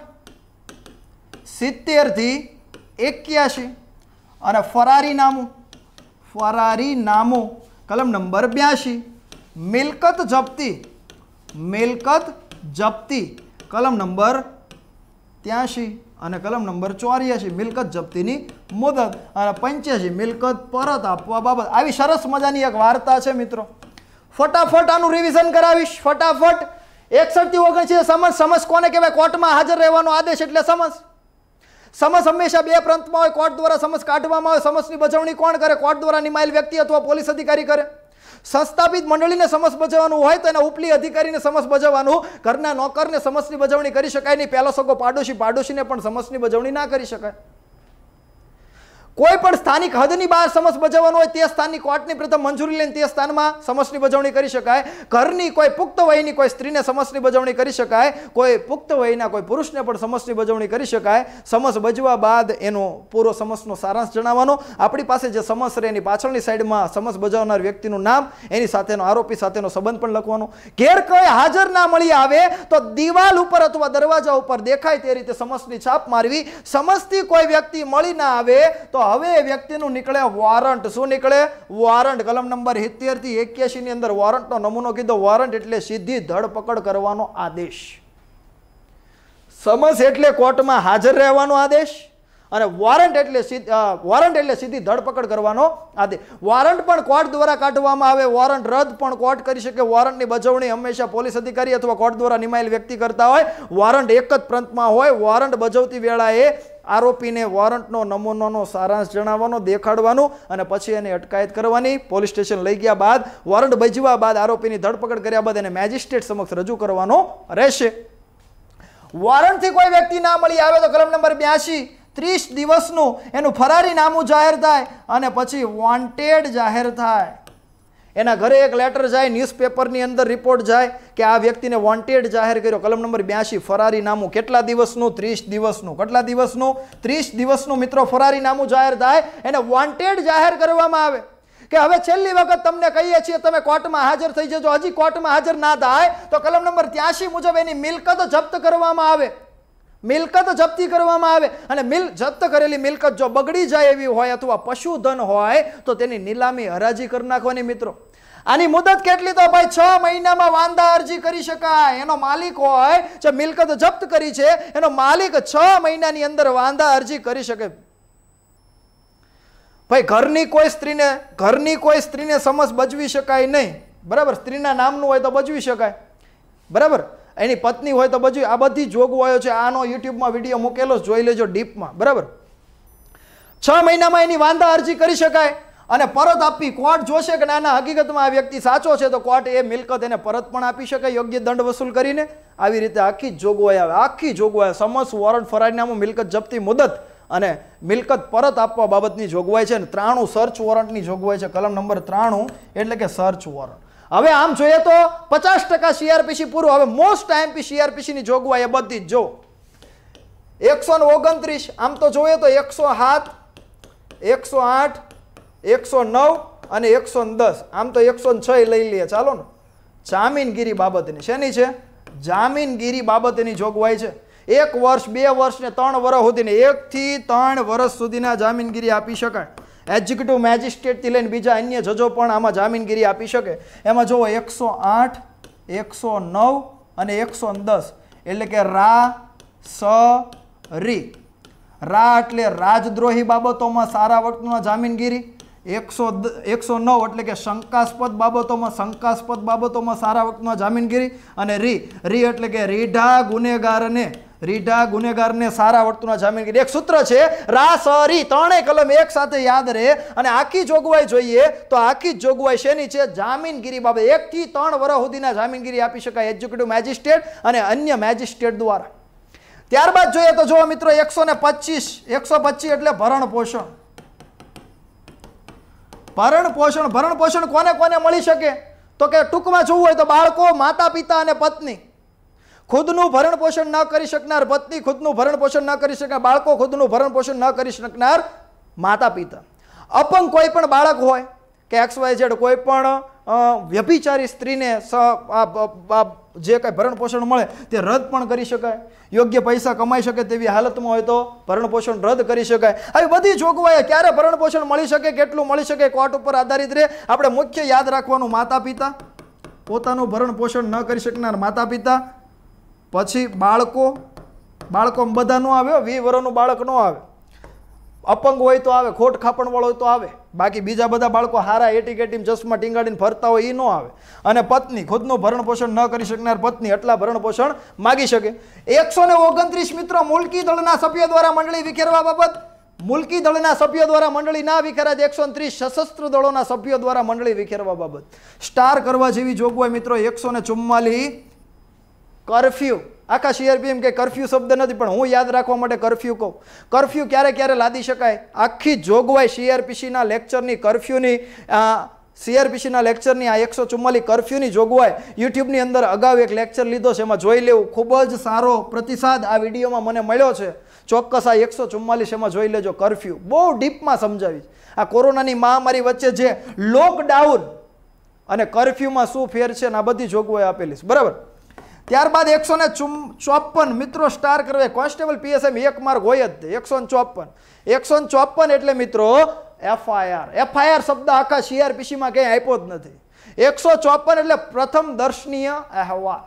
Speaker 1: સિત્તેરથી એક્યાસી અને ફરારી નામું ફરારી નામું કલમ નંબર બ્યાસી મિલકત જપ્તી મિલકત જપ્તી કલમ નંબર ત્યાંશી અને કલમ નંબર ચોર્યાસી મિલકત જપ્તીની મુદત અને પંચ્યાસી મિલકત પરત આપવા બાબત આવી સરસ મજાની એક વાર્તા છે મિત્રો ફટાફટ આનું રિવિઝન કરાવીશ ફટાફટ એકસઠથી ઓગણસી સમજ સમજ કોને કહેવાય કોર્ટમાં હાજર રહેવાનો આદેશ એટલે સમજ સમજ હંમેશા બે પ્રાંતમાં હોય કોર્ટ દ્વારા સમજ કાઢવામાં આવે સમજની બજવણી કોણ કરે કોર્ટ દ્વારા નિમાયેલ વ્યક્તિ અથવા પોલીસ અધિકારી કરે સંસ્થાપિત મંડળીને સમસ બજાવવાનું હોય તો એના ઉપલી અધિકારીને સમસ બજાવવાનું ઘરના નોકરને સમસની બજાવણી કરી શકાય નહીં પહેલો સગો પાડોશી પાડોશીને પણ સમસની બજાવણી ના કરી શકાય કોઈ પણ સ્થાનિક હદની બહાર સમસ બજાવવાનો હોય તે સ્થાનની કોર્ટની પ્રથમ મંજૂરી લઈને તે સ્થાનમાં સમસની બજવણી કરી શકાય ઘરની કોઈ પુખ્ત વયની કોઈ સ્ત્રીને સમસની બજવણી કરી શકાય કોઈ પુખ્ત વયના કોઈ પુરુષને પણ સમસની બજવણી કરી શકાય સમસ બજવા બાદ એનો પૂરો સમસનો સારાંશ જણાવવાનો આપણી પાસે જે સમસ રહે એની પાછળની સાઈડમાં સમસ ભજવનાર વ્યક્તિનું નામ એની સાથેનો આરોપી સાથેનો સંબંધ પણ લખવાનો ઘેર કોઈ હાજર ના મળી આવે તો દિવાલ ઉપર અથવા દરવાજા ઉપર દેખાય તે રીતે સમસની છાપ મારવી સમસથી કોઈ વ્યક્તિ મળી ના આવે તો તો હવે વ્યક્તિનું નીકળે વોરંટ શું નીકળે વોરંટ કલમ નંબર સિત્તેરથી એક્યાસીની અંદર વોરંટનો નમૂનો કીધો વોરંટ એટલે સીધી ધરપકડ કરવાનો આદેશ સમસ એટલે કોર્ટમાં હાજર રહેવાનો આદેશ અને વોરંટ એટલે વોરંટ એટલે સીધી ધરપકડ કરવાનો આદેશ વોરંટ પણ કોર્ટ દ્વારા કાઢવામાં આવે વોરંટ રદ પણ કોર્ટ કરી શકે વોરંટની બજવણી હંમેશા પોલીસ અધિકારી અથવા કોર્ટ દ્વારા નિમાયેલ વ્યક્તિ કરતા હોય વોરંટ એક જ પ્રંતમાં હોય વોરંટ બજવતી વેળાએ આરોપીને વોરંટનો નમૂનાનો સારાંશ જણાવવાનો દેખાડવાનો અને પછી એને અટકાયત કરવાની પોલીસ સ્ટેશન લઈ ગયા બાદ વોરંટ બજવા બાદ આરોપીની ધરપકડ કર્યા બાદ એને મેજિસ્ટ્રેટ સમક્ષ રજૂ કરવાનો રહેશે વોરંટથી કોઈ વ્યક્તિ ના મળી આવે તો કલમ નંબર બ્યાસી ત્રીસ દિવસનું એનું ફરારી નામું જાહેર થાય અને પછી વોન્ટેડ જાહેર થાય એના ઘરે એક લેટર જાય ન્યૂઝપેપરની અંદર રિપોર્ટ જાય કે આ વ્યક્તિને વોન્ટેડ જાહેર કર્યો કલમ નંબર બ્યાસી ફરારી નામું કેટલા દિવસનું ત્રીસ દિવસનું કેટલા દિવસનું ત્રીસ દિવસનું મિત્રો ફરારી નામું જાહેર થાય એને વોન્ટેડ જાહેર કરવામાં આવે કે હવે છેલ્લી વખત તમને કહીએ છીએ તમે કોર્ટમાં હાજર થઈ જજો હજી કોર્ટમાં હાજર ના થાય તો કલમ નંબર ત્યાસી મુજબ એની મિલકત જપ્ત કરવામાં આવે મિલકત જપ્તી કરવામાં આવે અને મિલ જપ્ત કરેલી મિલકત જો બગડી જાય એવી હોય અથવા પશુધન હોય તો તેની નીલામી હરાજી કરી નાખવાની મિત્રો આની મુદત કેટલી તો ભાઈ છ મહિનામાં વાંદા અરજી કરી શકાય એનો માલિક હોય જે મિલકત જપ્ત કરી છે એનો માલિક છ મહિનાની અંદર વાંદા અરજી કરી શકે ભાઈ ઘરની કોઈ સ્ત્રીને ઘરની કોઈ સ્ત્રીને સમજ બજવી શકાય નહીં બરાબર સ્ત્રીના નામનું હોય તો બજવી શકાય બરાબર એની પત્ની હોય તો બધું આ બધી જોગવાયો છે આનો યુટ્યુબમાં વિડીયો મૂકેલો જોઈ લેજો ડીપમાં બરાબર છ મહિનામાં એની વાંધા અરજી કરી શકાય અને પરત આપી કોર્ટ જોશે કે નાના હકીકતમાં આ વ્યક્તિ સાચો છે તો કોર્ટ એ મિલકત એને પરત પણ આપી શકે યોગ્ય દંડ વસૂલ કરીને આવી રીતે આખી જોગવાઈ આવે આખી જોગવાઈ સમસ વોરંટ ફરારીનામું મિલકત જપ્તી મુદત અને મિલકત પરત આપવા બાબતની જોગવાઈ છે અને ત્રાણું સર્ચ વોરંટની જોગવાઈ છે કલમ નંબર ત્રાણું એટલે કે સર્ચ વોરંટ હવે આમ જોઈએ તો પચાસ ટકા સીઆરપીસી પૂરું હવે મોસ્ટ આઈએમપી સીઆરપીસીની જોગવાઈ એ બધી જ જો એકસો ઓગણત્રીસ આમ તો જોઈએ તો એકસો સાત એકસો આઠ એકસો નવ અને એકસો દસ આમ તો એકસો છ લઈ લઈએ ચાલો ને જામીનગીરી બાબતની શેની છે જામીનગીરી બાબતની જોગવાઈ છે એક વર્ષ બે વર્ષ ને ત્રણ વર્ષ સુધીને એકથી ત્રણ વર્ષ સુધીના જામીનગીરી આપી શકાય એક્ઝિક્યુટિવ મેજિસ્ટ્રેટથી લઈને બીજા અન્ય જજો પણ આમાં જામીનગીરી આપી શકે એમાં જુઓ એકસો આઠ એકસો નવ અને એકસો દસ એટલે કે રા સ રી રા એટલે રાજદ્રોહી બાબતોમાં સારા વખતમાં જામીનગીરી એકસો એકસો નવ એટલે કે શંકાસ્પદ બાબતોમાં શંકાસ્પદ બાબતોમાં સારા વખતમાં જામીનગીરી અને રી રી એટલે કે રીઢા ગુનેગારને રીઢા ગુનેગારને સારા વર્તુના જામીનગીરી એક સૂત્ર છે રાસ હરી ત્રણેય કલમ એક સાથે યાદ રહે અને આખી જોગવાઈ જોઈએ તો આખી જોગવાઈ શેની છે જામીનગીરી બાબતે એકથી ત્રણ વર્ષ સુધીના જામીનગીરી આપી શકાય એક્ઝિક્યુટિવ મેજિસ્ટ્રેટ અને અન્ય મેજિસ્ટ્રેટ દ્વારા ત્યારબાદ જોઈએ તો જુઓ મિત્રો એકસો ને પચીસ એકસો પચીસ એટલે ભરણ પોષણ ભરણ પોષણ ભરણ પોષણ કોને કોને મળી શકે તો કે ટૂંકમાં જોવું હોય તો બાળકો માતા પિતા અને પત્ની ખુદનું ભરણ પોષણ ન કરી શકનાર પત્ની ખુદનું ભરણ પોષણ ન કરી શકનાર બાળકો ખુદનું ભરણ પોષણ ન કરી શકનાર માતા પિતા અપંગ કોઈ પણ બાળક હોય કે એક્સ વાય ઝેડ કોઈ પણ વ્યભિચારી સ્ત્રીને જે કાંઈ ભરણ પોષણ મળે તે રદ પણ કરી શકાય યોગ્ય પૈસા કમાઈ શકે તેવી હાલતમાં હોય તો ભરણ પોષણ રદ કરી શકાય આવી બધી જોગવાઈ ક્યારે ભરણ પોષણ મળી શકે કેટલું મળી શકે કોર્ટ ઉપર આધારિત રહે આપણે મુખ્ય યાદ રાખવાનું માતા પિતા પોતાનું ભરણ પોષણ ન કરી શકનાર માતા પિતા પછી બાળકો બાળકો બધા ન આવે વી વર્ષનું બાળક ન આવે અપંગ હોય તો આવે ખોટ ખાપણવાળો હોય તો આવે બાકી બીજા બધા બાળકો હારા એટી કેટીમ ચશ્મા ટીંગાડીને ફરતા હોય એ ન આવે અને પત્ની ખુદનું ભરણ પોષણ ન કરી શકનાર પત્ની એટલા ભરણ પોષણ માગી શકે એકસો ને ઓગણત્રીસ મિત્રો મુલકી દળના સભ્યો દ્વારા મંડળી વિખેરવા બાબત મુલકી દળના સભ્યો દ્વારા મંડળી ના વિખેરાય એકસો ત્રીસ સશસ્ત્ર દળોના સભ્યો દ્વારા મંડળી વિખેરવા બાબત સ્ટાર કરવા જેવી જોગવાઈ મિત્રો એકસો ને ચુમ્માલી કરફ્યુ આખા સીઆરપીએમ એમ કે કરફ્યુ શબ્દ નથી પણ હું યાદ રાખવા માટે કરફ્યુ કહું કરફ્યુ ક્યારે ક્યારે લાદી શકાય આખી જોગવાઈ સીઆરપીસીના લેક્ચરની કરફ્યુની સીઆરપીસીના લેક્ચરની આ એકસો ચુમ્માલીસ કરફ્યુની જોગવાઈ યુટ્યુબની અંદર અગાઉ એક લેક્ચર લીધો છે એમાં જોઈ લેવું ખૂબ જ સારો પ્રતિસાદ આ વિડીયોમાં મને મળ્યો છે ચોક્કસ આ એકસો ચુમ્માલીસ એમાં જોઈ લેજો કરફ્યુ બહુ ડીપમાં સમજાવીશ આ કોરોનાની મહામારી વચ્ચે જે લોકડાઉન અને કરફ્યુમાં શું ફેર છે ને આ બધી જોગવાઈ આપેલી છે બરાબર ત્યારબાદ એકસો ને ચોપન મિત્રો સ્ટાર કરવે કોન્સ્ટેબલ પીએસએમ એક માર્ગ હોય જ એકસો ને ચોપન એકસો ને ચોપન એટલે મિત્રો એફઆઈઆર એફઆઈઆર શબ્દ આખા સીઆરપીસીમાં ક્યાંય આપ્યો જ નથી એકસો ચોપન એટલે પ્રથમ દર્શનીય અહેવાલ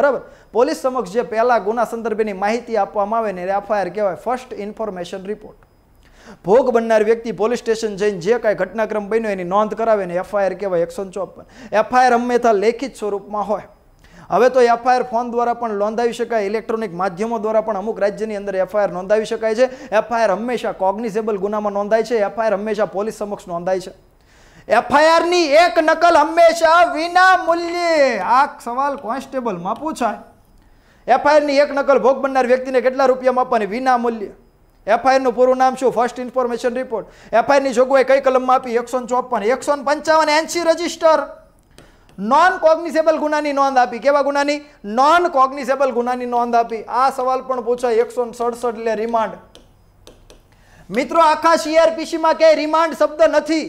Speaker 1: બરાબર પોલીસ સમક્ષ જે પહેલા ગુના સંદર્ભેની માહિતી આપવામાં આવે ને એફઆઈઆર કહેવાય ફર્સ્ટ ઇન્ફોર્મેશન રિપોર્ટ ભોગ બનનાર વ્યક્તિ પોલીસ સ્ટેશન જઈને જે કાંઈ ઘટનાક્રમ બન્યો એની નોંધ કરાવે ને એફઆઈઆર કહેવાય એકસો ચોપન એફઆઈઆર હંમેશા લેખિત સ્વરૂપમાં હોય હવે તો એફઆઈઆર ફોન દ્વારા પણ નોંધાવી શકાય ઇલેક્ટ્રોનિક માધ્યમો દ્વારા પણ અમુક રાજ્યની અંદર એફઆઈઆર નોંધાવી શકાય છે એફઆઈઆર હંમેશા કોગ્નિઝેબલ ગુનામાં નોંધાય છે એફઆઈઆર હંમેશા પોલીસ સમક્ષ નોંધાય છે એફઆઈઆરની એક નકલ હંમેશા વિના મૂલ્યે આ સવાલ કોન્સ્ટેબલમાં પૂછાય એફઆઈઆરની એક નકલ ભોગ બનનાર વ્યક્તિને કેટલા રૂપિયામાં આપવાની વિના મૂલ્ય એફઆઈઆરનું પૂરું નામ શું ફર્સ્ટ ઇન્ફોર્મેશન રિપોર્ટ એફઆઈઆરની જોગવાઈ કઈ કલમમાં આપી એકસો ચોપન એકસો પંચાવન એન્સી રજિસ્ટર નોન કોગ્નિસેબલ ગુનાની નોંધ આપી કેવા ગુનાની નોન કોગ્નિસેબલ ગુનાની નોંધ આપી આ સવાલ પણ પૂછાય એકસો સડસઠ એટલે રિમાન્ડ મિત્રો આખા સીઆરપીસીમાં ક્યાંય રિમાન્ડ શબ્દ નથી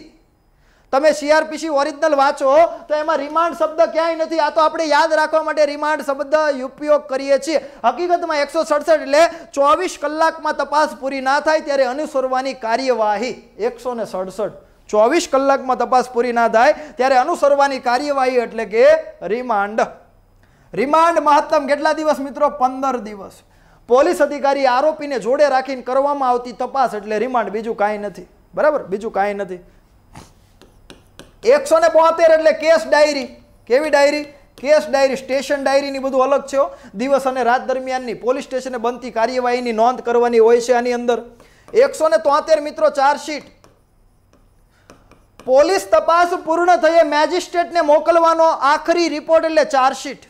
Speaker 1: તમે સીઆરપીસી ઓરિજિનલ વાંચો તો એમાં રિમાન્ડ શબ્દ ક્યાંય નથી આ તો આપણે યાદ રાખવા માટે રિમાન્ડ શબ્દ ઉપયોગ કરીએ છીએ હકીકતમાં એકસો સડસઠ એટલે ચોવીસ કલાકમાં તપાસ પૂરી ના થાય ત્યારે અનુસરવાની કાર્યવાહી એકસો ને સડસઠ ચોવીસ કલાકમાં તપાસ પૂરી ના થાય ત્યારે અનુસરવાની કાર્યવાહી એટલે કે રિમાન્ડ રિમાન્ડ મહત્તમ કેટલા દિવસ મિત્રો પંદર દિવસ પોલીસ અધિકારી આરોપીને જોડે રાખીને કરવામાં આવતી તપાસ એટલે રિમાન્ડ બીજું કાંઈ નથી બરાબર બીજું કાંઈ નથી એકસો ને બોતેર એટલે કેસ ડાયરી કેવી ડાયરી કેસ ડાયરી સ્ટેશન ડાયરીની બધું અલગ છે દિવસ અને રાત દરમિયાનની પોલીસ સ્ટેશને બનતી કાર્યવાહીની નોંધ કરવાની હોય છે આની અંદર એકસો ને તોતેર મિત્રો ચાર્જશીટ પોલીસ તપાસ પૂર્ણ થયે મેજિસ્ટ્રેટને મોકલવાનો આખરી રિપોર્ટ એટલે ચાર્જશીટ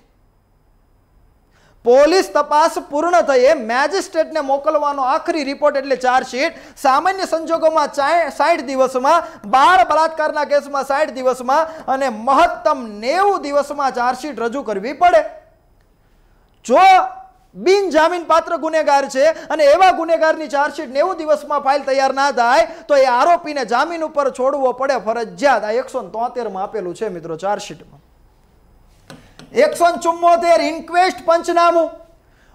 Speaker 1: પોલીસ તપાસ પૂર્ણ થઈએ મેજિસ્ટ્રેટને મોકલવાનો આખરી રિપોર્ટ એટલે ચાર્જશીટ સામાન્ય સંજોગોમાં સાઠ દિવસમાં બાર બળાત્કારના કેસમાં સાઠ દિવસમાં અને મહત્તમ નેવું દિવસમાં ચાર્જશીટ રજૂ કરવી પડે જો બિનજામીન પાત્ર ગુનેગાર છે અને એવા ગુનેગારની ચાર્જશીટ નેવું દિવસમાં ફાઇલ તૈયાર ના થાય તો એ આરોપીને જામીન ઉપર છોડવો પડે ફરજિયાત આ એકસો તોતેરમાં આપેલું છે મિત્રો ચાર્જશીટમાં એકસો ચુમ્મોતેર ઇન્ક્વેસ્ટ પંચનામું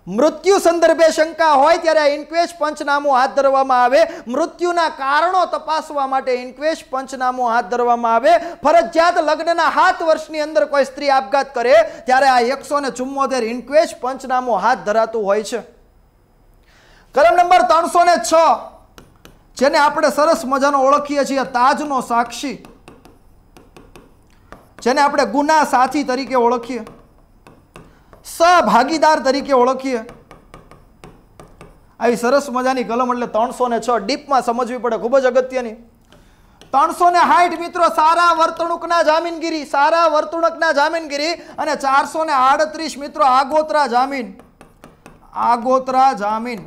Speaker 1: મૃત્યુ સંદર્ભે શંકા હોય ત્યારે આ ઇન્ક્વેશ પંચનામું હાથ ધરવામાં આવે મૃત્યુના કારણો તપાસવા માટે ઇન્ક્વેશ પંચનામું હાથ ધરવામાં આવે ફરજિયાત લગ્નના સાત વર્ષની અંદર કોઈ સ્ત્રી આપઘાત કરે ત્યારે આ એકસો ને ચુમ્મોતેર ઇન્ક્વેશ પંચનામું હાથ ધરાતું હોય છે કલમ નંબર ત્રણસો ને છ જેને આપણે સરસ મજાનો ઓળખીએ છીએ તાજનો સાક્ષી જેને આપણે ગુના સાથી તરીકે ઓળખીએ સહભાગીદાર તરીકે ઓળખીએ આવી સરસ મજાની કલમ એટલે ત્રણસો ને છ ડીપમાં સમજવી પડે ખૂબ જ અગત્યની ત્રણસો ને હાઠ મિત્રો સારા વર્તણૂકના જામીનગીરી સારા વર્તણૂકના જામીનગીરી અને ચારસો ને આડત્રીસ મિત્રો આગોતરા જામીન આગોતરા જામીન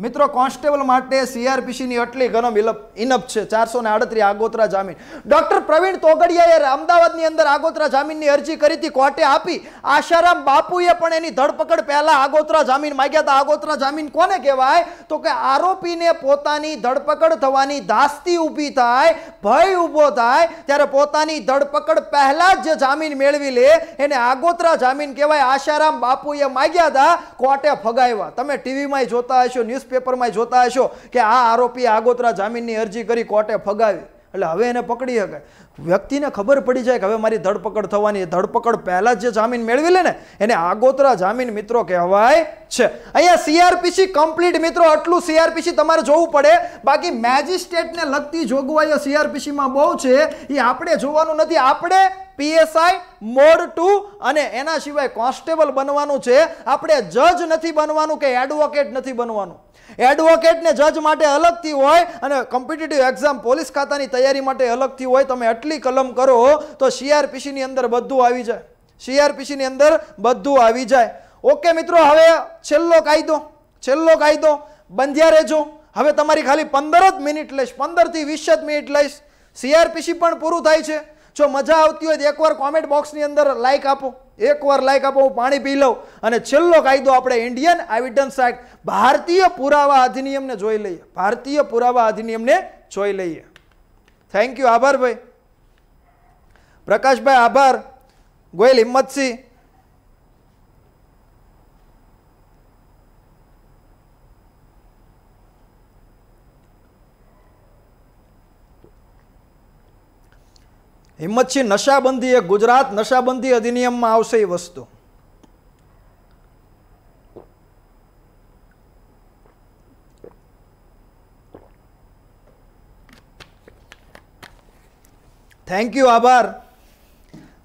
Speaker 1: મિત્રો કોન્સ્ટેબલ માટે સીઆરપીસીની આટલી ગરમ ઇનપ છે ચારસો ને આડત્રીસ આગોતરા જામીન ડોક્ટર પ્રવીણ તોગડિયાએ અમદાવાદની અંદર આગોતરા જામીનની અરજી કરી હતી કોર્ટે આપી આશારામ બાપુએ પણ એની ધરપકડ પહેલા આગોતરા જામીન માગ્યા હતા આગોતરા જામીન કોને કહેવાય તો કે આરોપીને પોતાની ધરપકડ થવાની ધાસ્તી ઊભી થાય ભય ઊભો થાય ત્યારે પોતાની ધરપકડ પહેલાં જ જામીન મેળવી લે એને આગોતરા જામીન કહેવાય આશારામ બાપુએ માગ્યા હતા કોર્ટે ફગાવ્યા તમે ટીવીમાં જોતા હશો ન્યૂઝ ન્યૂઝપેપરમાં જોતા હશો કે આ આરોપી આગોતરા જામીનની અરજી કરી કોર્ટે ફગાવી એટલે હવે એને પકડી શકે વ્યક્તિને ખબર પડી જાય કે હવે મારી ધરપકડ થવાની ધરપકડ પહેલાં જે જામીન મેળવી લે ને એને આગોતરા જામીન મિત્રો કહેવાય છે અહીંયા સીઆરપીસી કમ્પ્લીટ મિત્રો આટલું સીઆરપીસી તમારે જોવું પડે બાકી મેજિસ્ટ્રેટને લગતી જોગવાઈઓ સીઆરપીસીમાં બહુ છે એ આપણે જોવાનું નથી આપણે પીએસઆઈ મોડ ટુ અને એના સિવાય કોન્સ્ટેબલ બનવાનું છે આપણે જજ નથી બનવાનું કે એડવોકેટ નથી બનવાનું એડવોકેટને જજ માટે અલગથી હોય અને કોમ્પિટિટિવ એક્ઝામ પોલીસ ખાતાની તૈયારી માટે અલગથી હોય તમે એટલી કલમ કરો તો સીઆરપીસીની અંદર બધું આવી જાય સીઆરપીસીની અંદર બધું આવી જાય ઓકે મિત્રો હવે છેલ્લો કાયદો છેલ્લો કાયદો બંધ્યા રહેજો હવે તમારી ખાલી પંદર જ મિનિટ લઈશ પંદરથી વીસ જ મિનિટ લઈશ સીઆરપીસી પણ પૂરું થાય છે જો મજા આવતી હોય તો એકવાર કોમેન્ટ બોક્સની અંદર લાઇક આપો એકવાર લાઇક આપો હું પાણી પી લઉં અને છેલ્લો કાયદો આપણે ઇન્ડિયન એવિડન્સ એક્ટ ભારતીય પુરાવા અધિનિયમને જોઈ લઈએ ભારતીય પુરાવા અધિનિયમને જોઈ લઈએ થેન્ક યુ આભાર ભાઈ પ્રકાશભાઈ આભાર ગોયલ હિંમતસિંહ હિંમતસિંહ નશાબંધી એ ગુજરાત નશાબંધી અધિનિયમમાં આવશે એ વસ્તુ થેન્ક યુ આભાર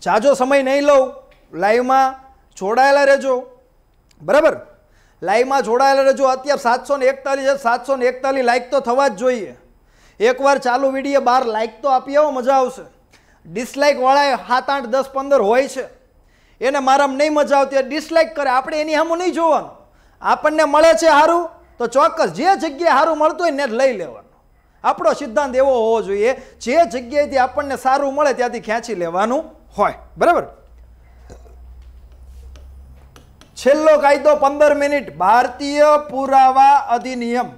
Speaker 1: જાજો સમય નહીં લઉં લાઈવમાં જોડાયેલા રહેજો બરાબર લાઈવમાં જોડાયેલા રહેજો અત્યારે સાતસો ને એકતાલીસ સાતસો ને એકતાલીસ લાઇક તો થવા જ જોઈએ એકવાર ચાલુ વિડીયો બાર લાઇક તો આપી આવો મજા આવશે ડિસલાઇકવાળા સાત આઠ દસ પંદર હોય છે એને મારામાં નહીં મજા આવતી ડિસલાઇક કરે આપણે એની સામું નહીં જોવાનું આપણને મળે છે સારું તો ચોક્કસ જે જગ્યાએ સારું મળતું હોય ને જ લઈ લેવાનું આપણો સિદ્ધાંત એવો હોવો જોઈએ જે જગ્યાએથી આપણને સારું મળે ત્યાંથી ખેંચી લેવાનું હોય બરાબર છેલ્લો કાયદો પંદર મિનિટ ભારતીય પુરાવા અધિનિયમ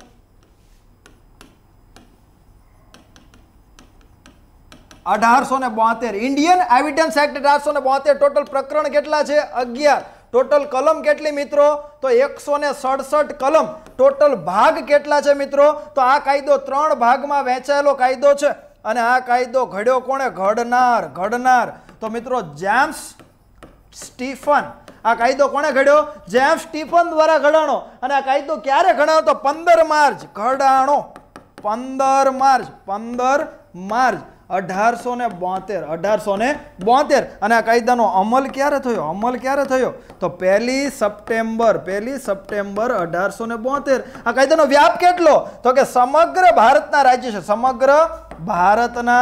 Speaker 1: અઢારસો ને બોતેર ઇન્ડિયન એવિડન્સ એક્ટ અઢારસો ને બોતેર ટોટલ પ્રકરણ કેટલા છે અગિયાર ટોટલ કલમ કેટલી મિત્રો તો એકસો ને સડસઠ કલમ ટોટલ ભાગ કેટલા છે મિત્રો તો આ કાયદો ત્રણ ભાગમાં વહેંચાયેલો કાયદો છે અને આ કાયદો ઘડ્યો કોણે ઘડનાર ઘડનાર તો મિત્રો જેમ્સ સ્ટીફન આ કાયદો કોણે ઘડ્યો જેમ્સ સ્ટીફન દ્વારા ઘડાણો અને આ કાયદો ક્યારે ઘડાણો તો પંદર માર્ચ ઘડાણો પંદર માર્ચ પંદર માર્ચ અઢારસો ને બોતેર અઢારસો ને બોતેર અને આ કાયદાનો અમલ ક્યારે થયો અમલ ક્યારે થયો તો પહેલી સપ્ટેમ્બર પહેલી સપ્ટેમ્બર અઢારસો ને બોતેર આ કાયદાનો વ્યાપ કેટલો તો કે સમગ્ર ભારતના રાજ્ય છે સમગ્ર ભારતના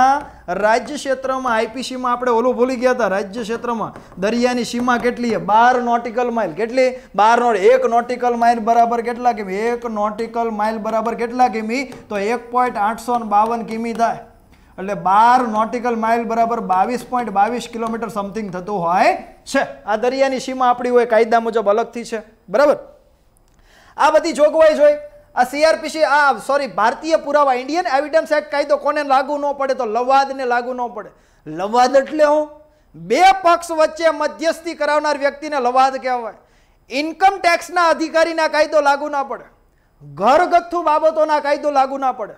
Speaker 1: રાજ્ય ક્ષેત્રમાં આઈપીસીમાં આપણે ઓલું ભૂલી ગયા હતા રાજ્ય ક્ષેત્રમાં દરિયાની સીમા કેટલી છે બાર નોટિકલ માઇલ કેટલી બાર નોટ એક નોટિકલ માઇલ બરાબર કેટલા કિમી એક નોટિકલ માઇલ બરાબર કેટલા કિમી તો એક પોઈન્ટ આઠસો બાવન કિમી થાય એટલે બાર નોટિકલ માઇલ બરાબર બાવીસ પોઈન્ટ બાવીસ કિલોમીટર સમથિંગ થતો હોય છે આ દરિયાની સીમા આપણી હોય કાયદા મુજબ અલગથી છે બરાબર આ બધી જોગવાઈ જોઈ આ સીઆરપીસી આ સોરી ભારતીય પુરાવા ઇન્ડિયન એવિડન્સ એક્ટ કાયદો કોને લાગુ ન પડે તો લવાદને લાગુ ન પડે લવાદ એટલે હું બે પક્ષ વચ્ચે મધ્યસ્થી કરાવનાર વ્યક્તિને લવાદ કહેવાય ઇન્કમ ટેક્સના અધિકારીના કાયદો લાગુ ના પડે ઘરગથ્થુ બાબતોના કાયદો લાગુ ના પડે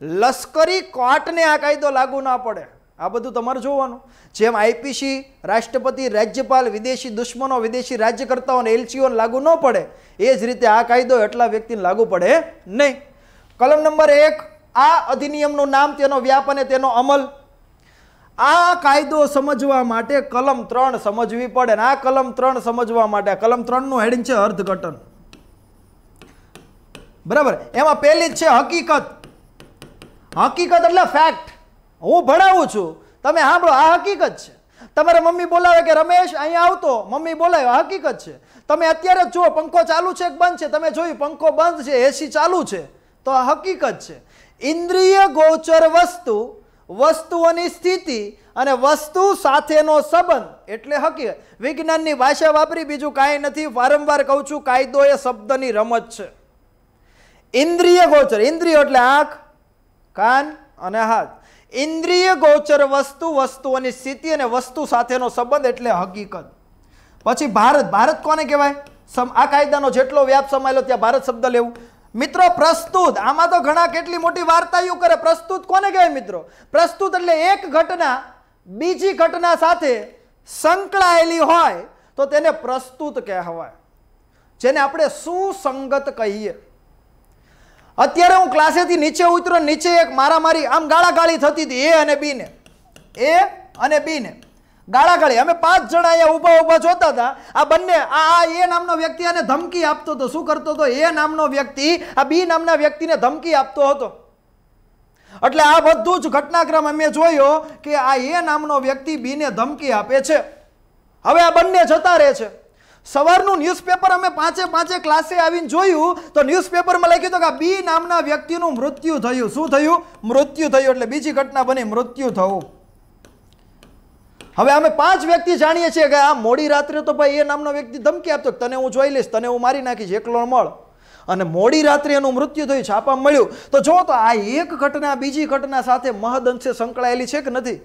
Speaker 1: લશ્કરી કોર્ટને આ કાયદો લાગુ ના પડે આ બધું તમારે જોવાનું જેમ આઈપીસી રાષ્ટ્રપતિ રાજ્યપાલ વિદેશી દુશ્મનો વિદેશી રાજ્યકર્તાઓને એલસીઓને લાગુ ન પડે એ જ રીતે આ કાયદો એટલા વ્યક્તિને લાગુ પડે નહીં કલમ નંબર એક આ અધિનિયમનું નામ તેનો વ્યાપ અને તેનો અમલ આ કાયદો સમજવા માટે કલમ ત્રણ સમજવી પડે અને આ કલમ ત્રણ સમજવા માટે કલમ ત્રણનું હેડિંગ છે અર્થઘટન બરાબર એમાં પહેલી જ છે હકીકત હકીકત એટલે ફેક્ટ હું ભણાવું છું તમે સાંભળો આ હકીકત છે તમારે મમ્મી બોલાવે કે રમેશ અહીંયા આવતો મમ્મી બોલાવે હકીકત છે તમે અત્યારે જુઓ પંખો ચાલુ છે કે બંધ છે તમે જોયું પંખો બંધ છે એસી ચાલુ છે તો આ હકીકત છે ઇન્દ્રિય ગોચર વસ્તુ વસ્તુઓની સ્થિતિ અને વસ્તુ સાથેનો સંબંધ એટલે હકીકત વિજ્ઞાનની ભાષા વાપરી બીજું કાંઈ નથી વારંવાર કહું છું કાયદો એ શબ્દની રમત છે ઇન્દ્રિય ગોચર ઇન્દ્રિય એટલે આંખ કાન અને હાથ ઇન્દ્રિય ગોચર વસ્તુ વસ્તુઓની સ્થિતિ અને વસ્તુ સાથેનો સંબંધ એટલે હકીકત પછી ભારત ભારત કોને કહેવાય આ કાયદાનો જેટલો વ્યાપ સમાયેલો ત્યાં ભારત શબ્દ લેવું મિત્રો પ્રસ્તુત આમાં તો ઘણા કેટલી મોટી વાર્તાઓ કરે પ્રસ્તુત કોને કહેવાય મિત્રો પ્રસ્તુત એટલે એક ઘટના બીજી ઘટના સાથે સંકળાયેલી હોય તો તેને પ્રસ્તુત કહેવાય જેને આપણે સુસંગત કહીએ અત્યારે હું ક્લાસેથી નીચે ઉતરો નીચે એક મારામારી આમ ગાળાગાળી થતી હતી એ અને બીને એ અને બીને ગાળાગાળી અમે પાંચ જણા અહીંયા ઊભા ઊભા જોતા હતા આ બંને આ એ નામનો વ્યક્તિ આને ધમકી આપતો હતો શું કરતો હતો એ નામનો વ્યક્તિ આ બી નામના વ્યક્તિને ધમકી આપતો હતો એટલે આ બધું જ ઘટનાક્રમ અમે જોયો કે આ એ નામનો વ્યક્તિ બીને ધમકી આપે છે હવે આ બંને જતા રહે છે સવારનું ન્યૂઝપેપર અમે પાંચે પાંચે ક્લાસે આવીને જોયું તો ન્યૂઝપેપરમાં લખ્યું હતું કે બી નામના વ્યક્તિનું મૃત્યુ થયું શું થયું મૃત્યુ થયું એટલે બીજી ઘટના બની મૃત્યુ થયું હવે અમે પાંચ વ્યક્તિ જાણીએ છીએ કે આ મોડી રાત્રે તો ભાઈ એ નામનો વ્યક્તિ ધમકી આપતો તને હું જોઈ લઈશ તને હું મારી નાખીશ એકલો મળ અને મોડી રાત્રે એનું મૃત્યુ થયું છાપા મળ્યું તો જો તો આ એક ઘટના બીજી ઘટના સાથે મહદ અંશે સંકળાયેલી છે કે નથી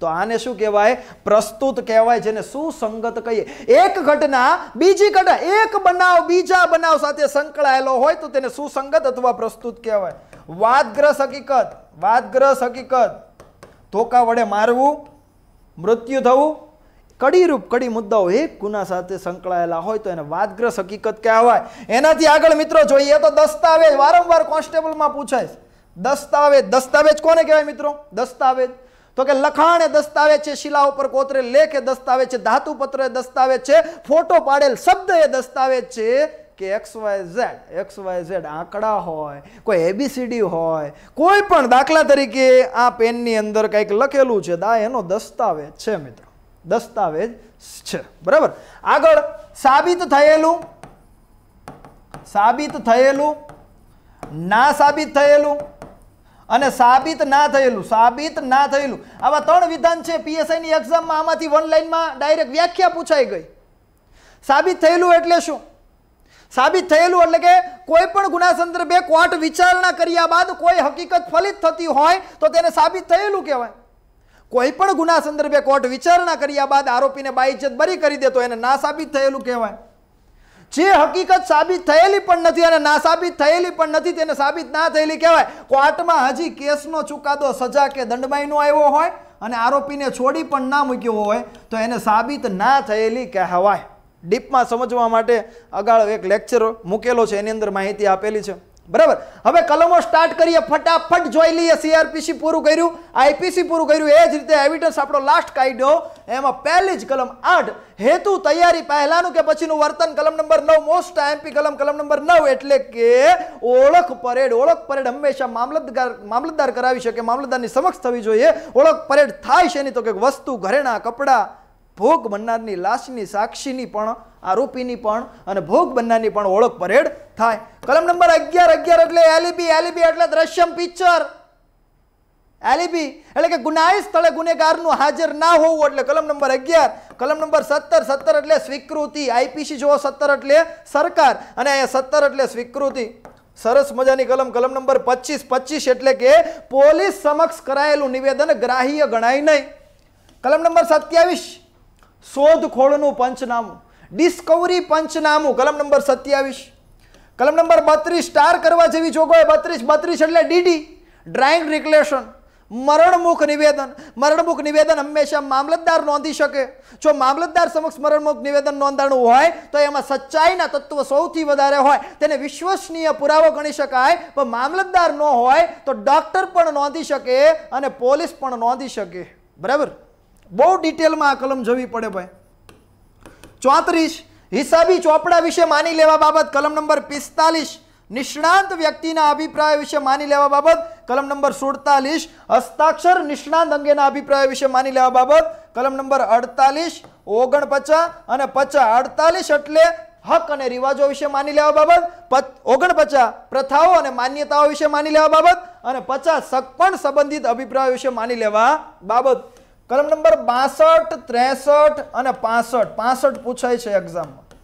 Speaker 1: તો આને શું કહેવાય પ્રસ્તુત કહેવાય જેને સુસંગત કહીએ એક ઘટના બીજી ઘટના એક બનાવ બીજા બનાવ સાથે સંકળાયેલો હોય તો તેને સુસંગત અથવા પ્રસ્તુત કહેવાય વાદગ્રસ્ત હકીકત વાદગ્રસ્ત હકીકત ધોકા વડે મારવું મૃત્યુ થવું કડીરૂપ કડી મુદ્દાઓ એક ગુના સાથે સંકળાયેલા હોય તો એને વાદગ્રસ્ત હકીકત કહેવાય એનાથી આગળ મિત્રો જોઈએ તો દસ્તાવેજ વારંવાર કોન્સ્ટેબલમાં પૂછાય દસ્તાવેજ દસ્તાવેજ કોને કહેવાય મિત્રો દસ્તાવેજ તો કે લખાણ એ દસ્તાવેજ છે શિલા ઉપર કોતરે લેખ એ દસ્તાવેજ છે ધાતુપત્ર એ દસ્તાવેજ છે ફોટો પાડેલ શબ્દ એ દસ્તાવેજ છે કે X Y Z X Y Z આંકડા હોય કોઈ એબીસીડી હોય કોઈ પણ દાખલા તરીકે આ પેનની અંદર કંઈક લખેલું છે દા એનો દસ્તાવેજ છે મિત્રો દસ્તાવેજ છે બરાબર આગળ સાબિત થયેલું સાબિત થયેલું ના સાબિત થયેલું અને સાબિત ના થયેલું સાબિત ના થયેલું આવા ત્રણ વિધાન છે પીએસઆઈની એક્ઝામમાં આમાંથી વન લાઇનમાં ડાયરેક્ટ વ્યાખ્યા પૂછાઈ ગઈ સાબિત થયેલું એટલે શું સાબિત થયેલું એટલે કે કોઈ પણ ગુના સંદર્ભે કોર્ટ વિચારણા કર્યા બાદ કોઈ હકીકત ફલિત થતી હોય તો તેને સાબિત થયેલું કહેવાય કોઈ પણ ગુના સંદર્ભે કોર્ટ વિચારણા કર્યા બાદ આરોપીને બાઇજ્જત બરી કરી દે તો એને ના સાબિત થયેલું કહેવાય જે હકીકત સાબિત થયેલી પણ નથી અને ના સાબિત થયેલી પણ નથી તેને સાબિત ના થયેલી કહેવાય કોર્ટમાં હજી કેસનો ચુકાદો સજા કે દંડમાંયનો આવ્યો હોય અને આરોપીને છોડી પણ ના મૂક્યો હોય તો એને સાબિત ના થયેલી કહેવાય ડીપમાં સમજવા માટે અગાળ એક લેક્ચર મૂકેલો છે એની અંદર માહિતી આપેલી છે બરાબર હવે કલમો સ્ટાર્ટ કરીએ ફટાફટ જોઈ લઈએ સીઆરપીસી પૂરું કર્યું આઈપીસી પૂરું કર્યું એ જ રીતે એવિડન્સ આપણો લાસ્ટ કાઢ્યો એમાં પહેલી જ કલમ આઠ હેતુ તૈયારી પહેલાનું કે પછીનું વર્તન કલમ નંબર નવ મોસ્ટ એમપી કલમ કલમ નંબર નવ એટલે કે ઓળખ પરેડ ઓળખ પરેડ હંમેશા મામલતદાર મામલતદાર કરાવી શકે મામલતદારની સમક્ષ થવી જોઈએ ઓળખ પરેડ થાય છે નહીં તો કે વસ્તુ ઘરેણા કપડાં ભોગ બનનારની લાશની સાક્ષીની પણ આરોપીની પણ અને ભોગ બનનારની પણ ઓળખ પરેડ થાય કલમ નંબર અગિયાર અગિયાર એટલે એલિબી એલિબી એટલે દ્રશ્યમ પિક્ચર એલિબી એટલે કે ગુનાહી સ્થળે ગુનેગારનું હાજર ના હોવું એટલે કલમ નંબર અગિયાર કલમ નંબર સત્તર સત્તર એટલે સ્વીકૃતિ આઈપીસી જુઓ સત્તર એટલે સરકાર અને અહીંયા સત્તર એટલે સ્વીકૃતિ સરસ મજાની કલમ કલમ નંબર પચીસ પચીસ એટલે કે પોલીસ સમક્ષ કરાયેલું નિવેદન ગ્રાહ્ય ગણાય નહીં કલમ નંબર સત્યાવીસ શોધખોળનું પંચનામું ડિસ્કવરી પંચનામું કલમ નંબર સત્યાવીસ કલમ નંબર બત્રીસ સ્ટાર કરવા જેવી જોગવાઈ બત્રીસ બત્રીસ એટલે ડીડી ડ્રાઇંગ રિક્લેશન મરણમુખ નિવેદન મરણમુખ નિવેદન હંમેશા મામલતદાર નોંધી શકે જો મામલતદાર સમક્ષ મરણમુખ નિવેદન નોંધાણું હોય તો એમાં સચ્ચાઈના તત્વ સૌથી વધારે હોય તેને વિશ્વસનીય પુરાવો ગણી શકાય પણ મામલતદાર ન હોય તો ડૉક્ટર પણ નોંધી શકે અને પોલીસ પણ નોંધી શકે બરાબર બહુ ડિટેલમાં આ કલમ જોવી પડે ભાઈ ચોત્રીસ હિસાબી ચોપડા વિશે માની લેવા બાબત કલમ નંબર પિસ્તાલીસ નિષ્ણાંત વ્યક્તિના અભિપ્રાય વિશે માની લેવા બાબત કલમ નંબર સુડતાલીસ હસ્તાક્ષર નિષ્ણાંત અંગેના અભિપ્રાય વિશે માની લેવા બાબત કલમ નંબર અડતાલીસ ઓગણપચાસ અને પચાસ અડતાલીસ એટલે હક અને રિવાજો વિશે માની લેવા બાબત ઓગણપચાસ પ્રથાઓ અને માન્યતાઓ વિશે માની લેવા બાબત અને પચાસ સગપણ સંબંધિત અભિપ્રાયો વિશે માની લેવા બાબત કલમ નંબર બાસઠ ત્રેસઠ અને પાસઠ પાસઠ પૂછાય છે એક્ઝામમાં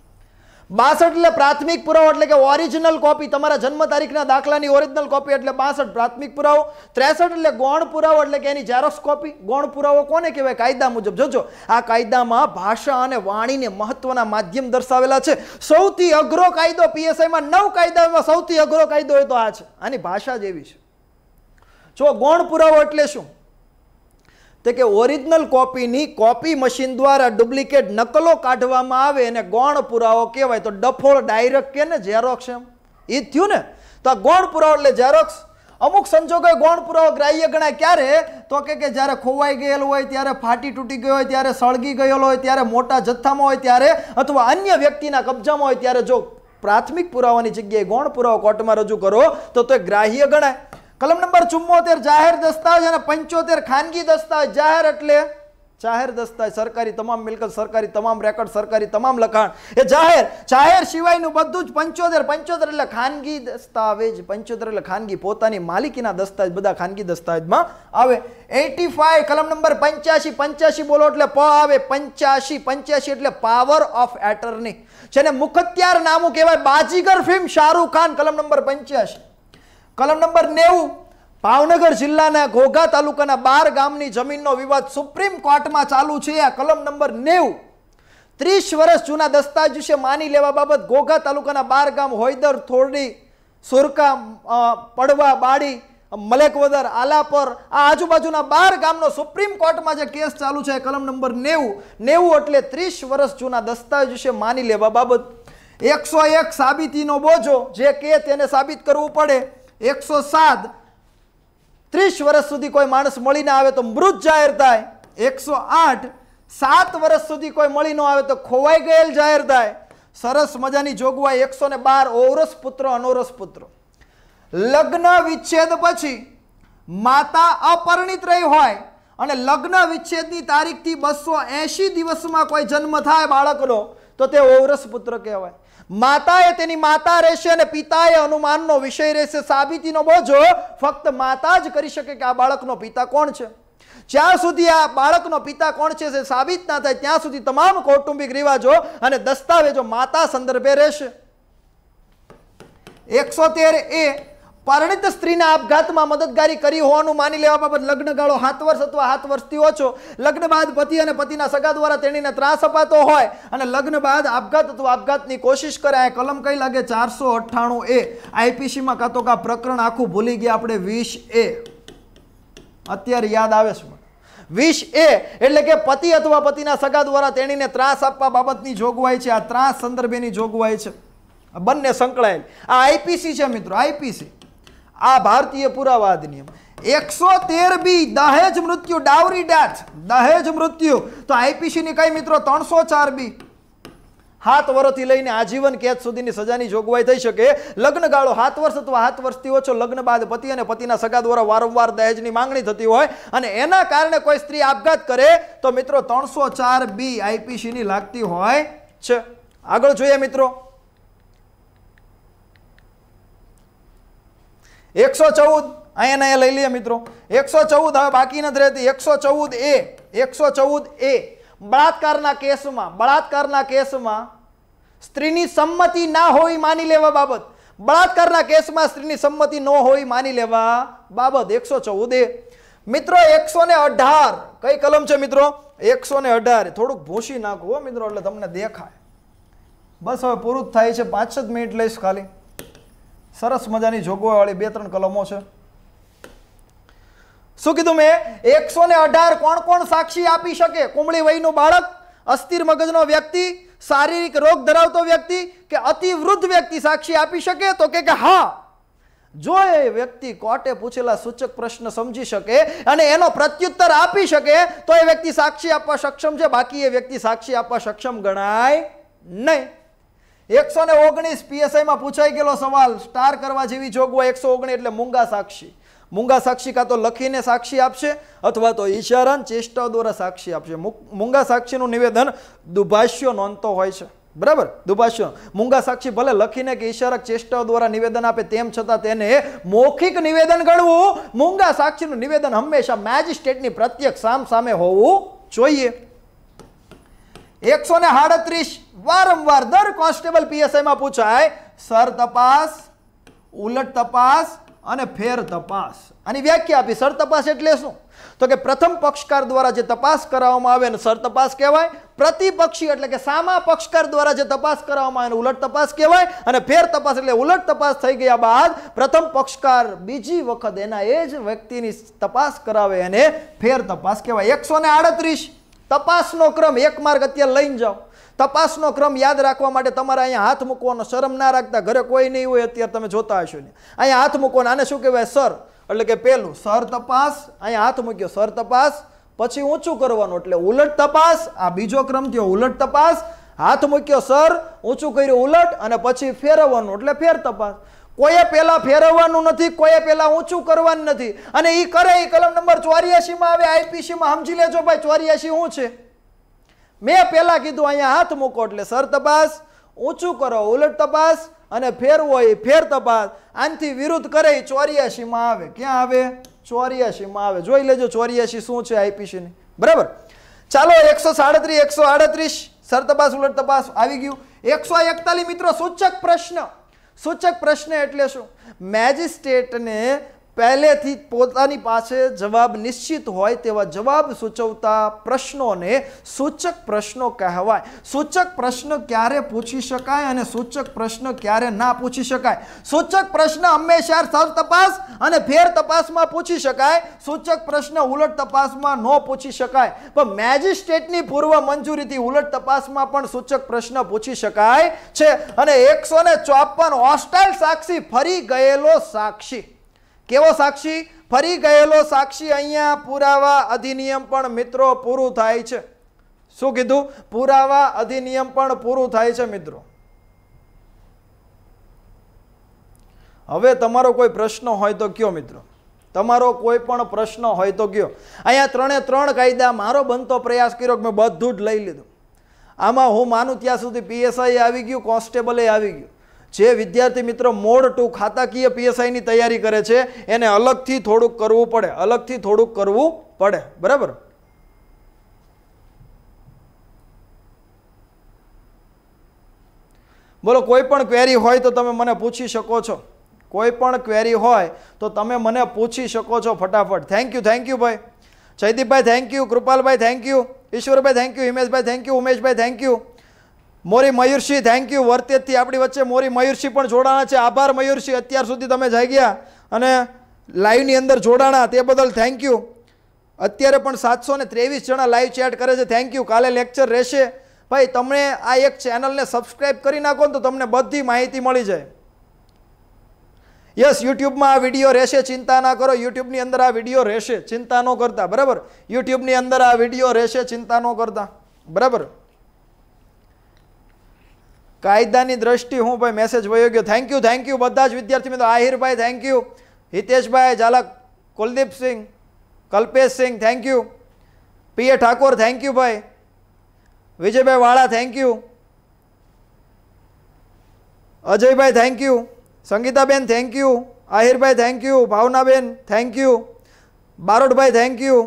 Speaker 1: બાસઠ એટલે પ્રાથમિક પુરાવો એટલે કે ઓરિજિનલ કોપી તમારા જન્મ તારીખના દાખલાની ઓરિજિનલ કોપી એટલે બાસઠ પ્રાથમિક પુરાવો ત્રેસઠ એટલે ગૌણ પુરાવો એટલે કે એની ઝેરોક્સ કોપી ગૌણ પુરાવો કોને કહેવાય કાયદા મુજબ જોજો આ કાયદામાં ભાષા અને વાણીને મહત્વના માધ્યમ દર્શાવેલા છે સૌથી અઘરો કાયદો પીએસઆઈમાં નવ કાયદામાં સૌથી અઘરો કાયદો એ તો આ છે આની ભાષા જેવી છે જો ગૌણ પુરાવો એટલે શું તે કે ઓરિજિનલ કોપીની કોપી મશીન દ્વારા ડુપ્લિકેટ નકલો કાઢવામાં આવે એને ગૌણ પુરાવો કહેવાય તો ડફોળ ડાયરેક્ટ કે ને ઝેરોક્ષ એમ એ જ થયું ને તો આ ગૌણ પુરાવો એટલે ઝેરોક્ષ અમુક સંજોગોએ ગૌણ પુરાવો ગ્રાહ્ય ગણાય ક્યારે તો કે કે જ્યારે ખોવાઈ ગયેલો હોય ત્યારે ફાટી તૂટી ગયો હોય ત્યારે સળગી ગયેલો હોય ત્યારે મોટા જથ્થામાં હોય ત્યારે અથવા અન્ય વ્યક્તિના કબજામાં હોય ત્યારે જો પ્રાથમિક પુરાવાની જગ્યાએ ગૌણ પુરાવો કોર્ટમાં રજૂ કરો તો તે ગ્રાહ્ય ગણાય કલમ નંબર ચુમ્મોતેર જાહેર દસ્તાવેજ અને પંચોતેર ખાનગી દસ્તાવેજ જાહેર એટલે જાહેર દસ્તાવેજ સરકારી તમામ મિલકત સરકારી તમામ રેકોર્ડ સરકારી તમામ લખાણ એ જાહેર જાહેર સિવાયનું બધું જ પંચોતેર પંચોતેર એટલે ખાનગી દસ્તાવેજ પંચોતેર એટલે ખાનગી પોતાની માલિકીના દસ્તાવેજ બધા ખાનગી દસ્તાવેજમાં આવે એટી ફાઈવ કલમ નંબર પંચ્યાસી પંચ્યાસી બોલો એટલે પ આવે પંચ્યાસી પંચ્યાસી એટલે પાવર ઓફ એટર્ની જેને મુખત્યાર નામું કહેવાય બાજીગર ફિલ્મ શાહરૂખ ખાન કલમ નંબર પંચ્યાસી કલમ નંબર નેવું ભાવનગર જિલ્લાના ઘોઘા તાલુકાના બાર ગામની જમીનનો વિવાદ સુપ્રીમ કોર્ટમાં ચાલુ છે આ કલમ નંબર નેવું ત્રીસ વર્ષ જૂના દસ્તાજ વિશે માની લેવા બાબત ઘોઘા તાલુકાના બાર ગામ હોયદર થોરડી સુરકા પડવા બાડી મલેકવદર આલાપર આ આજુબાજુના બાર ગામનો સુપ્રીમ કોર્ટમાં જે કેસ ચાલુ છે કલમ નંબર નેવું નેવું એટલે ત્રીસ વર્ષ જૂના દસ્તાવેજ વિશે માની લેવા બાબત એકસો એક સાબિતીનો બોજો જે કે તેને સાબિત કરવું પડે એકસો સાત ત્રીસ વર્ષ સુધી કોઈ માણસ મળી ના આવે તો મૃત જાહેર થાય એકસો આઠ સાત વર્ષ સુધી કોઈ મળી ન આવે તો ખોવાઈ ગયેલ જાહેર થાય સરસ મજાની જોગવાઈ એકસો ને બાર ઓરસ પુત્ર અનોરસ પુત્ર લગ્ન વિચ્છેદ પછી માતા અપરિણિત રહી હોય અને લગ્ન વિચ્છેદની તારીખથી બસો એંશી દિવસમાં કોઈ જન્મ થાય બાળકનો તો તે ઓરસ પુત્ર કહેવાય માતાએ તેની માતા રહેશે અને પિતાએ એ અનુમાનનો વિષય રહેશે સાબિતીનો બોજો ફક્ત માતા જ કરી શકે કે આ બાળકનો પિતા કોણ છે જ્યાં સુધી આ બાળકનો પિતા કોણ છે તે સાબિત ના થાય ત્યાં સુધી તમામ કૌટુંબિક રિવાજો અને દસ્તાવેજો માતા સંદર્ભે રહેશે એકસો તેર એ પરણિત સ્ત્રીના આપઘાતમાં મદદગારી કરી હોવાનું માની લેવા બાબત લગ્નગાળો સાત વર્ષ અથવા સાત વર્ષથી ઓછો લગ્ન બાદ પતિ અને પતિના સગા દ્વારા તેણીને ત્રાસ અપાતો હોય અને લગ્ન બાદ આપઘાત અથવા આપઘાતની કોશિશ કરે આ કલમ કઈ લાગે ચારસો અઠ્ઠાણું એ આઈપીસીમાં કાતો તો કાં પ્રકરણ આખું ભૂલી ગયા આપણે વીસ એ અત્યારે યાદ આવે છે વીસ એ એટલે કે પતિ અથવા પતિના સગા દ્વારા તેણીને ત્રાસ આપવા બાબતની જોગવાઈ છે આ ત્રાસ સંદર્ભેની જોગવાઈ છે બંને સંકળાયેલ આ આઈપીસી છે મિત્રો આઈપીસી આ ભારતીય પુરાવા અધિનિયમ એકસો તેર બી દહેજ મૃત્યુ ડાવરી ડેથ દહેજ મૃત્યુ તો આઈપીસીની કઈ મિત્રો ત્રણસો ચાર બી હાથ વર્ષથી લઈને આજીવન કેદ સુધીની સજાની જોગવાઈ થઈ શકે લગ્ન ગાળો સાત વર્ષ અથવા સાત વર્ષથી ઓછો લગ્ન બાદ પતિ અને પતિના સગા દ્વારા વારંવાર દહેજની માંગણી થતી હોય અને એના કારણે કોઈ સ્ત્રી આપઘાત કરે તો મિત્રો ત્રણસો ચાર બી આઈપીસીની લાગતી હોય છે આગળ જોઈએ મિત્રો એકસો ચૌદ અહીંયા લઈ લઈએ મિત્રો એકસો ચૌદ હવે બાકી નથી રહેતી એકસો ચૌદ એ એકસો ચૌદ એ બળાત્કારના કેસમાં બળાત્કારના કેસમાં સ્ત્રીની સંમતિ ના હોય માની લેવા બાબત બળાત્કારના કેસમાં સ્ત્રીની સંમતિ ન હોય માની લેવા બાબત એકસો ચૌદ એ મિત્રો એકસો ને અઢાર કઈ કલમ છે મિત્રો એકસો ને અઢાર થોડુંક ભૂસી નાખવું મિત્રો એટલે તમને દેખાય બસ હવે પૂરું જ થાય છે પાંચ જ મિનિટ લઈશ ખાલી સરસ મજાની જોગવાવાળી બે ત્રણ કલમો છે શું કીધું મેં એકસો ને અઢાર કોણ કોણ સાક્ષી આપી શકે કુમળી વયનું બાળક અસ્થિર મગજનો વ્યક્તિ શારીરિક રોગ ધરાવતો વ્યક્તિ કે અતિવૃદ્ધ વ્યક્તિ સાક્ષી આપી શકે તો કે હા જો એ વ્યક્તિ કોર્ટે પૂછેલા સૂચક પ્રશ્ન સમજી શકે અને એનો પ્રત્યુત્તર આપી શકે તો એ વ્યક્તિ સાક્ષી આપવા સક્ષમ છે બાકી એ વ્યક્તિ સાક્ષી આપવા સક્ષમ ગણાય નહીં એકસો ને ઓગણીસ પીએસઆઈમાં પૂછાઈ ગયેલો સવાલ સ્ટાર કરવા જેવી જોગવાઈ એકસો ઓગણીસ એટલે મૂંગા સાક્ષી મૂંગા સાક્ષી કાં તો લખીને સાક્ષી આપશે અથવા તો ઈશારાન ચેષ્ટા દ્વારા સાક્ષી આપશે મૂંગા સાક્ષીનું નિવેદન દુભાષ્યો નોંધતો હોય છે બરાબર દુભાષ્યો મૂંગા સાક્ષી ભલે લખીને કે ઈશારક ચેષ્ટાઓ દ્વારા નિવેદન આપે તેમ છતાં તેને મૌખિક નિવેદન ગણવું મૂંગા સાક્ષીનું નિવેદન હંમેશા મેજિસ્ટ્રેટની પ્રત્યક્ષ સામ સામે હોવું જોઈએ એકસો ને સાડત્રીસ વારંવાર દર કોન્સ્ટેબલ પીએસઆઈમાં પૂછાય સર તપાસ ઉલટ તપાસ અને ફેર તપાસ આની વ્યાખ્યા આપી સર તપાસ એટલે શું તો કે પ્રથમ પક્ષકાર દ્વારા જે તપાસ કરાવવામાં આવે એને સર તપાસ કહેવાય પ્રતિપક્ષી એટલે કે સામા પક્ષકાર દ્વારા જે તપાસ કરાવવામાં આવે ઉલટ તપાસ કહેવાય અને ફેર તપાસ એટલે ઉલટ તપાસ થઈ ગયા બાદ પ્રથમ પક્ષકાર બીજી વખત એના એ જ વ્યક્તિની તપાસ કરાવે એને ફેર તપાસ કહેવાય એકસો તપાસનો ક્રમ એક માર્ગ અત્યારે લઈને જાઓ તપાસનો ક્રમ યાદ રાખવા માટે તમારે અહીંયા હાથ મૂકવાનો શરમ ના રાખતા ઘરે કોઈ નહીં હોય અત્યારે તમે જોતા હશો ને અહીંયા હાથ મૂકવાનો આને શું કહેવાય સર એટલે કે પેલું સર તપાસ અહીંયા હાથ મૂક્યો સર તપાસ પછી ઊંચું કરવાનું એટલે ઉલટ તપાસ આ બીજો ક્રમ થયો ઉલટ તપાસ હાથ મૂક્યો સર ઊંચું કર્યું ઉલટ અને પછી ફેરવવાનું એટલે ફેર તપાસ કોઈએ પહેલા ફેરવવાનું નથી કોઈએ પહેલા ઊંચું કરવાનું નથી અને એ કરે એ કલમ નંબર ચોર્યાસીમાં આવે આઈપીસીમાં સમજી લેજો ભાઈ ચોર્યાસી શું છે મેં પહેલાં કીધું અહીંયા હાથ મૂકો એટલે સર તપાસ ઊંચું કરો ઉલટ તપાસ અને ફેરવો એ ફેર તપાસ આનથી વિરુદ્ધ કરે એ ચોર્યાસીમાં આવે ક્યાં આવે ચોર્યાસીમાં આવે જોઈ લેજો ચોર્યાસી શું છે આઈપીસીની બરાબર ચાલો એકસો સાડત્રીસ એકસો આડત્રીસ સર તપાસ ઉલટ તપાસ આવી ગયું એકસો એકતાલીસ મિત્રો સૂચક પ્રશ્ન સૂચક પ્રશ્ન એટલે શું મેજિસ્ટ્રેટને પહેલેથી પોતાની પાસે જવાબ નિશ્ચિત હોય તેવા જવાબ સૂચવતા પ્રશ્નોને સૂચક પ્રશ્નો કહેવાય સૂચક પ્રશ્ન ક્યારે પૂછી શકાય અને સૂચક પ્રશ્ન ક્યારે ના પૂછી શકાય સૂચક પ્રશ્ન હંમેશા સર તપાસ અને ફેર તપાસમાં પૂછી શકાય સૂચક પ્રશ્ન ઉલટ તપાસમાં ન પૂછી શકાય પણ મેજિસ્ટ્રેટની પૂર્વ મંજૂરીથી ઉલટ તપાસમાં પણ સૂચક પ્રશ્ન પૂછી શકાય છે અને એકસો ને ચોપન હોસ્ટાઇલ સાક્ષી ફરી ગયેલો સાક્ષી કેવો સાક્ષી ફરી ગયેલો સાક્ષી અહીંયા પુરાવા અધિનિયમ પણ મિત્રો પૂરું થાય છે શું કીધું પુરાવા અધિનિયમ પણ પૂરું થાય છે મિત્રો હવે તમારો કોઈ પ્રશ્ન હોય તો કયો મિત્રો તમારો કોઈ પણ પ્રશ્ન હોય તો કયો અહીંયા ત્રણે ત્રણ કાયદા મારો બનતો પ્રયાસ કર્યો કે મેં બધું જ લઈ લીધું આમાં હું માનું ત્યાં સુધી પીએસઆઈ આવી ગયું કોન્સ્ટેબલે આવી ગયું જે વિદ્યાર્થી મિત્રો મોડ ટુ ખાતાકીય પીએસઆઈની તૈયારી કરે છે એને અલગથી થોડુંક કરવું પડે અલગથી થોડુંક કરવું પડે બરાબર બોલો કોઈ પણ ક્વેરી હોય તો તમે મને પૂછી શકો છો કોઈ પણ ક્વેરી હોય તો તમે મને પૂછી શકો છો ફટાફટ થેન્ક યુ થેન્ક યુ ભાઈ જયદીપભાઈ થેન્ક યુ કૃપાલભાઈ થેન્ક યુ ઈશ્વરભાઈ થેન્ક યુ હિમેશભાઈ થેન્ક યુ ઉમેશભાઈ thank you Mori Mayursinh thank you વર્તેજથી આપણી વચ્ચે મોરી મયુરસિંહ પણ જોડાણા છે આભાર મયુરસિંહ અત્યાર સુધી તમે જાગ્યા અને લાઈવની અંદર જોડાણા તે બદલ થેન્ક યુ અત્યારે પણ સાતસો ને ત્રેવીસ જણા લાઈવ ચેટ કરે છે થેન્ક યુ કાલે લેક્ચર રહેશે ભાઈ તમે આ એક ચેનલને સબસ્ક્રાઇબ કરી નાખો ને તો તમને બધી માહિતી મળી જાય યસ યુટ્યુબમાં આ વિડીયો રહેશે ચિંતા ના કરો યુટ્યુબની અંદર આ વિડીયો રહેશે ચિંતા ન કરતા બરાબર યુટ્યુબની અંદર આ વિડીયો રહેશે ચિંતા ન કરતા બરાબર કાયદાની દ્રષ્ટિ હું ભાઈ મેસેજ વયો ગયો થેન્ક યુ થેન્ક યુ બધા જ વિદ્યાર્થી મિત્રો આહિરભાઈ થેન્ક યુ હિતેશભાઈ Jhala Kuldeepsinh Kalpeshsinh thank you P A Thakor thank you ભાઈ વિજયભાઈ વાળા થેન્ક યુ અજયભાઈ થેન્ક યુ સંગીતાબેન થેન્ક યુ આહિરભાઈ થેન્ક યુ ભાવનાબેન થેન્ક યુ બારોટભાઈ થેન્ક યુ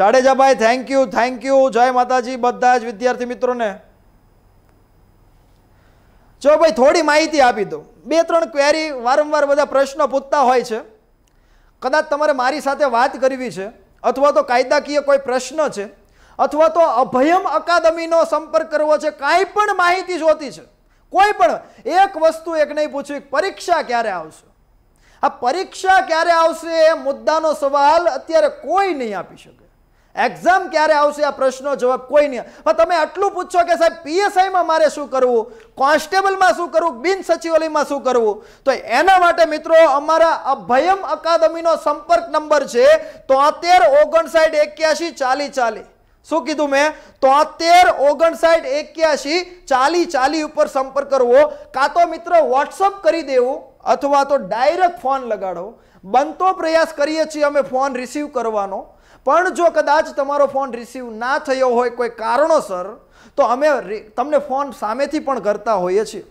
Speaker 1: જાડેજાભાઈ થેન્ક યુ થેન્ક યુ જય માતાજી બધા જ વિદ્યાર્થી મિત્રોને જો ભાઈ થોડી માહિતી આપી દઉં બે ત્રણ ક્વેરી વારંવાર બધા પ્રશ્નો પૂછતા હોય છે કદાચ તમારે મારી સાથે વાત કરવી છે અથવા તો કાયદાકીય કોઈ પ્રશ્ન છે અથવા તો અભયમ અકાદમીનો સંપર્ક કરવો છે કાંઈ પણ માહિતી જોતી છે કોઈ પણ એક વસ્તુ એક નહીં પૂછવી પરીક્ષા ક્યારે આવશે આ પરીક્ષા ક્યારે આવશે એ મુદ્દાનો સવાલ અત્યારે કોઈ નહીં આપી શકે એક્ઝામ ક્યારે આવશે આ પ્રશ્નો જવાબ કોઈ નહીં પણ તમે આટલું પૂછો કે સાહેબ પીએસઆઈમાં મારે શું કરવું કોન્સ્ટેબલમાં શું કરવું બિન સચિવાલયમાં શું કરવું તો એના માટે મિત્રો અમારા અભયમ અકાદમીનો સંપર્ક નંબર છે તોતેર ઓગણસાઠ એક્યાસી ચાલી ચાલી શું કીધું મેં તોતેર ઓગણસાઠ એક્યાસી ચાલી ચાલી ઉપર સંપર્ક કરવો કાં તો મિત્રો વોટ્સઅપ કરી દેવું અથવા તો ડાયરેક્ટ ફોન લગાડો બનતો પ્રયાસ કરીએ છીએ અમે ફોન રિસીવ કરવાનો પણ જો કદાચ તમારો ફોન રિસીવ ના થયો હોય કોઈ કારણોસર તો અમે તમને ફોન સામેથી પણ કરતા હોઈએ છીએ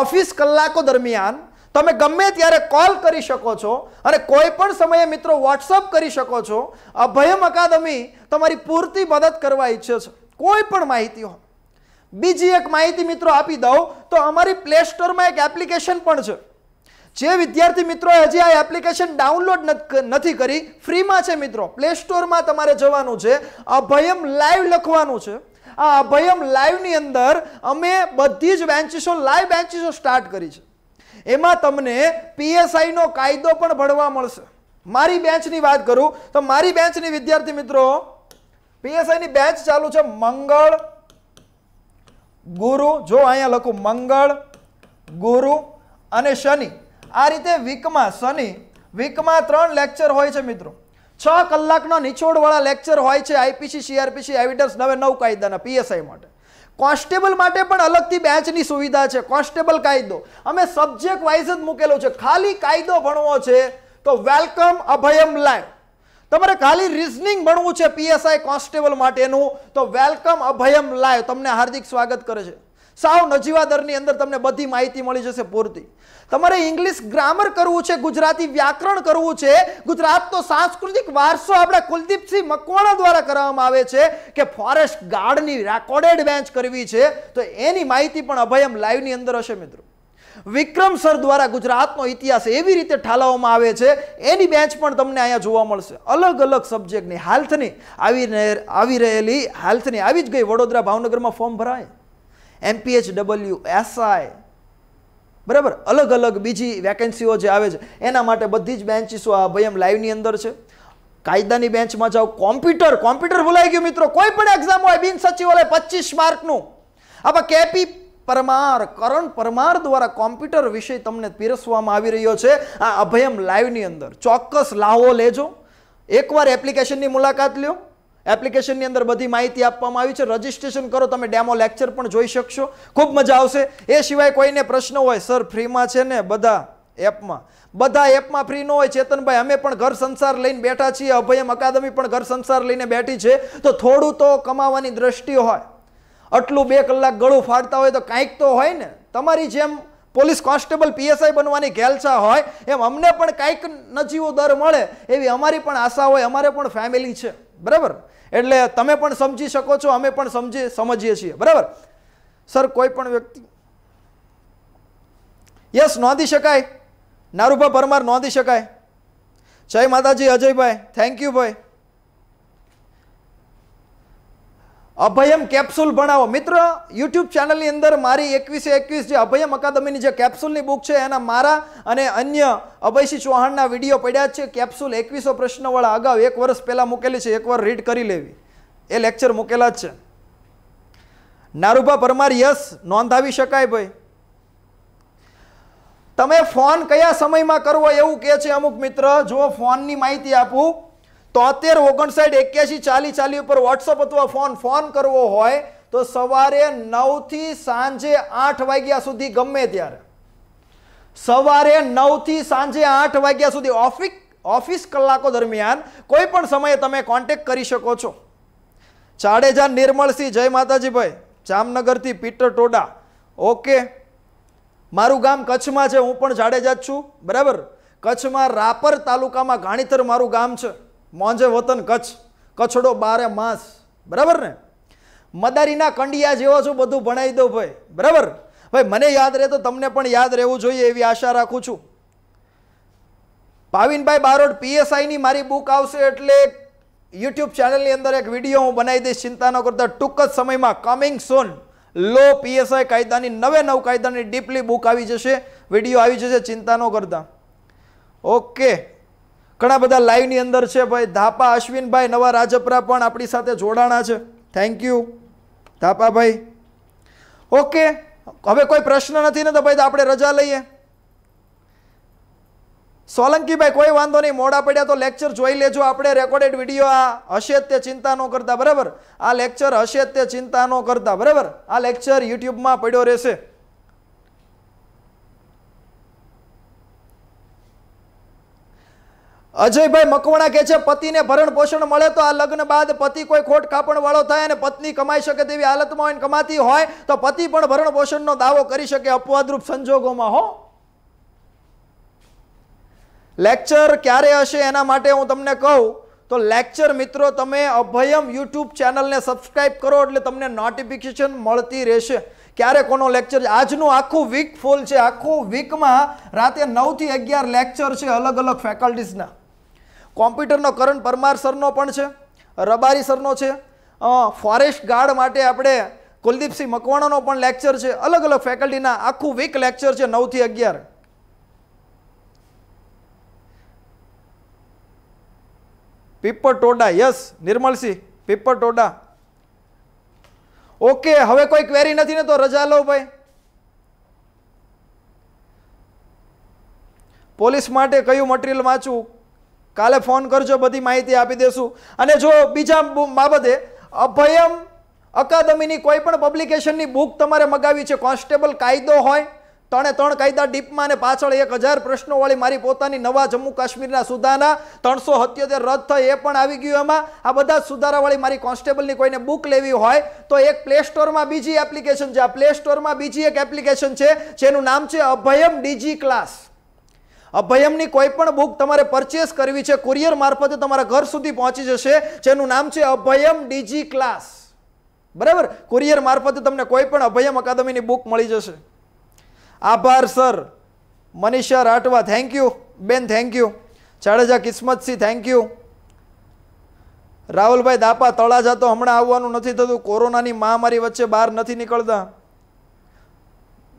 Speaker 1: ઓફિસ કલાકો દરમિયાન તમે ગમે ત્યારે કોલ કરી શકો છો અને કોઈ પણ સમયે મિત્રો વોટ્સઅપ કરી શકો છો અભયમ અકાદમી તમારી પૂરતી મદદ કરવા ઈચ્છે છે કોઈ પણ માહિતી હોય બીજી એક માહિતી મિત્રો આપી દઉં તો અમારી પ્લે સ્ટોરમાં એક એપ્લિકેશન પણ છે જે વિદ્યાર્થી મિત્રો હજી આ એપ્લિકેશન ડાઉનલોડ નથી કરી ફ્રીમાં છે મિત્રો પ્લે સ્ટોરમાં તમારે જવાનું છે અભયમ લાઈવ લખવાનું છે આ અભયમ લાઈવની અંદર અમે બધી જ બેન્ચીસો લાઈવ બેન્ચીસો સ્ટાર્ટ કરી છે એમાં તમને પીએસઆઈનો કાયદો પણ ભણવા મળશે મારી બેન્ચની વાત કરું તો મારી બેન્ચની વિદ્યાર્થી મિત્રો પીએસઆઈની બેન્ચ ચાલુ છે મંગળ ગુરુ જો અહીંયા લખું મંગળ ગુરુ અને શનિ આ રીતે વીકમાં શનિ વીકમાં ત્રણ લેક્ચર હોય છે મિત્રો છ કલાકનો નિચોડવાળા લેક્ચર હોય છે આઈપીસી સીઆરપીસી એવિડન્સ નવે નવ કાયદાના પીએસઆઈ માટે કોન્સ્ટેબલ માટે પણ અલગથી બેચની સુવિધા છે કોન્સ્ટેબલ કાયદો અમે સબ્જેક્ટ વાઇઝ જ મૂકેલો છે ખાલી કાયદો ભણવો છે તો વેલકમ અભયમ લાઈવ તમારે ખાલી રિઝનિંગ ભણવું છે પીએસઆઈ કોન્સ્ટેબલ માટેનું તો વેલકમ અભયમ લાઈવ તમને હાર્દિક સ્વાગત કરે છે સાવ નજીવા દરની અંદર તમને બધી માહિતી મળી જશે પૂરતી તમારે ઇંગ્લિશ ગ્રામર કરવું છે ગુજરાતી વ્યાકરણ કરવું છે ગુજરાતનો સાંસ્કૃતિક વારસો આપણે કુલદીપસિંહ મકવાણા દ્વારા કરવામાં આવે છે કે ફોરેસ્ટ ગાર્ડની રેકોર્ડેડ બેન્ચ કરવી છે તો એની માહિતી પણ અભયમ લાઈવની અંદર હશે મિત્રો વિક્રમ સર દ્વારા ગુજરાતનો ઇતિહાસ એવી રીતે ઠાલવવામાં આવે છે એની બેચ પણ તમને અહીંયા જોવા મળશે અલગ અલગ સબ્જેક્ટની હેલ્થની આવી આવી રહેલી હેલ્થની આવી જ ગઈ વડોદરા ભાવનગરમાં ફોર્મ ભરાય એમપીએચ ડબલ્યુ એસઆઈ બરાબર અલગ અલગ બીજી વેકેન્સીઓ જે આવે છે એના માટે બધી જ બેન્ચીસો આ ભયમ લાઈવની અંદર છે કાયદાની બેન્ચમાં જાઓ કોમ્પ્યુટર કોમ્પ્યુટર ભૂલાઈ ગયું મિત્રો કોઈ પણ એક્ઝામ હોય બિન સચિવાલય પચીસ માર્કનું આમાં કેપી પરમાર કરણ પરમાર દ્વારા કોમ્પ્યુટર વિષય તમને પીરસવામાં આવી રહ્યો છે આ અભયમ લાઈવની અંદર ચોક્કસ લાહો લેજો એકવાર એપ્લિકેશનની મુલાકાત લ્યો એપ્લિકેશનની અંદર બધી માહિતી આપવામાં આવી છે રજીસ્ટ્રેશન કરો તમે ડેમો લેક્ચર પણ જોઈ શકશો ખૂબ મજા આવશે એ સિવાય કોઈને પ્રશ્ન હોય સર ફ્રીમાં છે ને બધા એપમાં બધા એપમાં ફ્રી ન હોય ચેતનભાઈ અમે પણ ઘર સંસાર લઈને બેઠા છીએ અભયમ અકાદમી પણ ઘર સંસાર લઈને બેઠી છે તો થોડું તો કમાવાની દ્રષ્ટિ હોય આટલું બે કલાક ગળું ફાડતા હોય તો કાંઈક તો હોય ને તમારી જેમ પોલીસ કોન્સ્ટેબલ પીએસઆઈ બનવાની ઘેલછા હોય એમ અમને પણ કાંઈક નજીવો દર મળે એવી અમારી પણ આશા હોય અમારે પણ ફેમિલી છે બરાબર એટલે તમે પણ સમજી શકો છો અમે પણ સમજી સમજીએ છીએ બરાબર સર કોઈ પણ વ્યક્તિ યસ નોંધી શકાય નારૂભા પરમાર નોંધી શકાય જય માતાજી અજયભાઈ થેન્ક યુ ભાઈ અભયમ કેપ્સુલ ભણાવો મિત્ર યુટ્યુબ ચેનલની અંદર મારી એકવીસે એકવીસ જે અભયમ અકાદમીની જે કેપ્સુલની બુક છે એના મારા અને અન્ય અભયસિંહ ચૌહાણના વિડીયો પડ્યા છે કેપ્સુલ એકવીસો પ્રશ્નવાળા અગાઉ એક વર્ષ પહેલાં મૂકેલી છે એકવાર રીડ કરી લેવી એ લેક્ચર મૂકેલા જ છે નારૂભા પરમાર યસ નોંધાવી શકાય ભાઈ તમે ફોન કયા સમયમાં કરવો એવું કહે છે અમુક મિત્ર જો ફોનની માહિતી આપું તોતેર ઓગણસાઠ એક્યાસી ચાલી ચાલી ઉપર વોટ્સઅપ અથવા ફોન ફોન કરવો હોય તો સવારે નવથી સાંજે આઠ વાગ્યા સુધી ગમે ત્યારે સવારે નવથી સાંજે આઠ વાગ્યા સુધી ઓફિસ ઓફિસ કલાકો દરમિયાન કોઈ પણ સમયે તમે કોન્ટેક્ટ કરી શકો છો જાડેજા નિર્મળસિંહ જય માતાજીભાઈ જામનગરથી પીટર ટોડા ઓકે મારું ગામ કચ્છમાં છે હું પણ જાડેજા જ છું બરાબર કચ્છમાં રાપર તાલુકામાં ઘાણીતર મારું ગામ છે મોંજે વતન કચ્છ કચ્છડો બારે માસ બરાબર ને મદારીના કંડિયા જેવો છું બધું ભણાવી દઉં ભાઈ બરાબર ભાઈ મને યાદ રહે તો તમને પણ યાદ રહેવું જોઈએ એવી આશા રાખું છું પાવિનભાઈ બારોટ પીએસઆઈની મારી બુક આવશે એટલે યુટ્યુબ ચેનલની અંદર એક વિડીયો હું બનાવી દઈશ ચિંતા ન કરતા ટૂંક જ સમયમાં કમિંગ સોન લો પીએસઆઈ કાયદાની નવે નવ કાયદાની ડીપલી બુક આવી જશે વિડીયો આવી જશે ચિંતા ન કરતા ઓકે ઘણા બધા લાઈવની અંદર છે ભાઈ ધાપા અશ્વિનભાઈ નવા રાજપરા પણ આપણી સાથે જોડાણા છે થેન્ક યુ ધાપાભાઈ ઓકે હવે કોઈ પ્રશ્ન નથી ને તો ભાઈ આપણે રજા લઈએ સોલંકીભાઈ કોઈ વાંધો નહીં મોડા પડ્યા તો લેક્ચર જોઈ લેજો આપણે રેકોર્ડેડ વિડીયો આ હશે તે ચિંતા ન કરતા બરાબર આ લેક્ચર હશે તે ચિંતા ન કરતા બરાબર આ લેક્ચર યુટ્યુબમાં પડ્યો રહેશે અજયભાઈ મકવણા કહે છે પતિને ભરણ પોષણ મળે તો આ લગ્ન બાદ પતિ કોઈ ખોટ કાપણ વાળો થાય અને પત્ની કમાઈ શકે તેવી હાલતમાં હોય કમાતી હોય તો પતિ પણ ભરણ પોષણનો દાવો કરી શકે અપવાદરૂપ સંજોગોમાં હો લેક્ચર ક્યારે હશે એના માટે હું તમને કહું તો લેક્ચર મિત્રો તમે અભયમ યુટ્યુબ ચેનલને સબસ્ક્રાઈબ કરો એટલે તમને નોટિફિકેશન મળતી રહેશે ક્યારે કોનો લેક્ચર આજનું આખું વીક ફૂલ છે આખું વીકમાં રાતે નવથી અગિયાર લેક્ચર છે અલગ અલગ ફેકલ્ટીઝના કોમ્પ્યુટરનો કરણ પરમાર સરનો પણ છે રબારી સરનો છે ફોરેસ્ટ ગાર્ડ માટે આપણે કુલદીપસિંહ મકવાણાનો પણ લેક્ચર છે અલગ અલગ ફેકલ્ટીના આખું વીક લેક્ચર છે નવથી અગિયાર પીપર ટોડા યસ નિર્મલસિંહ પીપર ટોડા ઓકે હવે કોઈ ક્વેરી નથી ને તો રજા લો ભાઈ પોલીસ માટે કયું મટીરિયલ વાંચવું કાલે ફોન કરજો બધી માહિતી આપી દેશું અને જો બીજા બાબતે અભયમ અકાદમીની કોઈ પણ પબ્લિકેશનની બુક તમારે મગાવી છે કોન્સ્ટેબલ કાયદો હોય ત્રણે ત્રણ કાયદા ડીપમાં અને પાછળ એક હજાર પ્રશ્નોવાળી મારી પોતાની નવા જમ્મુ કાશ્મીરના સુધારા ત્રણસો હત્યોતેર રદ થઈ એ પણ આવી ગયું એમાં આ બધા સુધારાવાળી મારી કોન્સ્ટેબલની કોઈને બુક લેવી હોય તો એક પ્લે સ્ટોરમાં બીજી એપ્લિકેશન છે આ પ્લે સ્ટોરમાં બીજી એક એપ્લિકેશન છે જેનું નામ છે અભયમ ડીજી ક્લાસ અભયમની કોઈ પણ બુક તમારે પરચેસ કરવી છે કુરિયર મારફતે તમારા ઘર સુધી પહોંચી જશે જેનું નામ છે અભયમ ડીજી ક્લાસ બરાબર કુરિયર મારફતે તમને કોઈ પણ અભયમ અકાદમીની બુક મળી જશે આભાર sir Manisha Rathwa thank you બેન thank you Jadeja Kismatsinh thank you રાહુલભાઈ દાપા તળાજા તો હમણાં આવવાનું નથી થતું કોરોનાની મહામારી વચ્ચે બહાર નથી નીકળતા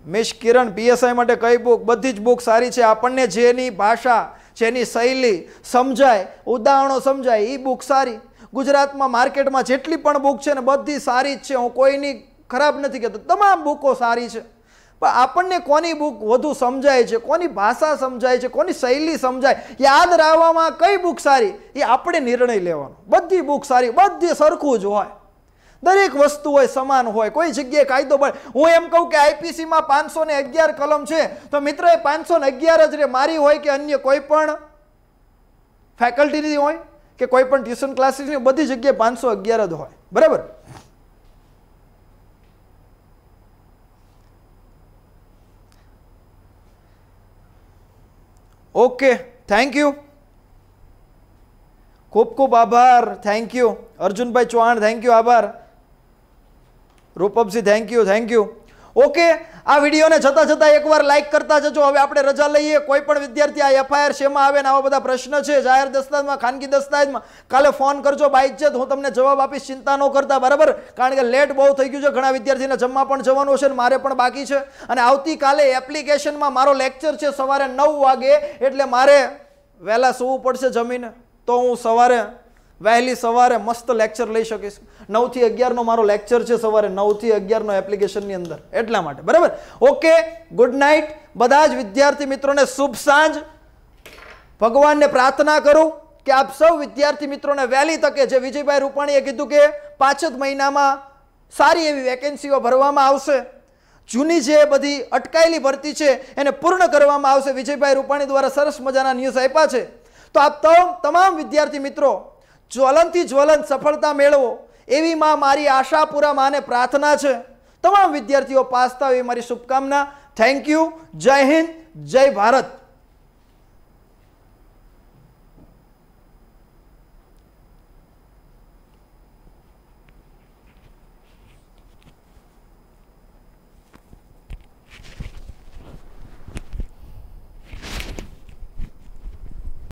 Speaker 1: મિસ કિરણ પીએસઆઈ માટે કઈ બુક બધી જ બુક સારી છે આપણને જેની ભાષા જેની શૈલી સમજાય ઉદાહરણો સમજાય એ બુક સારી ગુજરાતમાં માર્કેટમાં જેટલી પણ બુક છે ને બધી સારી જ છે હું કોઈની ખરાબ નથી કહેતો તમામ બુકો સારી છે પણ આપણને કોની બુક વધુ સમજાય છે કોની ભાષા સમજાય છે કોની શૈલી સમજાય યાદ રાખવામાં કઈ બુક સારી એ આપણે નિર્ણય લેવાનો બધી બુક સારી બધી સરખું જ હોય દરેક વસ્તુ હોય સમાન હોય કોઈ જગ્યાએ કાયદો બને હું એમ કહું કે આઈપીસીમાં પાંચસો ને અગિયાર કલમ છે તો મિત્ર એ પાંચસો ને અગિયાર જ રે મારી હોય કે અન્ય કોઈ પણ ફેકલ્ટીની હોય કે કોઈ પણ ટ્યુશન ક્લાસીસની બધી જગ્યાએ પાંચસો અગિયાર જ હોય બરાબર ઓકે થેન્ક યુ ખૂબ ખૂબ આભાર થેન્ક યુ અર્જુનભાઈ ચૌહાણ થેન્ક યુ આભાર Rupamsinh thank you thank you okay આ વિડીયોને છતાં છતાં એકવાર લાઇક કરતા જજો હવે આપણે રજા લઈએ કોઈ પણ વિદ્યાર્થી આ એફઆઈઆર શેમાં આવે ને આવા બધા પ્રશ્ન છે જાહેર દસ્તાવેજમાં ખાનગી દસ્તાવેજમાં કાલે ફોન કરજો બાઇજ્જત હું તમને જવાબ આપીશ ચિંતા ન કરતા બરાબર કારણ કે લેટ બહુ થઈ ગયું છે ઘણા વિદ્યાર્થીને જમવા પણ જવાનું છે ને મારે પણ બાકી છે અને આવતીકાલે એપ્લિકેશનમાં મારો લેક્ચર છે સવારે નવ વાગે એટલે મારે વહેલા સૂવું પડશે જમીને તો હું સવારે વહેલી સવારે મસ્ત લેક્ચર લઈ શકીશું નવથી અગિયારનો મારો લેક્ચર છે સવારે નવથી અગિયારનો એપ્લિકેશનની અંદર એટલા માટે બરાબર ઓકે ગુડ નાઇટ બધા જ વિદ્યાર્થી મિત્રોને શુભ સાંજ ભગવાનને પ્રાર્થના કરું કે આપ સૌ વિદ્યાર્થી મિત્રોને વહેલી તકે જે વિજયભાઈ રૂપાણીએ કીધું કે પાંચ જ મહિનામાં સારી એવી વેકેન્સીઓ ભરવામાં આવશે જૂની જે બધી અટકાયેલી ભરતી છે એને પૂર્ણ કરવામાં આવશે વિજયભાઈ રૂપાણી દ્વારા સરસ મજાના ન્યૂઝ આપ્યા છે તો આપ તમામ વિદ્યાર્થી મિત્રો જ્વલનથી જ્વલન સફળતા મેળવો એવી માં મારી આશા પૂરા માને પ્રાર્થના છે તમામ વિદ્યાર્થીઓ પાસતા થાવ એ મારી શુભકામના થેન્ક યુ જય હિન્દ જય ભારત